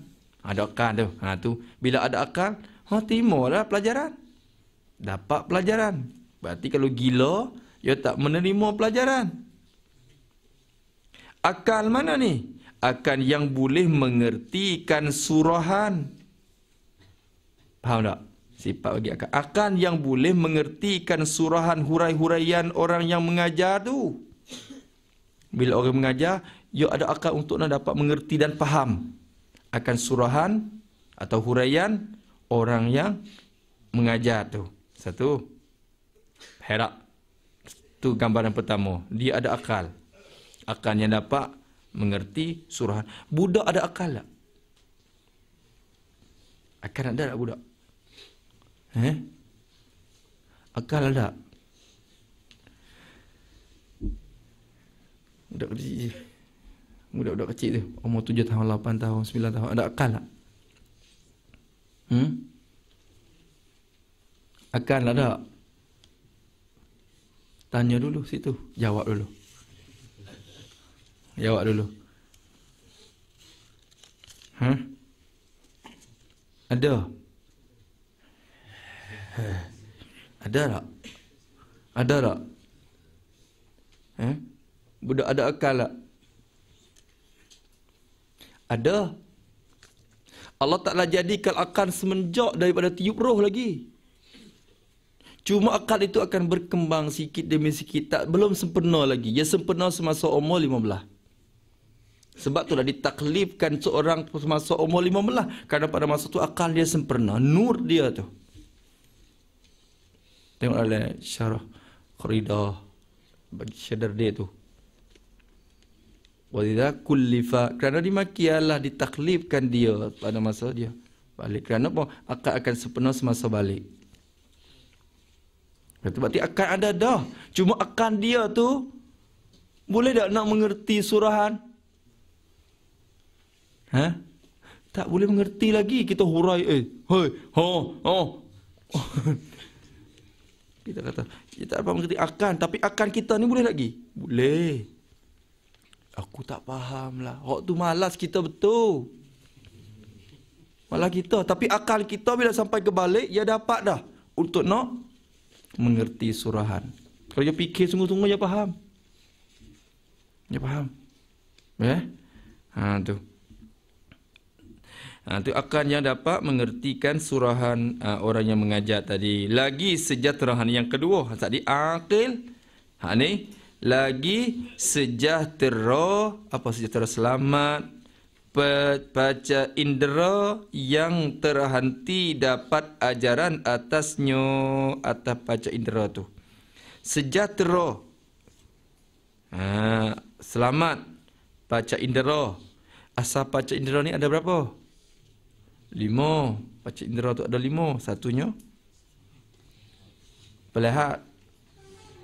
ada akal tu. Ha tu, bila ada akal, ha timulah pelajaran. Dapat pelajaran. Berarti kalau gila, dia ya tak menerima pelajaran. Akal mana ni? Akan yang boleh mengertikan surahan. Faham tak? Sifat bagi akal. Akan yang boleh mengertikan surahan hurai-huraian orang yang mengajar tu bila orang mengajar, ia ada akal untuk nak dapat mengerti dan faham akan surahan atau huraian orang yang mengajar tu. Satu, herak. tu gambaran pertama. Dia ada akal. akan yang dapat mengerti surahan. Budak ada akal tak? Akal ada tak budak? Eh? Akal ada tak? Budak kecil je Budak-budak kecil tu Umur tujuh tahun, lapan tahun, sembilan tahun Ada akal tak? Hmm? Akal lah tak? Tanya dulu situ Jawab dulu Jawab dulu Hah? Hmm? Ada? Ada tak? Ada tak? Hmm? Budak ada akal tak? Ada. Allah taklah jadikan akal semenjak daripada tiup roh lagi. Cuma akal itu akan berkembang sikit demi sikit. Tak, belum sempurna lagi. Ia sempurna semasa umur belah. Sebab itulah ditaklifkan seorang semasa umur belah, Kerana pada masa itu akal dia sempurna. Nur dia tu. Tengok oleh syarah Khuridah. Syedar dia tu. Walidah kullifa kerana dimaki Allah ditaklifkan dia pada masa dia balik kerana pun akad akan sepenuh semasa balik itu berarti akan ada dah cuma akan dia tu boleh tak nak mengerti surahan ha tak boleh mengerti lagi kita hurai eh hoi ha oh, ha oh. kita kata kita apa mengerti akan tapi akan kita ni boleh lagi boleh Aku tak faham lah. tu malas kita betul. Malah kita. Tapi akal kita bila sampai ke balik, ia dapat dah. Untuk nak mengerti surahan. Kalau dia fikir sungguh-sungguh, dia faham. Dia faham. Ya? Eh? Ha, tu. Ha, tu akan yang dapat mengertikan surahan ha, orang yang mengajar tadi. Lagi sejahterahan yang kedua. Tadi akil. Ha, ni. Ha, lagi sejahtera apa sejahtera selamat baca indera yang terhenti dapat ajaran atasnya atas baca indera tu sejahtera ha, selamat baca indera asa baca indera ni ada berapa lima baca indera tu ada lima satunya pelihat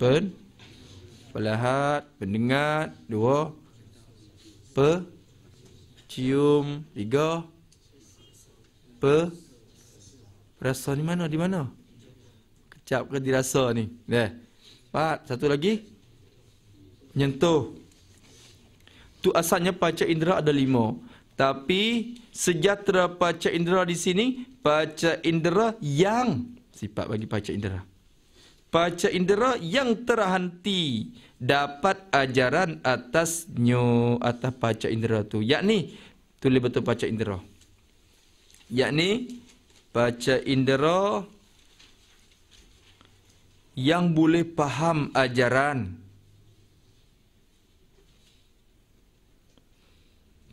pen Pelahat, pendengar, dua. Pe, cium, tiga. Pe, rasa ni mana, di mana? Kecap ke dirasa ni? Deh. Empat, satu lagi. nyentuh. Tu asalnya panca indera ada lima. Tapi sejahtera panca indera di sini, panca indera yang sifat bagi panca indera. Paca indera yang terhenti dapat ajaran atas nyo atas paca indera tu. Yakni tulis betul paca indera. Yakni paca indera yang boleh faham ajaran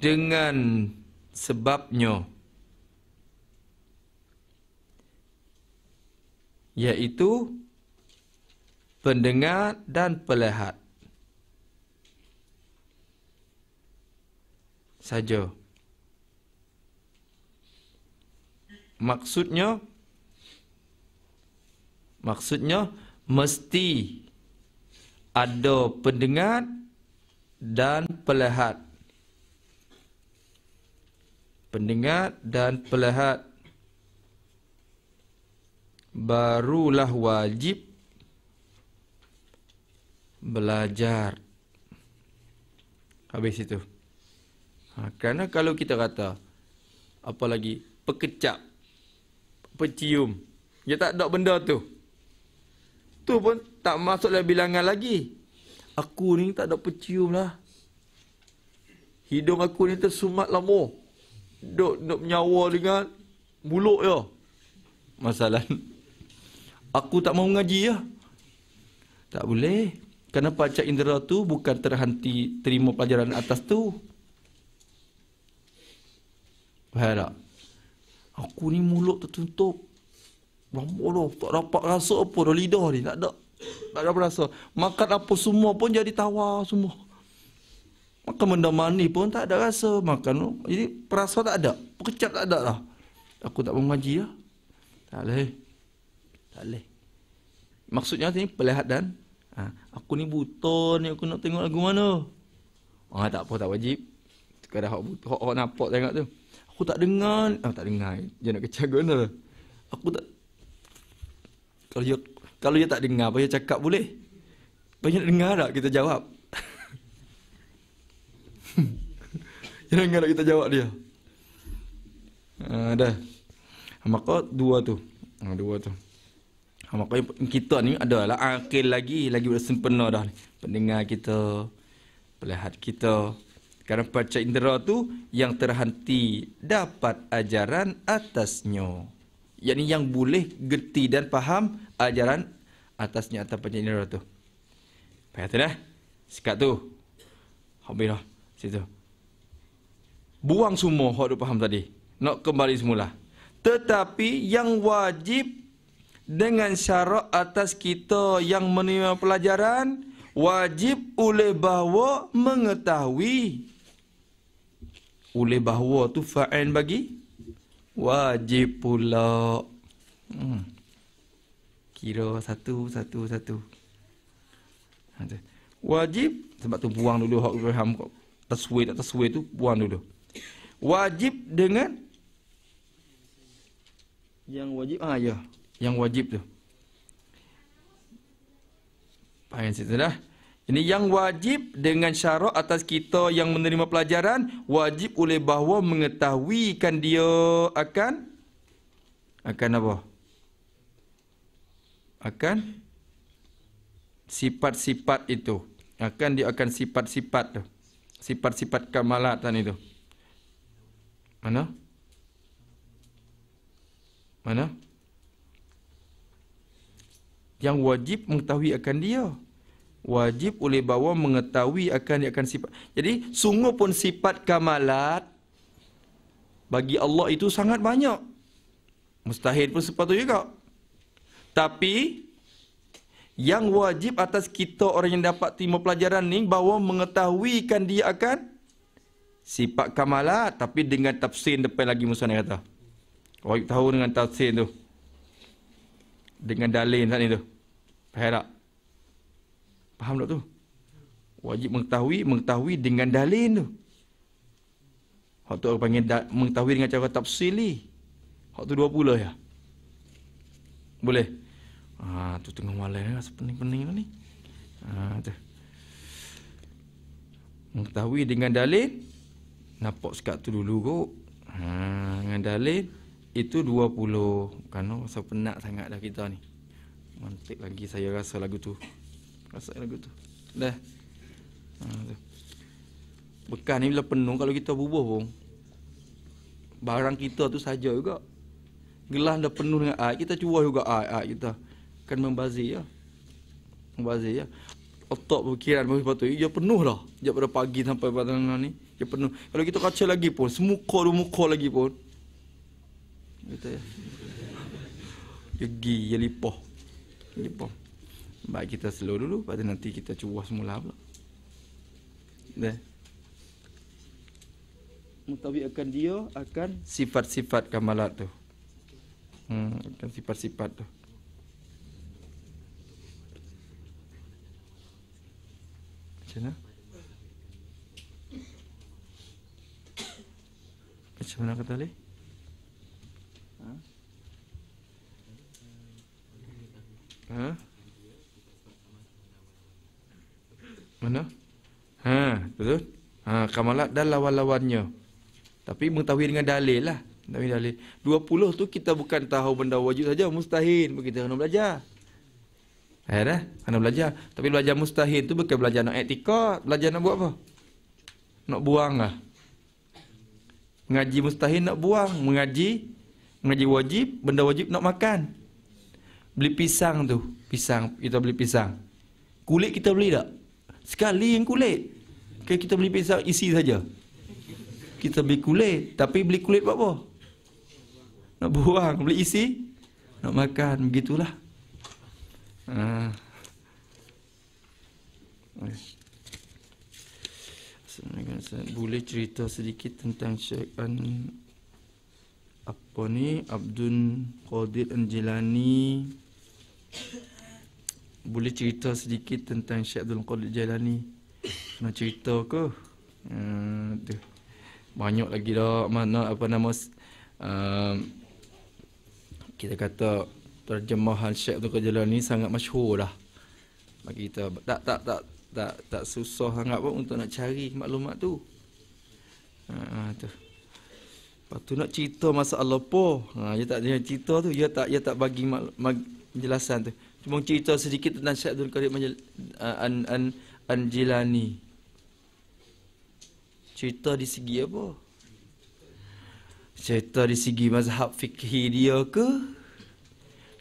dengan sebabnya iaitu pendengar dan pelihat. Saja. Maksudnya, maksudnya mesti ada pendengar dan pelihat. Pendengar dan pelihat barulah wajib belajar habis itu ha, kerana kalau kita kata apa lagi pekecap pecium dia tak ada benda tu tu pun tak masuk dalam bilangan lagi aku ni tak ada pecium lah hidung aku ni tersumat lama Dok duk nyawa dengan buluk je ya. masalah aku tak mau ngaji ya. tak boleh kerana pacar indera tu bukan terhenti terima pelajaran atas tu. Faham tak? Aku ni mulut tertutup. Lama dah. Tak dapat rasa apa dah lidah ni. Tak ada. Tak ada rasa. Makan apa semua pun jadi tawar semua. Makan benda manis pun tak ada rasa. Makan Jadi perasa tak ada. Pekecap tak ada lah. Aku tak mengaji lah. Tak boleh. Tak boleh. Maksudnya ni pelihat dan Ha, aku ni buta ni aku nak tengok lagu mana. Ah ha, tak apa tak wajib. Kadang hok buta hok nampak tengok tu. Aku tak dengar. Ah oh, tak dengar. Dia nak kecah guna. Aku tak kalau dia kalau dia tak dengar apa dia cakap boleh. Banyak dengar tak kita jawab. dia dengar tak kita jawab dia. Ah ha, dah. Maka dua tu. Ha, dua tu. Makanya kita ni adalah akil lagi, lagi bersempena dah ni. Pendengar kita, pelihat kita. Kerana pacar indera tu yang terhenti dapat ajaran atasnya. Yang ni yang boleh gerti dan faham ajaran atasnya atas pacar indera tu. Pakai dah. Sekat tu. Habis lah. Situ. Buang semua hak tu faham tadi. Nak kembali semula. Tetapi yang wajib dengan syarat atas kita yang menerima pelajaran wajib oleh bahwa mengetahui oleh bahwa tu fa'in bagi wajib pula hmm. kira satu satu satu wajib sebab tu buang dulu hak faham taswir tak taswir tu buang dulu wajib dengan yang wajib ah ya yang wajib tu. Pahamkan cerita sudah. Ini yang wajib dengan syarat atas kita yang menerima pelajaran. Wajib oleh bahawa mengetahui kan dia akan. Akan apa? Akan. Sifat-sifat itu. Akan dia akan sifat-sifat tu. Sifat-sifat kamalatan itu. Mana? Mana? Mana? yang wajib mengetahui akan dia wajib oleh bawah mengetahui akan dia akan sifat jadi sungguh pun sifat kamalat bagi Allah itu sangat banyak mustahil pun sepatutnya juga tapi yang wajib atas kita orang yang dapat terima pelajaran ni bahawa mengetahuikan dia akan sifat kamalat tapi dengan tafsir depan lagi musan kata. Orang tahu dengan tafsir tu dengan dalil saat ni tu. Faham tak? Faham tak tu? Wajib mengetahui, mengetahui dengan dalil tu. Hak tu orang panggil da- mengetahui dengan cara tafsili. Hak tu dua puluh ya. Boleh. Ah tu tengah malam ni rasa pening-pening ni. Ah ha, tu. Mengetahui dengan dalil nampak sekat tu dulu kok. Ha dengan dalil itu 20 Kan oh, Rasa penat sangat dah kita ni Mantik lagi saya rasa lagu tu Rasa lagu tu Dah ha, Bekas ni bila penuh Kalau kita bubuh pun Barang kita tu saja juga Gelas dah penuh dengan air Kita cuba juga air, air kita Kan membazir ya Membazir ya Otak berfikiran Mereka sepatu ya, Dia penuh lah Sejak pada pagi sampai pada tengah ni Dia penuh Kalau kita kaca lagi pun Semuka dua muka lagi pun gitu ya Yegi, ya lipoh Baik kita slow dulu Pada nanti kita cuba semula pula Dah Mutawiakan dia akan Sifat-sifat kamalat tu Hmm, akan sifat-sifat tu Macam mana? Macam mana kata boleh? Ha? Mana? Ha, betul? Ha, kamalat dan lawan-lawannya. Tapi mengetahui dengan dalil lah. Mengetahui dalil. 20 tu kita bukan tahu benda wajib saja. Mustahil. Kita kena belajar. Ya eh, dah. Kena belajar. Tapi belajar mustahil tu bukan belajar nak etika. Belajar nak buat apa? Nak buang lah. Mengaji mustahil nak buang. Mengaji Ngaji wajib, benda wajib nak makan. Beli pisang tu, pisang, kita beli pisang. Kulit kita beli tak? Sekali yang kulit. Okay, kita beli pisang isi saja. Kita beli kulit, tapi beli kulit buat apa? Nak buang, beli isi? Nak makan, begitulah. Ah. Boleh cerita sedikit tentang Syekh An apa ni Abdul Qadir Anjilani boleh cerita sedikit tentang Syekh Abdul Qadir Jalani nak cerita ke uh, banyak lagi dah mana apa nama uh, kita kata terjemahan Syekh Abdul Qadir Jalani sangat masyhur lah bagi kita tak tak tak tak tak susah sangat pun untuk nak cari maklumat tu eh, uh, tu Lepas tu nak cerita masalah apa? Ha, dia tak dia cerita tu, dia tak dia tak bagi mak, mak, jelasan tu. Cuma cerita sedikit tentang Syekh Abdul Qadir Majel, uh, an, an, an Jilani. Cerita di segi apa? Cerita di segi mazhab fikih dia ke?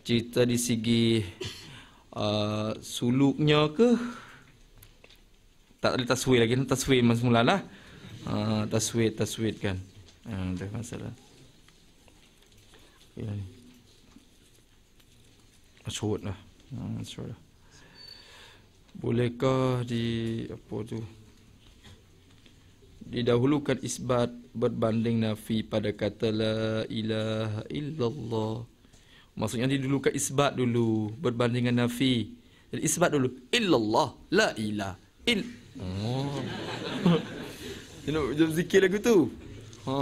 Cerita di segi uh, suluknya ke? Tak ada taswir lagi, taswir masa mula lah. Uh, ha, taswir, taswir kan. Tak ada masalah. Okay. Masyurut lah. Ha, lah. Bolehkah di... Apa tu? Didahulukan isbat berbanding nafi pada kata la ilaha illallah. Maksudnya di didahulukan isbat dulu berbandingan nafi. Jadi isbat dulu. Illallah. La ilah. Il. Oh. you know, zikir lagu tu. Ha.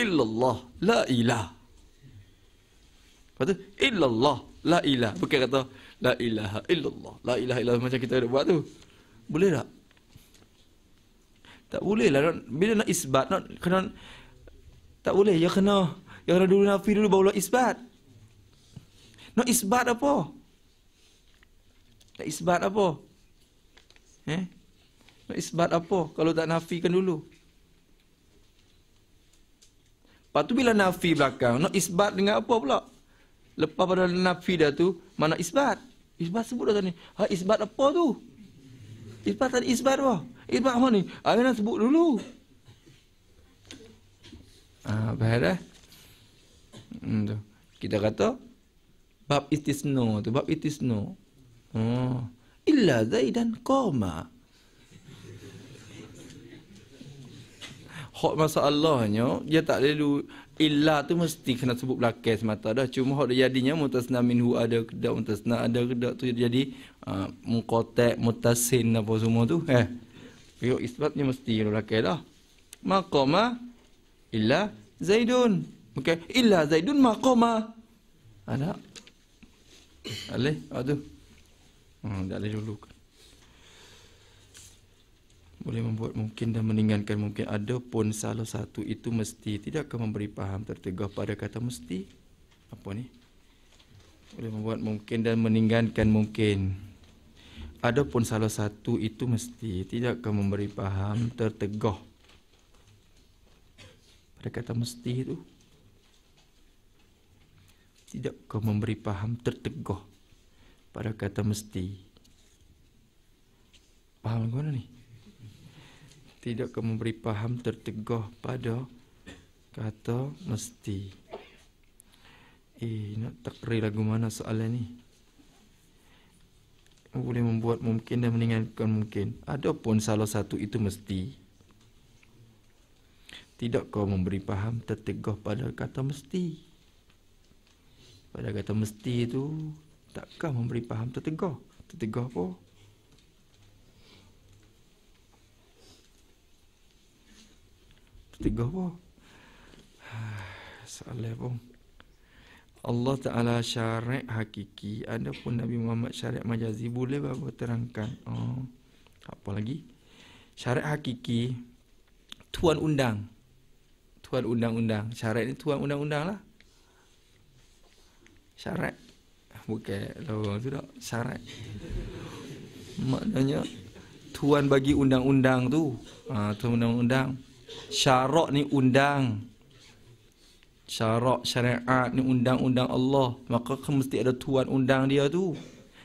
Illallah la ilah. Lepas tu, illallah la ilah. Bukan kata, la ilaha illallah. La ilaha illallah macam kita ada buat tu. Boleh tak? Tak boleh lah. Bila nak isbat, nak kena... Tak boleh. Ya kena... Ya kena dulu nafi dulu baru isbat. Nak isbat apa? Nak isbat apa? Eh? Nak isbat apa kalau tak nafikan dulu? Lepas tu bila nafi belakang, nak isbat dengan apa pula? Lepas pada nafi dah tu, mana isbat? Isbat sebut dah tadi. Ha, isbat apa tu? Isbat tadi isbat apa? Isbat apa ni? Amina ha, sebut dulu. Ah, ha, bahar eh? Hmm, tu. Kita kata, bab istisno tu, bab istisno. Oh. Ha. Illa zaidan koma. hak masalahnya dia tak lalu illa tu mesti kena sebut belakang semata dah cuma hak jadinya mutasna minhu ada kedak mutasna ada kedak tu jadi uh, ah, muqatat mutasin apa semua tu eh yo isbatnya mesti lalu belakang dah maqama illa zaidun okey illa zaidun maqama ada alih aduh hmm dah lalu dulu boleh membuat mungkin dan meninggalkan mungkin ada pun salah satu itu mesti tidak akan memberi paham tertegah pada kata mesti apa ni boleh membuat mungkin dan meninggalkan mungkin ada pun salah satu itu mesti tidak akan memberi paham tertegah pada kata mesti itu tidak kau memberi paham tertegoh pada kata mesti paham gimana ni tidak kamu memberi paham tertegoh pada kata mesti. Eh, nak takri lagu mana soalan ni? Boleh membuat mungkin dan meninggalkan mungkin. Adapun salah satu itu mesti. Tidak kau memberi paham tertegoh pada kata mesti. Pada kata mesti itu, takkah memberi paham tertegoh? Tertegoh apa? Tiga gawa Salah pun Allah Ta'ala syarik hakiki Ada pun Nabi Muhammad syarik majazi Boleh bapa terangkan oh. Apa lagi Syarik hakiki Tuan undang Tuan undang-undang Syarik ni tuan undang-undang lah Syarik Bukan lorong tu tak Syarik Maknanya Tuan bagi undang-undang tu ha, Tuan undang-undang syarak ni undang syarak syariat ni undang-undang Allah maka kan mesti ada tuan undang dia tu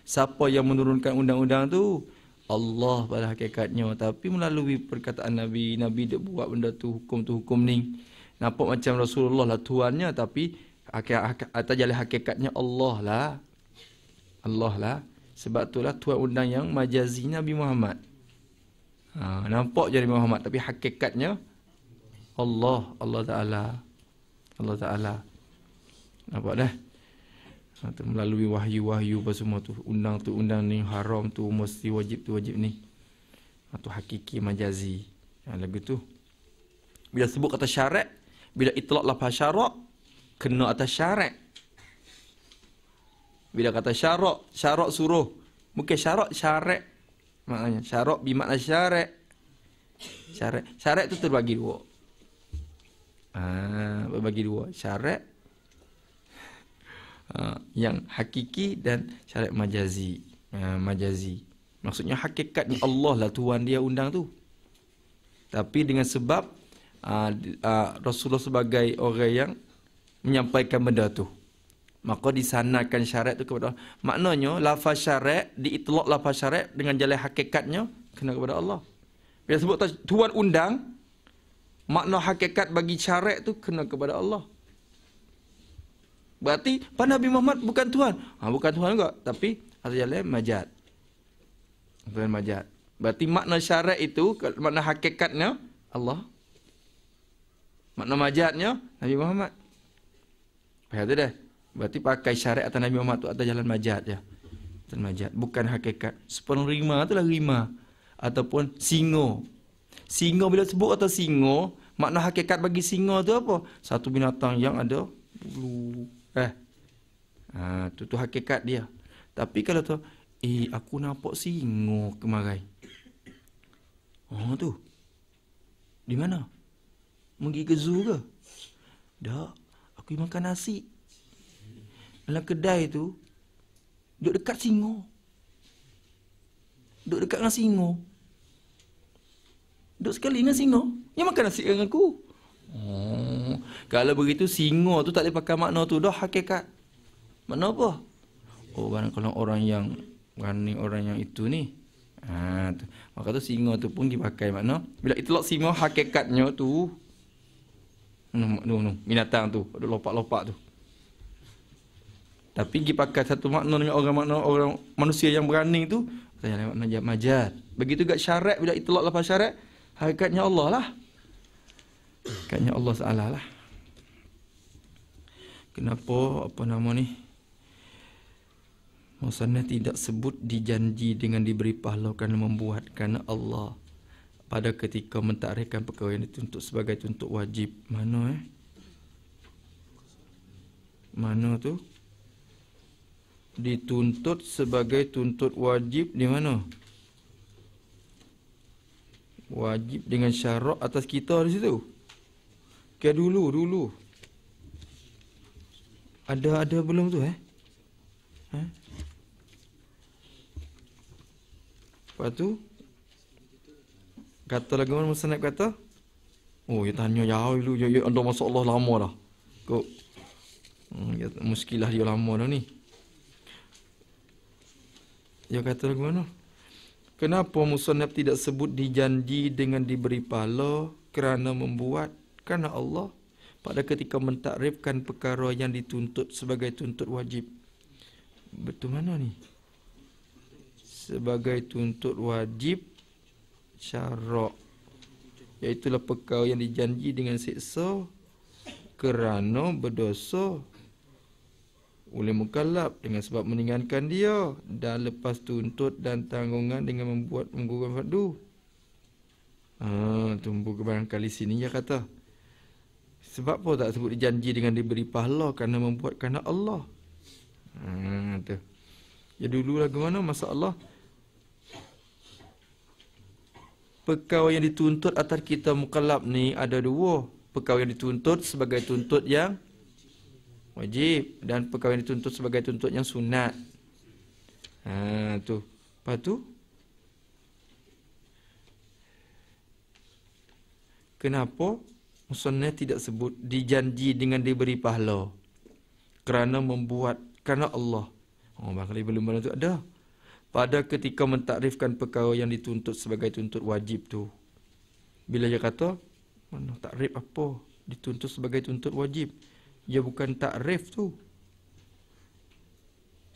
siapa yang menurunkan undang-undang tu Allah pada hakikatnya tapi melalui perkataan Nabi Nabi dia buat benda tu hukum tu hukum ni nampak macam Rasulullah lah tuannya tapi atas jalan hakikatnya Allah lah Allah lah sebab tu lah tuan undang yang majazi Nabi Muhammad ha, nampak jadi Muhammad tapi hakikatnya Allah Allah Taala Allah Taala apa dah itu melalui wahyu-wahyu apa semua tu undang tu undang ni haram tu mesti wajib tu wajib ni atau ha, hakiki majazi ha, lagu tu bila sebut kata syarat bila itlaq lafaz syarat kena atas syarat bila kata syarat syarat suruh mungkin syarat syarat maknanya syarat bi makna syarat syarat syarat tu terbagi dua Ha, ah, bagi dua syarat ha, yang hakiki dan syarat majazi. Ha, majazi. Maksudnya hakikatnya Allah lah tuan dia undang tu. Tapi dengan sebab ha, ha, Rasulullah sebagai orang yang menyampaikan benda tu. Maka disanakan syarat tu kepada Allah. Maknanya lafaz syarat diitlak lafaz syarat dengan jalan hakikatnya kena kepada Allah. Bila sebut tuan undang, Makna hakikat bagi syarat tu kena kepada Allah. Berarti pada Nabi Muhammad bukan Tuhan. Ha, bukan Tuhan juga. Tapi ada jalan majad. Tuhan majad. Berarti makna syarat itu, makna hakikatnya Allah. Makna majadnya Nabi Muhammad. Faham tu dah. Berarti pakai syarat atau Nabi Muhammad tu atas jalan majad je. Jalan majad. Bukan hakikat. Sepenuh rima tu lah rima. Ataupun singo. Singa bila sebut kata singa, makna hakikat bagi singa tu apa? Satu binatang yang ada bulu. Eh. Ha, tu tu hakikat dia. Tapi kalau tu, eh aku nampak singa kemarin. Oh tu. Di mana? Mengi ke zoo ke? Dak. Aku makan nasi. Dalam kedai tu duduk dekat singa. Duduk dekat dengan singa. Duduk sekali dengan singa. Yang makan nasi dengan aku. Hmm. Kalau begitu singa tu tak boleh pakai makna tu dah hakikat. Makna apa? Oh barang kalau orang yang berani orang yang itu ni. Ha tu. Maka tu singa tu pun dipakai makna bila itulah singa hakikatnya tu. Nuh, nuh, nuh. Binatang tu ada lopak-lopak tu Tapi dipakai satu makna dengan orang makna Orang manusia yang berani tu Saya makna majar Begitu juga syarat Bila itulak lepas syarat Hakikatnya Allah lah Hakikatnya Allah SWT lah Kenapa apa nama ni Maksudnya tidak sebut dijanji dengan diberi pahlawan membuatkan Allah Pada ketika mentakrikan perkara yang dituntut sebagai tuntut wajib Mana eh Mana tu Dituntut sebagai tuntut wajib di mana? wajib dengan syarak atas kita di situ. Ke dulu dulu. Ada ada belum tu eh? Eh? Lepas tu Kata lagu mana Musanib kata Oh dia tanya jauh dulu Ya ya anda masa Allah lama dah kok? Hmm, muskilah dia lama dah ni Dia kata lagu mana Kenapa musannaf tidak sebut dijanji dengan diberi pahala kerana membuat kerana Allah pada ketika mentakrifkan perkara yang dituntut sebagai tuntut wajib. Betul mana ni? Sebagai tuntut wajib syarak. Iaitulah perkara yang dijanji dengan seksa kerana berdosa oleh mukallab dengan sebab meninggalkan dia dan lepas tuntut dan tanggungan dengan membuat menggugurkan fardu. Ha, tumbuh ke barangkali sini dia kata. Sebab apa tak sebut janji dengan diberi pahala kerana membuat kerana Allah? Ha, tu. Ya dulu lah ke mana masa Allah? Perkara yang dituntut atas kita mukallab ni ada dua. Perkara yang dituntut sebagai tuntut yang wajib dan perkahwinan dituntut sebagai tuntut yang sunat. Ha tu. Lepas tu kenapa Sunnah tidak sebut dijanji dengan diberi pahala? Kerana membuat kerana Allah. Oh, bang, bakal belum mana tu ada. Pada ketika mentakrifkan perkara yang dituntut sebagai tuntut wajib tu. Bila dia kata, mana takrif apa? Dituntut sebagai tuntut wajib. Ia bukan takrif tu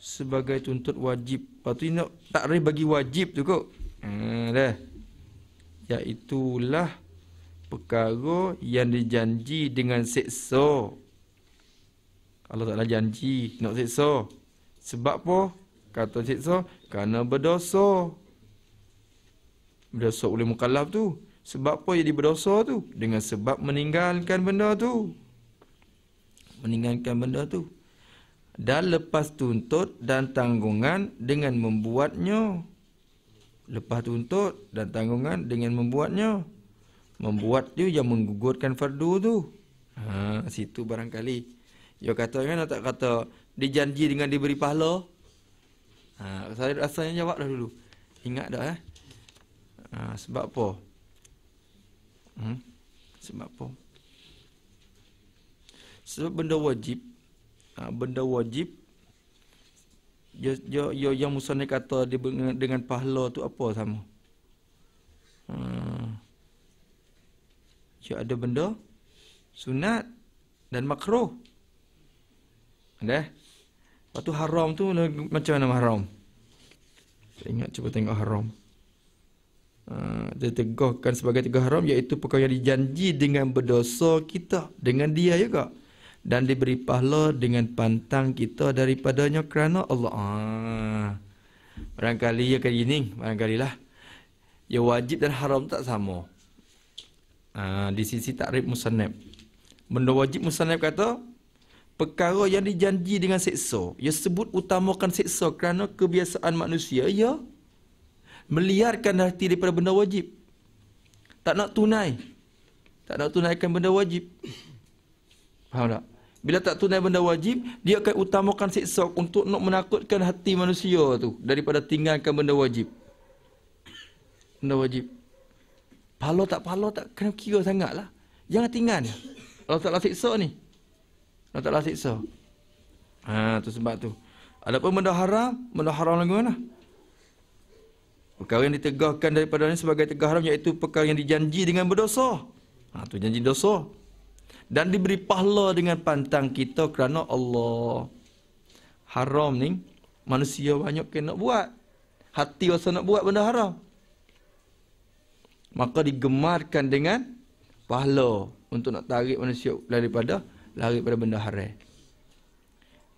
Sebagai tuntut wajib Lepas tu nak takrif bagi wajib tu kot hmm, dah. Iaitulah Perkara yang dijanji dengan seksa Allah Ta'ala janji nak seksa Sebab apa? Kata seksa Kerana berdosa Berdosa oleh mukallaf tu sebab apa jadi berdosa tu? Dengan sebab meninggalkan benda tu meninggalkan benda tu dan lepas tuntut dan tanggungan dengan membuatnya lepas tuntut dan tanggungan dengan membuatnya membuat dia yang menggugurkan fardu tu ha situ barangkali yo kata kan tak kata dijanji dengan diberi pahala ha saya rasanya jawab dah dulu ingat dah eh ha, sebab apa hmm? sebab apa sebab benda wajib ha, Benda wajib Yo, yo, yo, yang Musa ni kata dia dengan, dengan pahala tu apa sama? Ha. Yo, ada benda sunat dan makruh. Ada? Lepas tu haram tu macam mana haram? Saya ingat cuba tengok haram. Ha, dia tegahkan sebagai tegah haram iaitu perkara yang dijanji dengan berdosa kita. Dengan dia juga. Ya dan diberi pahala dengan pantang kita daripadanya kerana Allah. Ah. Barangkali ia ya kali ini, barangkali lah. Ya wajib dan haram tak sama. Ah, di sisi takrib musanab. Benda wajib musanab kata, perkara yang dijanji dengan seksa. Ya sebut utamakan seksa kerana kebiasaan manusia, ya meliarkan hati daripada benda wajib. Tak nak tunai. Tak nak tunaikan benda wajib. Faham tak? Bila tak tunai benda wajib, dia akan utamakan siksa untuk nak menakutkan hati manusia tu daripada tinggalkan benda wajib. Benda wajib. Pahala tak pahala tak kena kira lah? Jangan tinggal. Allah Taala siksa ni. Allah Taala siksa. Ha tu sebab tu. Ada pun benda haram, benda haram lagi mana? Perkara yang ditegahkan daripada ni sebagai tegah haram iaitu perkara yang dijanji dengan berdosa. Ha tu janji dosa dan diberi pahala dengan pantang kita kerana Allah. Haram ni manusia banyak kena nak buat. Hati rasa nak buat benda haram. Maka digemarkan dengan pahala untuk nak tarik manusia daripada pada benda haram.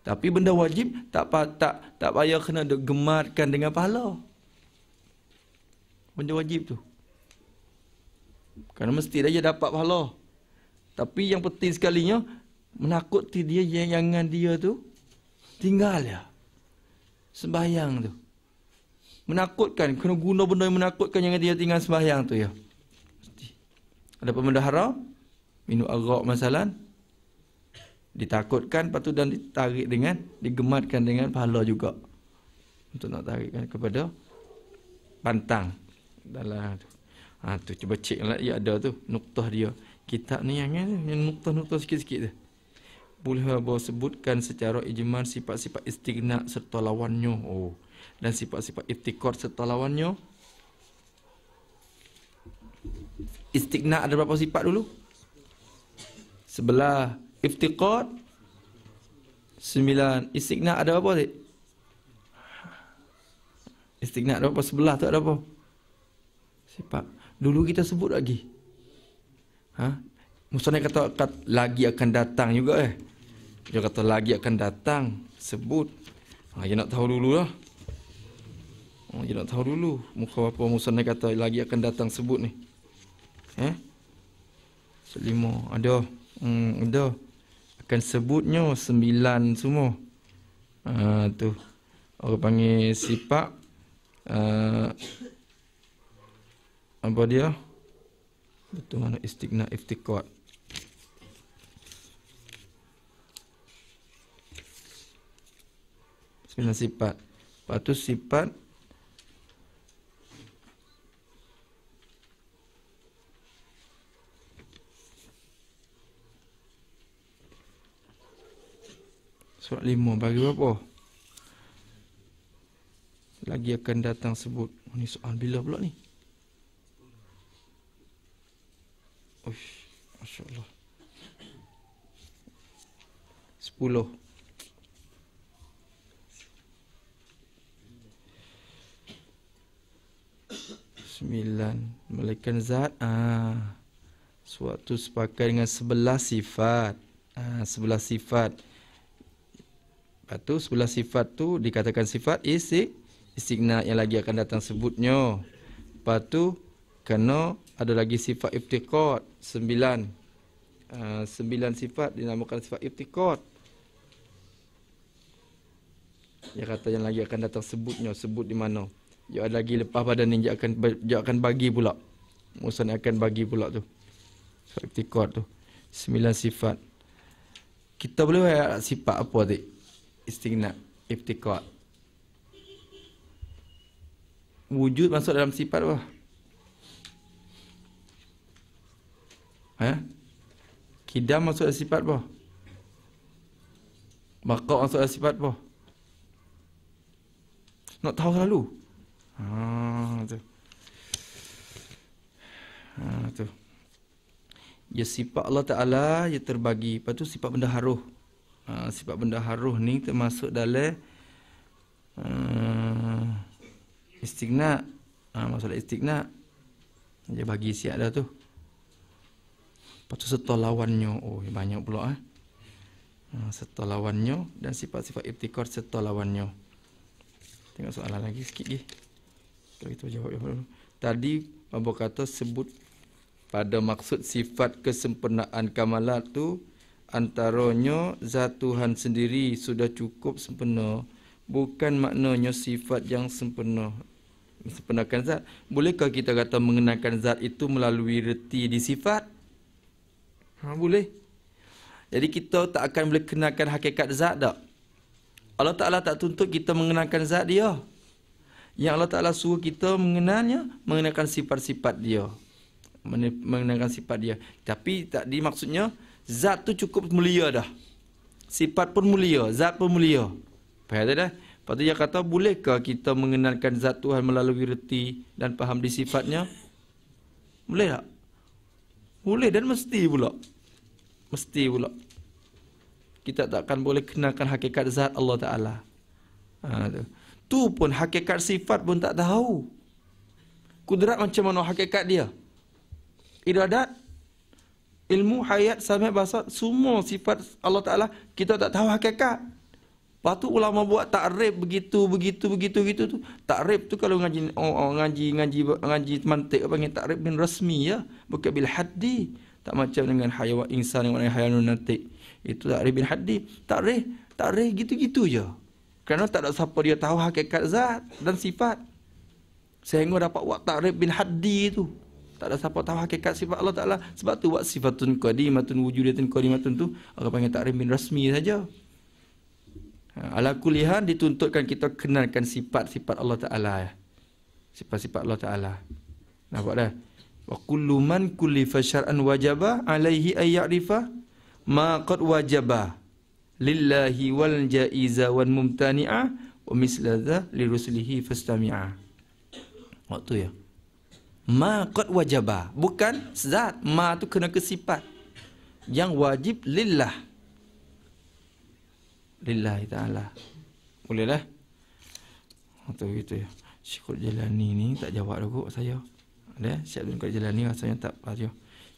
Tapi benda wajib tak tak tak payah kena digemarkan dengan pahala. Benda wajib tu. Kerana mesti dia dapat pahala. Tapi yang penting sekalinya menakuti dia yang jangan dia tu tinggal ya, Sembahyang tu. Menakutkan kena guna benda yang menakutkan jangan dia tinggal sembahyang tu ya. Ada pembendahara minum arak masalan ditakutkan patu dan ditarik dengan digematkan dengan pahala juga. Untuk nak tarikkan kepada pantang dalam tu. Ha tu cuba ceklah ya ada tu noktah dia kitab ni yang eh, yang nukta-nukta sikit-sikit dia. Boleh bahawa sebutkan secara ijman sifat-sifat istigna serta lawannya. Oh. Dan sifat-sifat iftikar serta lawannya. Istigna ada berapa sifat dulu? Sebelah iftikar Sembilan. Istigna ada berapa sih? Istigna ada berapa? Sebelah tu ada berapa? Sifat. Dulu kita sebut lagi. Ha? Musanai kata, kata lagi akan datang juga eh. Dia kata lagi akan datang. Sebut. Ha, dia nak tahu dulu lah. Ha, dia nak tahu dulu. Muka apa Musanai kata lagi akan datang sebut ni. Eh? Selima. Ada. Hmm, ada. Akan sebutnya sembilan semua. Ha, tu. Orang panggil sipak. Uh, apa dia? Apa dia? itu mana istiqna iftiqat sembilan sifat patu sifat Surat lima bagi berapa? Lagi akan datang sebut Ini oh, soal bila pula ni? Uish, Masya Allah Sepuluh Sembilan Malaikan zat ah. Suatu sepakai dengan sebelah sifat ah, Sebelah sifat Lepas tu sebelah sifat tu Dikatakan sifat isik Isik nak yang lagi akan datang sebutnya Lepas tu Kena ada lagi sifat iftiqat sembilan uh, sembilan sifat dinamakan sifat iftiqat dia kata yang lagi akan datang sebutnya sebut di mana dia ada lagi lepas badan ni dia akan dia akan bagi pula Musa ni akan bagi pula tu sifat iftiqat tu sembilan sifat kita boleh ayat sifat apa adik istighna iftiqat wujud masuk dalam sifat apa Eh? Kidam masuk dalam sifat apa? Bakar masuk dalam sifat apa? Nak tahu selalu? Ha, tu. Ha, tu. Ya sifat Allah Ta'ala Ya terbagi Lepas tu sifat benda haruh ha, Sifat benda haruh ni termasuk dalam uh, ha, Istiqna ha, Masalah istiqna Dia bagi siap dah tu Lepas tu serta lawannya. Oh, banyak pula eh. Ha, serta lawannya dan sifat-sifat ibtikar serta lawannya. Tengok soalan lagi sikit lagi. Kalau kita jawab dulu. Tadi Abu kata sebut pada maksud sifat kesempurnaan kamalat tu antaranya zat Tuhan sendiri sudah cukup sempurna bukan maknanya sifat yang sempurna sempurnakan zat bolehkah kita kata mengenakan zat itu melalui reti di sifat Ha, boleh. Jadi kita tak akan boleh kenalkan hakikat zat tak? Allah Ta'ala tak tuntut kita mengenalkan zat dia. Yang Allah Ta'ala suruh kita mengenalnya, mengenalkan sifat-sifat dia. Mengenalkan sifat dia. Tapi tak dimaksudnya, zat tu cukup mulia dah. Sifat pun mulia, zat pun mulia. Faham tak dah? Lepas tu dia kata, bolehkah kita mengenalkan zat Tuhan melalui reti dan faham di sifatnya? Boleh tak? Boleh dan mesti pula mesti pula kita takkan boleh kenalkan hakikat zat Allah Ta'ala ha, tu. tu pun hakikat sifat pun tak tahu kudrat macam mana hakikat dia iradat ilmu, hayat, samiat, bahasa, semua sifat Allah Ta'ala kita tak tahu hakikat Lepas tu ulama buat takrib begitu begitu begitu begitu tu. Takrib tu kalau ngaji oh, oh, ngaji ngaji ngaji mantik panggil takrib bin rasmi ya, bukan bil haddi. Tak macam dengan haiwan insan yang mana hayanun nanti. Itu tak takrih bin haddi. tak Takrih gitu-gitu je. Kerana tak ada siapa dia tahu hakikat zat dan sifat. Sehingga dapat buat takrih bin hadi itu. Tak ada siapa tahu hakikat sifat Allah Ta'ala. Sebab tu buat sifatun qadimatun wujudatun qadimatun tu. Orang panggil takrih bin rasmi saja. Ha, Alakulihan kulihan dituntutkan kita kenalkan sifat-sifat Allah Ta'ala. Sifat-sifat Allah Ta'ala. Nampak dah? wa kullu man kullifa syar'an wajaba alaihi ay ya'rifa ma qad wajaba lillahi wal jaiza wal mumtani'a wa misla dha li rusulihi fastami'a waktu ya ma qad wajaba bukan zat ma tu kena ke sifat yang wajib lillah lillahi ta'ala bolehlah waktu itu ya Syekhul Jalani ni tak jawab dulu lah saya. Ada eh? Syed bin Qadir Jalani rasanya tak apa ah,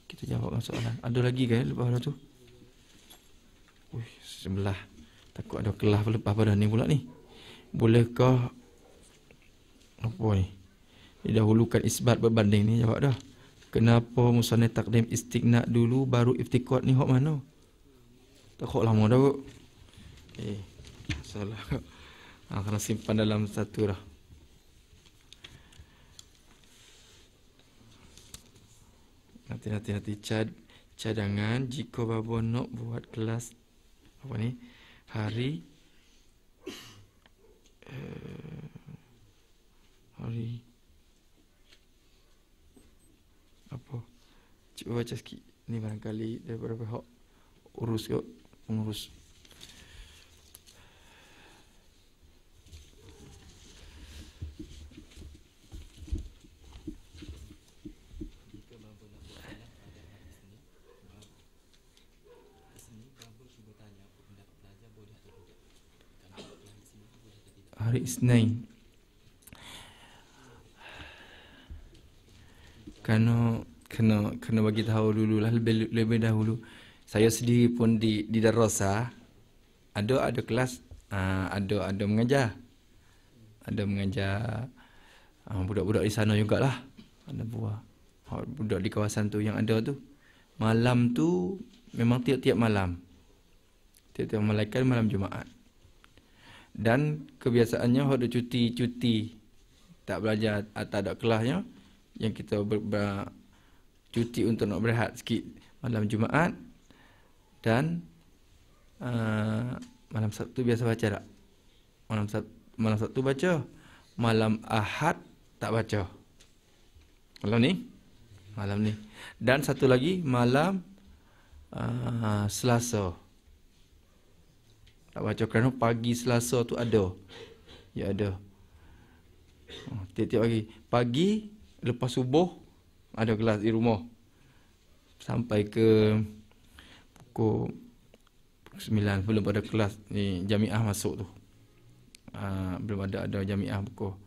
Kita jawab masalah. Ada lagi ke eh, lepas pada tu? Ui, sebelah. Takut ada kelah lepas pada ni pula ni. Bolehkah apa ni? Didahulukan isbat berbanding ni jawab dah. Kenapa musanna takdim istiqna dulu baru iftiqat ni hok mano? Tak hok lama dah kok. Eh, salah kok. Ah, kena simpan dalam satu dah. nanti nanti nanti cad, cadangan jika babo nak buat kelas apa ni hari uh, hari apa cuba baca ni barangkali daripada pihak urus ke pengurus hari Isnin. Kena kena kena bagi tahu dulu lah lebih lebih dahulu. Saya sendiri pun di di Darosa ada ada kelas ah, ada ada mengajar. Ada mengajar ah, budak-budak di sana jugalah. Ada buah budak di kawasan tu yang ada tu. Malam tu memang tiap-tiap malam. Tiap-tiap malaikat malam Jumaat dan kebiasaannya ada cuti-cuti tak belajar atau ah, ada kelahnya yang kita ber, ber, cuti untuk nak berehat sikit malam Jumaat dan uh, malam Sabtu biasa baca tak? Malam, malam Sabtu baca, malam Ahad tak baca. Malam ni? Malam ni. Dan satu lagi, malam uh, Selasa. Selasa. Tak baca kerana pagi selasa tu ada. Ya ada. Oh, tiap-tiap pagi. Pagi, lepas subuh, ada kelas di rumah. Sampai ke pukul sembilan belum ada kelas ni jamiah masuk tu. Ha, belum ada ada jamiah pukul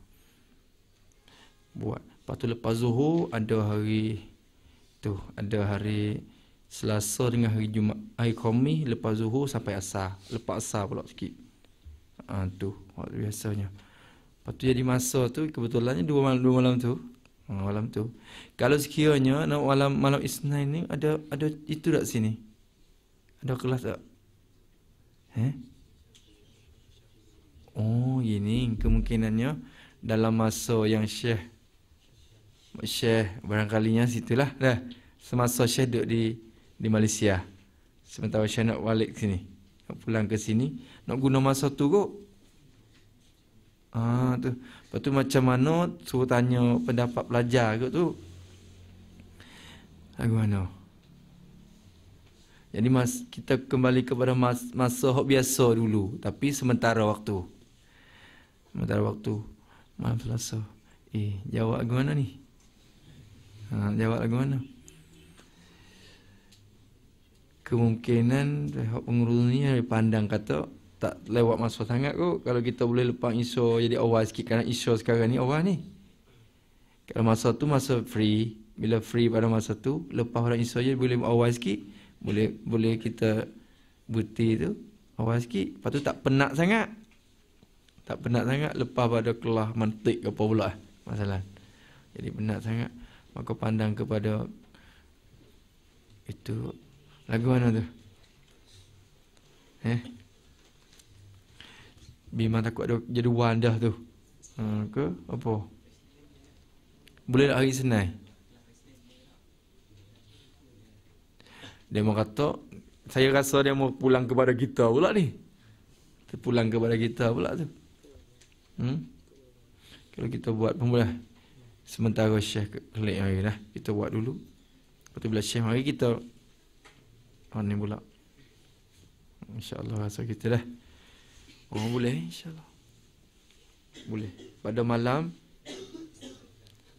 Buat. Lepas tu lepas zuhur ada hari tu ada hari Selasa dengan hari Jumaat Hari Khamis Lepas Zuhur sampai Asar Lepas Asar pula sikit ha, tu Waktu biasanya Lepas tu jadi masa tu Kebetulannya dua malam, dua malam tu ha, Malam tu Kalau sekiranya nak malam, malam Isnin ni Ada ada itu tak sini Ada kelas tak Eh Oh ini kemungkinannya Dalam masa yang Syekh Syekh barangkalinya situlah dah. Semasa Syekh duduk di di Malaysia. Sementara saya nak balik sini. Nak pulang ke sini. Nak guna masa tu kot. Ah, tu. Lepas tu macam mana suruh tanya pendapat pelajar kot tu. Lagu mana? Jadi mas, kita kembali kepada mas, masa hok biasa dulu. Tapi sementara waktu. Sementara waktu. Malam selasa. Eh, jawab lagu mana ni? Ha, jawab lagu mana? kemungkinan pihak pengurus ni pandang kata tak lewat masa sangat kot kalau kita boleh lepas isu jadi awal sikit kerana isu sekarang ni awal ni kalau masa tu masa free bila free pada masa tu lepas orang isu je boleh awal sikit boleh boleh kita buti tu awal sikit lepas tu tak penat sangat tak penat sangat lepas pada kelah mantik ke apa pula masalah jadi penat sangat maka pandang kepada itu Lagu mana tu? Eh? Bima takut ada jadi wan tu. Ha, ke? Apa? Boleh tak hari Senai? Demo kata, saya rasa dia mau pulang kepada kita pula ni. Pulang kepada kita pula tu. Hmm? Kalau kita buat pun boleh. Sementara Syekh kelik hari lah. Kita buat dulu. Lepas tu bila Syekh mari kita Oh ni pula. InsyaAllah rasa kita dah. Oh boleh eh? insyaAllah. Boleh. Pada malam.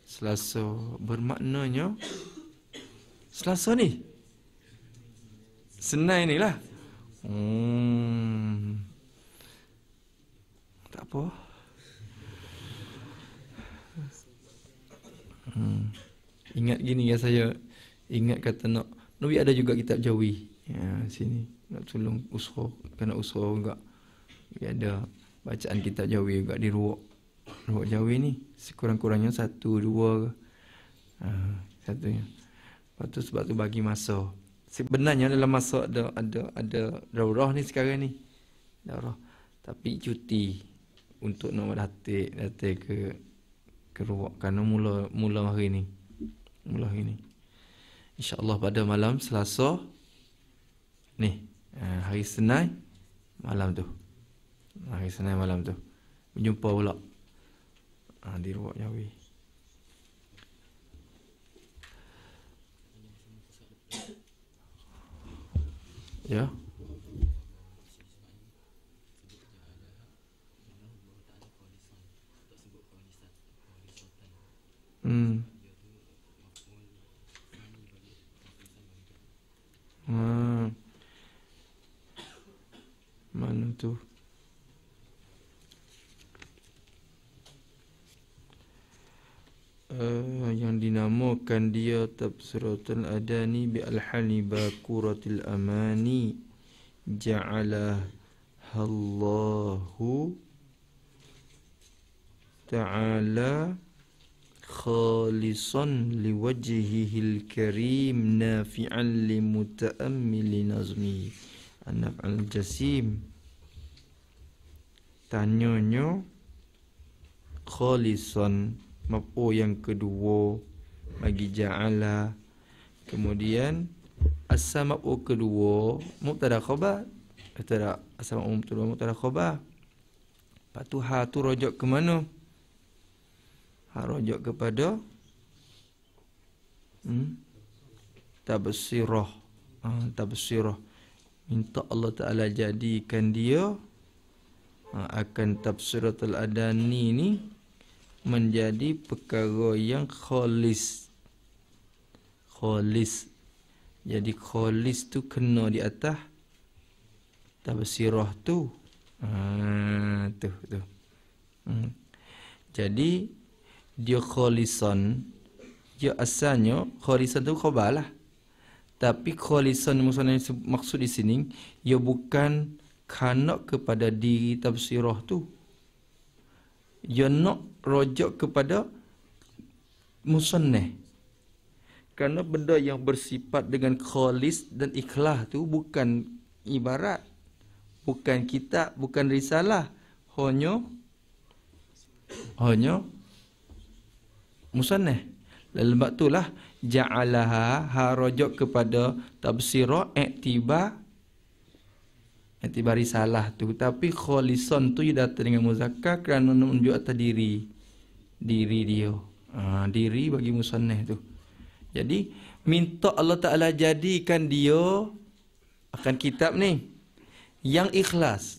Selasa bermaknanya. Selasa ni. Senai ni lah. Hmm. Tak apa. Hmm. Ingat gini ya saya. Ingat kata nak Nabi ada juga kitab Jawi ya, sini nak tolong usho kena usho juga Nabi ada bacaan kitab Jawi juga di ruok, ruok Jawi ni sekurang-kurangnya satu dua ha, satunya Lepas tu sebab tu bagi masa sebenarnya dalam masa ada ada ada daurah ni sekarang ni daurah tapi cuti untuk nak datik datik ke ke ruak kerana mula mula hari ni mula hari ni InsyaAllah pada malam Selasa Ni eh, Hari Senin Malam tu Hari Senin malam tu Menjumpa pula ha, Di ruak nyawi Ya Hmm. Ha. Mana tu? Uh, yang dinamakan dia Tafsiratul Adani bi al-Hali Bakuratil Amani ja'ala Allahu ta'ala Khalisan خالصا لوجهه الكريم نافعا لمتأمل نظمه النفع الجسيم tanyanya khalisan mafu yang kedua bagi ja'ala kemudian asma mafu kedua mubtada khabar tidak asma mafu kedua mubtada khabar patu ha tu rojak ke mana ha, rujuk kepada hmm, tabsirah ha, tabsirah minta Allah Taala jadikan dia ha, akan tafsiratul adani ini menjadi perkara yang kholis, kholis, jadi kholis tu kena di atas tafsirah tu ha, tu tu hmm. jadi dia kholison dia asalnya kholison tu khabar lah tapi kholison maksud di sini dia bukan kanak kepada diri tafsirah tu dia nak rojok kepada musanneh kerana benda yang bersifat dengan kholis dan ikhlas tu bukan ibarat bukan kitab bukan risalah hanya hanya musannah lembab itulah ja'alaha harajuk kepada tafsirah nanti iktibari salah tu tapi kholison tu dia datang dengan muzakkar kerana menunjuk atas diri diri dia ha, diri bagi musannah tu jadi minta Allah Taala jadikan dia akan kitab ni yang ikhlas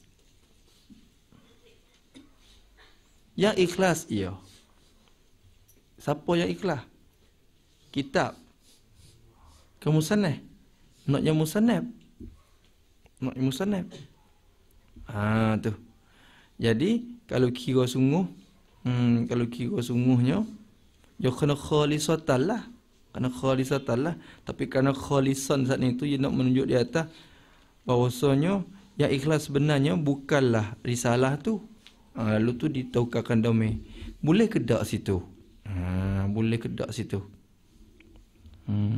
yang ikhlas iya Siapa yang ikhlas? Kitab. Ke musanneh. Naknya musanneh. Naknya musanneh. Ha tu. Jadi kalau kira sungguh, hmm, kalau kira sungguhnya dia ya kena khalisatan lah. Kena khalisatan lah. Tapi kena khalisan saat itu, dia nak menunjuk di atas bahawasanya yang ikhlas sebenarnya bukanlah risalah tu. Ha, lalu tu ditaukakan domain. Boleh ke tak situ? Ha, boleh kedak situ. Hmm.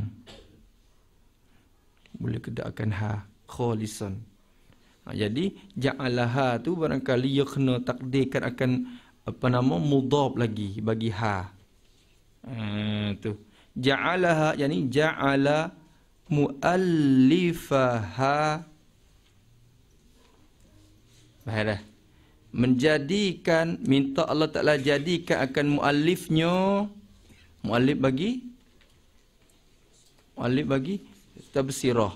Boleh kedakkan ha kholisan. Ha, jadi ja'alaha tu barangkali ia kena takdirkan akan apa nama mudhaf lagi bagi ha. Ah ha, tu. Ja'alaha yani ja'ala muallifaha. Baiklah menjadikan minta Allah Taala jadikan akan muallifnya muallif bagi muallif bagi tafsirah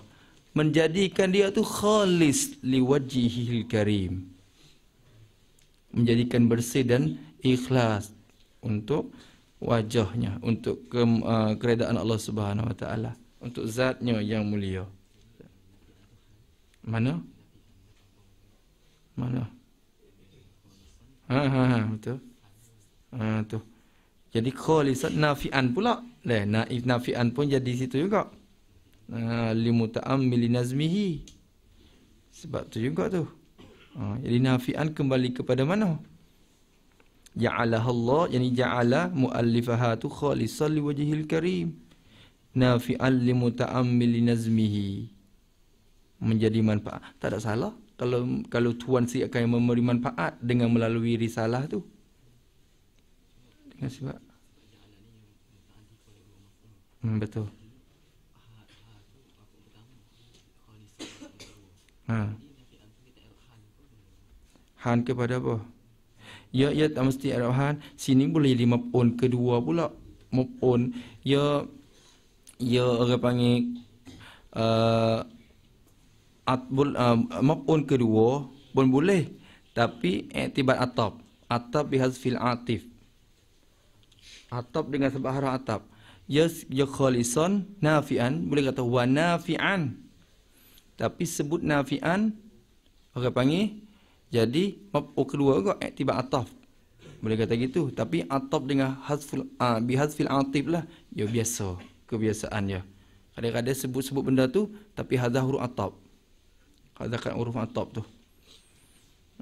menjadikan dia tu khalis liwajihil karim menjadikan bersih dan ikhlas untuk wajahnya untuk ke, uh, keredaan Allah Subhanahu wa taala untuk zatnya yang mulia mana mana Ha, ha, ha, hmm, betul. Ha, tu. Jadi kholisat nafian pula. Leh, naif nafian pun jadi situ juga. Ha, limu ta'amili nazmihi. Sebab tu juga tu. Ha, jadi nafian kembali kepada mana? Ja'alah Allah, jadi ja'ala mu'allifaha tu kholisat li wajihil karim. Nafian limu ta'amili nazmihi. Menjadi manfaat. Tak ada salah kalau kalau tuan si akan memberi manfaat dengan melalui risalah tu. Dengan sebab hmm, betul. Ha. Han kepada apa? Ya, ya tak mesti arahan. Sini boleh lima pon kedua pula. Mumpun. Ya, ya orang panggil uh, atbul uh, eh, maf'ul kedua pun boleh tapi i'tibar atab atab bihazfil atif atab dengan sebab harah atab yas yakhalisan nafian boleh kata wa nafian tapi sebut nafian orang okay, panggil jadi maf'ul kedua juga i'tibar atab boleh kata gitu tapi atab dengan hazful uh, bihazfil atif lah ya biasa kebiasaan ya. kadang-kadang sebut-sebut benda tu tapi hadah huruf atap. Kalau katakan huruf atop tu.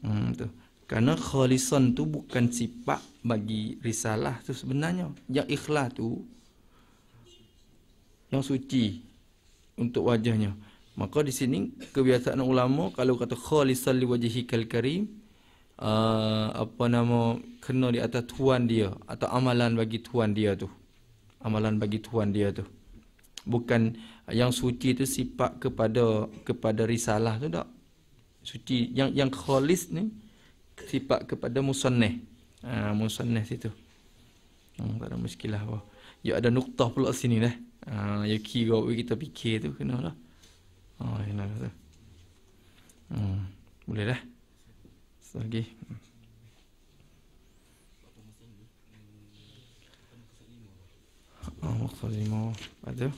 Hmm tu. Karena khalisan tu bukan sifat bagi risalah tu sebenarnya. Yang ikhlas tu yang suci untuk wajahnya. Maka di sini kebiasaan ulama kalau kata khalisan li wajhikal karim uh, apa nama kena di atas tuan dia atau amalan bagi tuan dia tu. Amalan bagi tuan dia tu. Bukan yang suci tu sifat kepada kepada risalah tu tak suci yang yang khalis ni sifat kepada musannih ha, musannih situ hmm, tak ada muskilah apa ya ada nuktah pula sini dah ha, ya kira kita fikir tu kena lah ha, kena lah tu hmm, boleh dah lagi Oh, hmm. maksud ha, lima. Ada.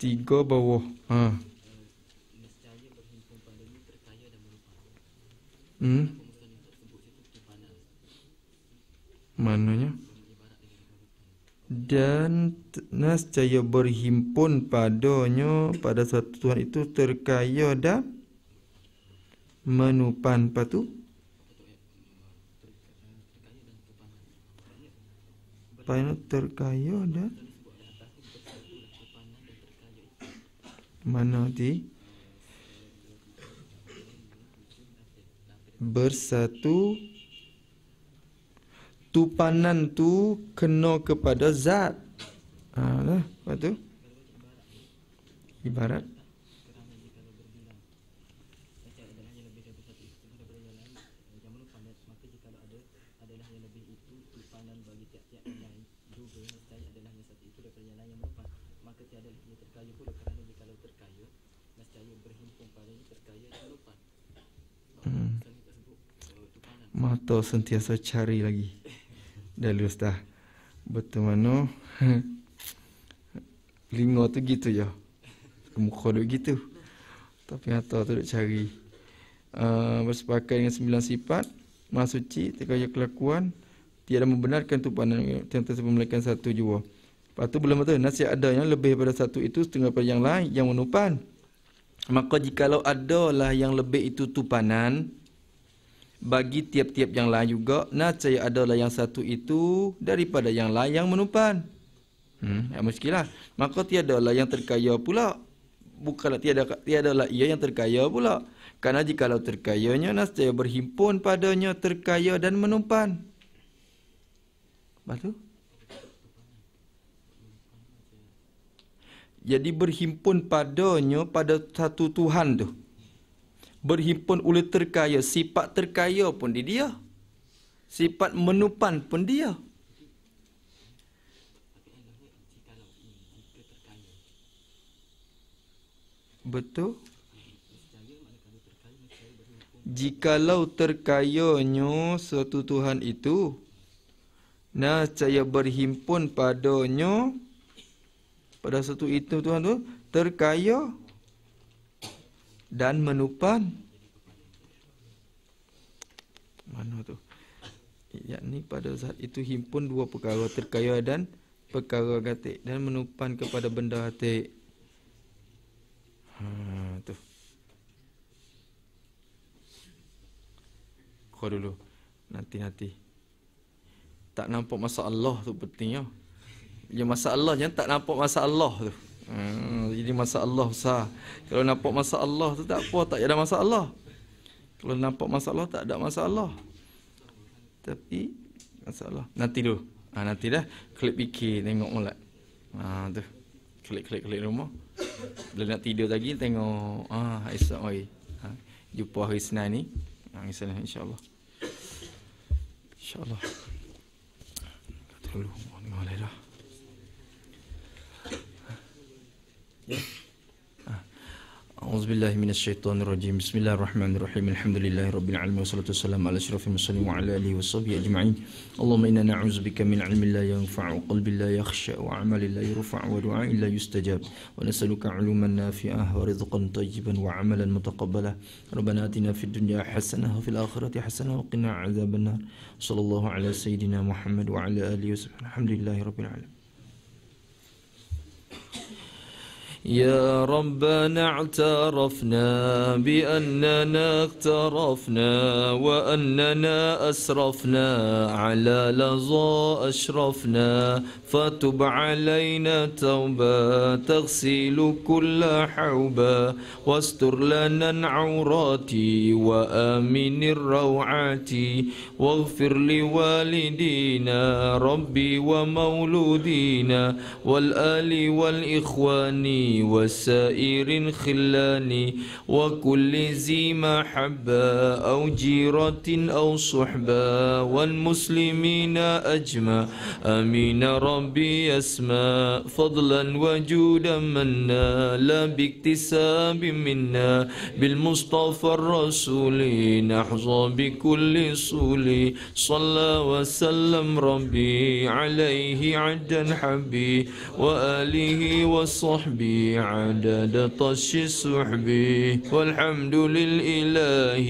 tiga bawah. Ha. Hmm. Mananya? Dan nascaya berhimpun padanya pada satu tuan itu terkaya dan menupan patu. Pain terkaya dan mana di bersatu tupanan tu kena kepada zat. Ha lah, lepas tu ibarat mata sentiasa cari lagi. Dah lulus dah. Betul mana? Lingo tu gitu ya. Muka duk gitu. Tapi mata tu duk cari. Uh, bersepakat dengan sembilan sifat. masuci, tiga tiga kelakuan. Tiada membenarkan tu pandang yang tersebut satu jua. Lepas tu belum betul. Nasib ada yang lebih daripada satu itu setengah pada yang lain yang menupan. Maka jikalau adalah yang lebih itu tupanan, bagi tiap-tiap yang lain juga nacaya adalah yang satu itu daripada yang lain yang menumpan hmm ya muskilah maka tiada yang terkaya pula bukanlah tiada tiada lah ia yang terkaya pula Karena jika kalau terkayanya nascaya berhimpun padanya terkaya dan menumpan batu jadi berhimpun padanya pada satu tuhan tu berhimpun oleh terkaya, sifat terkaya pun di dia. Sifat menupan pun dia. Betul? Jikalau terkayanya suatu Tuhan itu, nah saya berhimpun padanya, pada suatu itu Tuhan tu terkaya, dan menupan mana tu yakni pada zat itu himpun dua perkara terkaya dan perkara gatik dan menupan kepada benda gatik ha tu kau dulu nanti nanti tak nampak masa Allah tu pentingnya ya, masa Allah je tak nampak masa Allah tu Hmm, jadi Allah besar. Kalau nampak masa Allah, tu tak apa, tak ada masa Allah. Kalau nampak masa Allah, tak ada masa Allah. Tapi masa Allah. Nanti tu. Ha, nanti dah klik fikir tengok molat. Ha tu. Klik klik klik rumah. Bila nak tidur lagi tengok ah ha, esok oi. Ha, jumpa hari Senin ni. Ha, Senin insya-Allah. Insya-Allah. Terlalu. Oh, ni dah. أعوذ بالله من الشيطان الرجيم بسم الله الرحمن الرحيم الحمد لله رب العالمين والصلاة والسلام على أشرف المرسلين وعلى آله وصحبه أجمعين اللهم إنا نعوذ بك من علم لا ينفع وقلب لا يخشى وعمل لا يرفع ودعاء لا يستجاب ونسألك علوما نافعا ورزقا طيبا وعملا متقبلا ربنا آتنا في الدنيا حسنة وفي الآخرة حسنة وقنا عذاب النار صلى الله على سيدنا محمد وعلى آله وصحبه الحمد لله رب العالمين يا ربنا اعترفنا بأننا اقترفنا وأننا أسرفنا على لظى أشرفنا فتب علينا توبة تغسل كل حوبة واستر لنا العورات وآمن الروعات واغفر لوالدينا ربي ومولودينا والآل والإخوان وسائر الخلان وكل ذي محبة أو جيرة أو صحبة والمسلمين أجمع أمين ربي أسمى فضلا وجودا منا لا باكتساب منا بالمصطفى الرسول نحظى بكل صول صلى وسلم ربي عليه عدا حبي وآله وصحبي عدد طش السحب والحمد للإله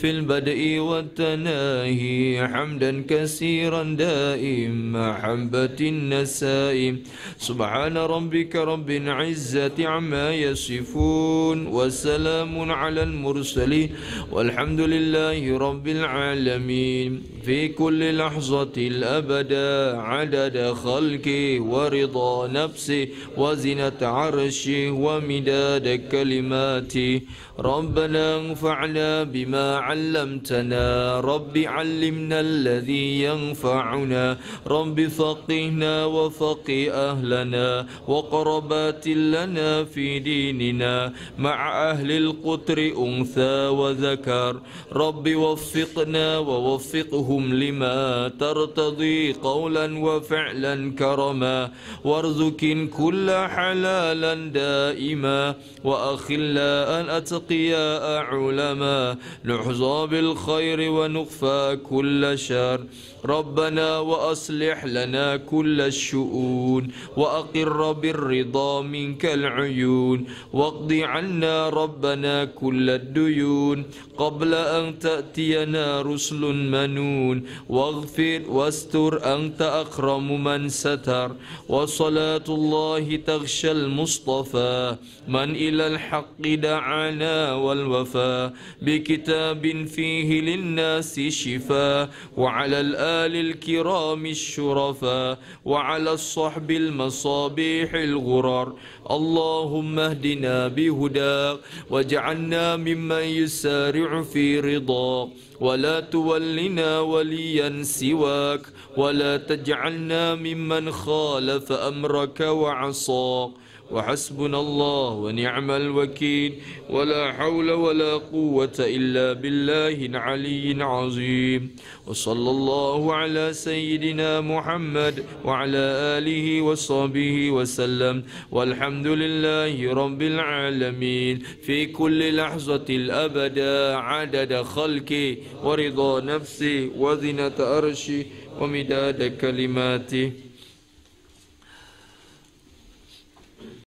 في البدء والتناهي حمدا كثيرا دائما حبة النساء سبحان ربك رب العزة عما يصفون وسلام على المرسلين والحمد لله رب العالمين في كل لحظة الأبدا عدد خلقي ورضا نفسي وزنة عرشي ومداد كلماتي ربنا انفعنا بما علمتنا رب علمنا الذي ينفعنا رب فقهنا وفقه أهلنا وقربات لنا في ديننا مع أهل القطر أنثى وذكر رب وفقنا ووفقه ووفقهم لما ترتضي قولا وفعلا كرما وارزك كل حلالا دائما وأخلاء أتقياء علما نحظى بالخير ونخفى كل شر ربنا وأصلح لنا كل الشؤون وأقر بالرضا منك العيون واقض عنا ربنا كل الديون قبل أن تأتينا رسل منون يعملون واغفر واستر أنت أكرم من ستر وصلاة الله تغشى المصطفى من إلى الحق دعانا والوفى بكتاب فيه للناس شفاء وعلى الآل الكرام الشرفاء وعلى الصحب المصابيح الغرر اللهم اهدنا بهداك واجعلنا ممن يسارع في رضاك ولا تولنا وليا سواك ولا تجعلنا ممن خالف أمرك وعصاك وحسبنا الله ونعم الوكيل ولا حول ولا قوة إلا بالله العلي العظيم وصلى الله على سيدنا محمد وعلى آله وصحبه وسلم والحمد لله رب العالمين في كل لحظة الأبدا عدد خلقي ورضا نفسي وزنة أرشي ومداد كلماته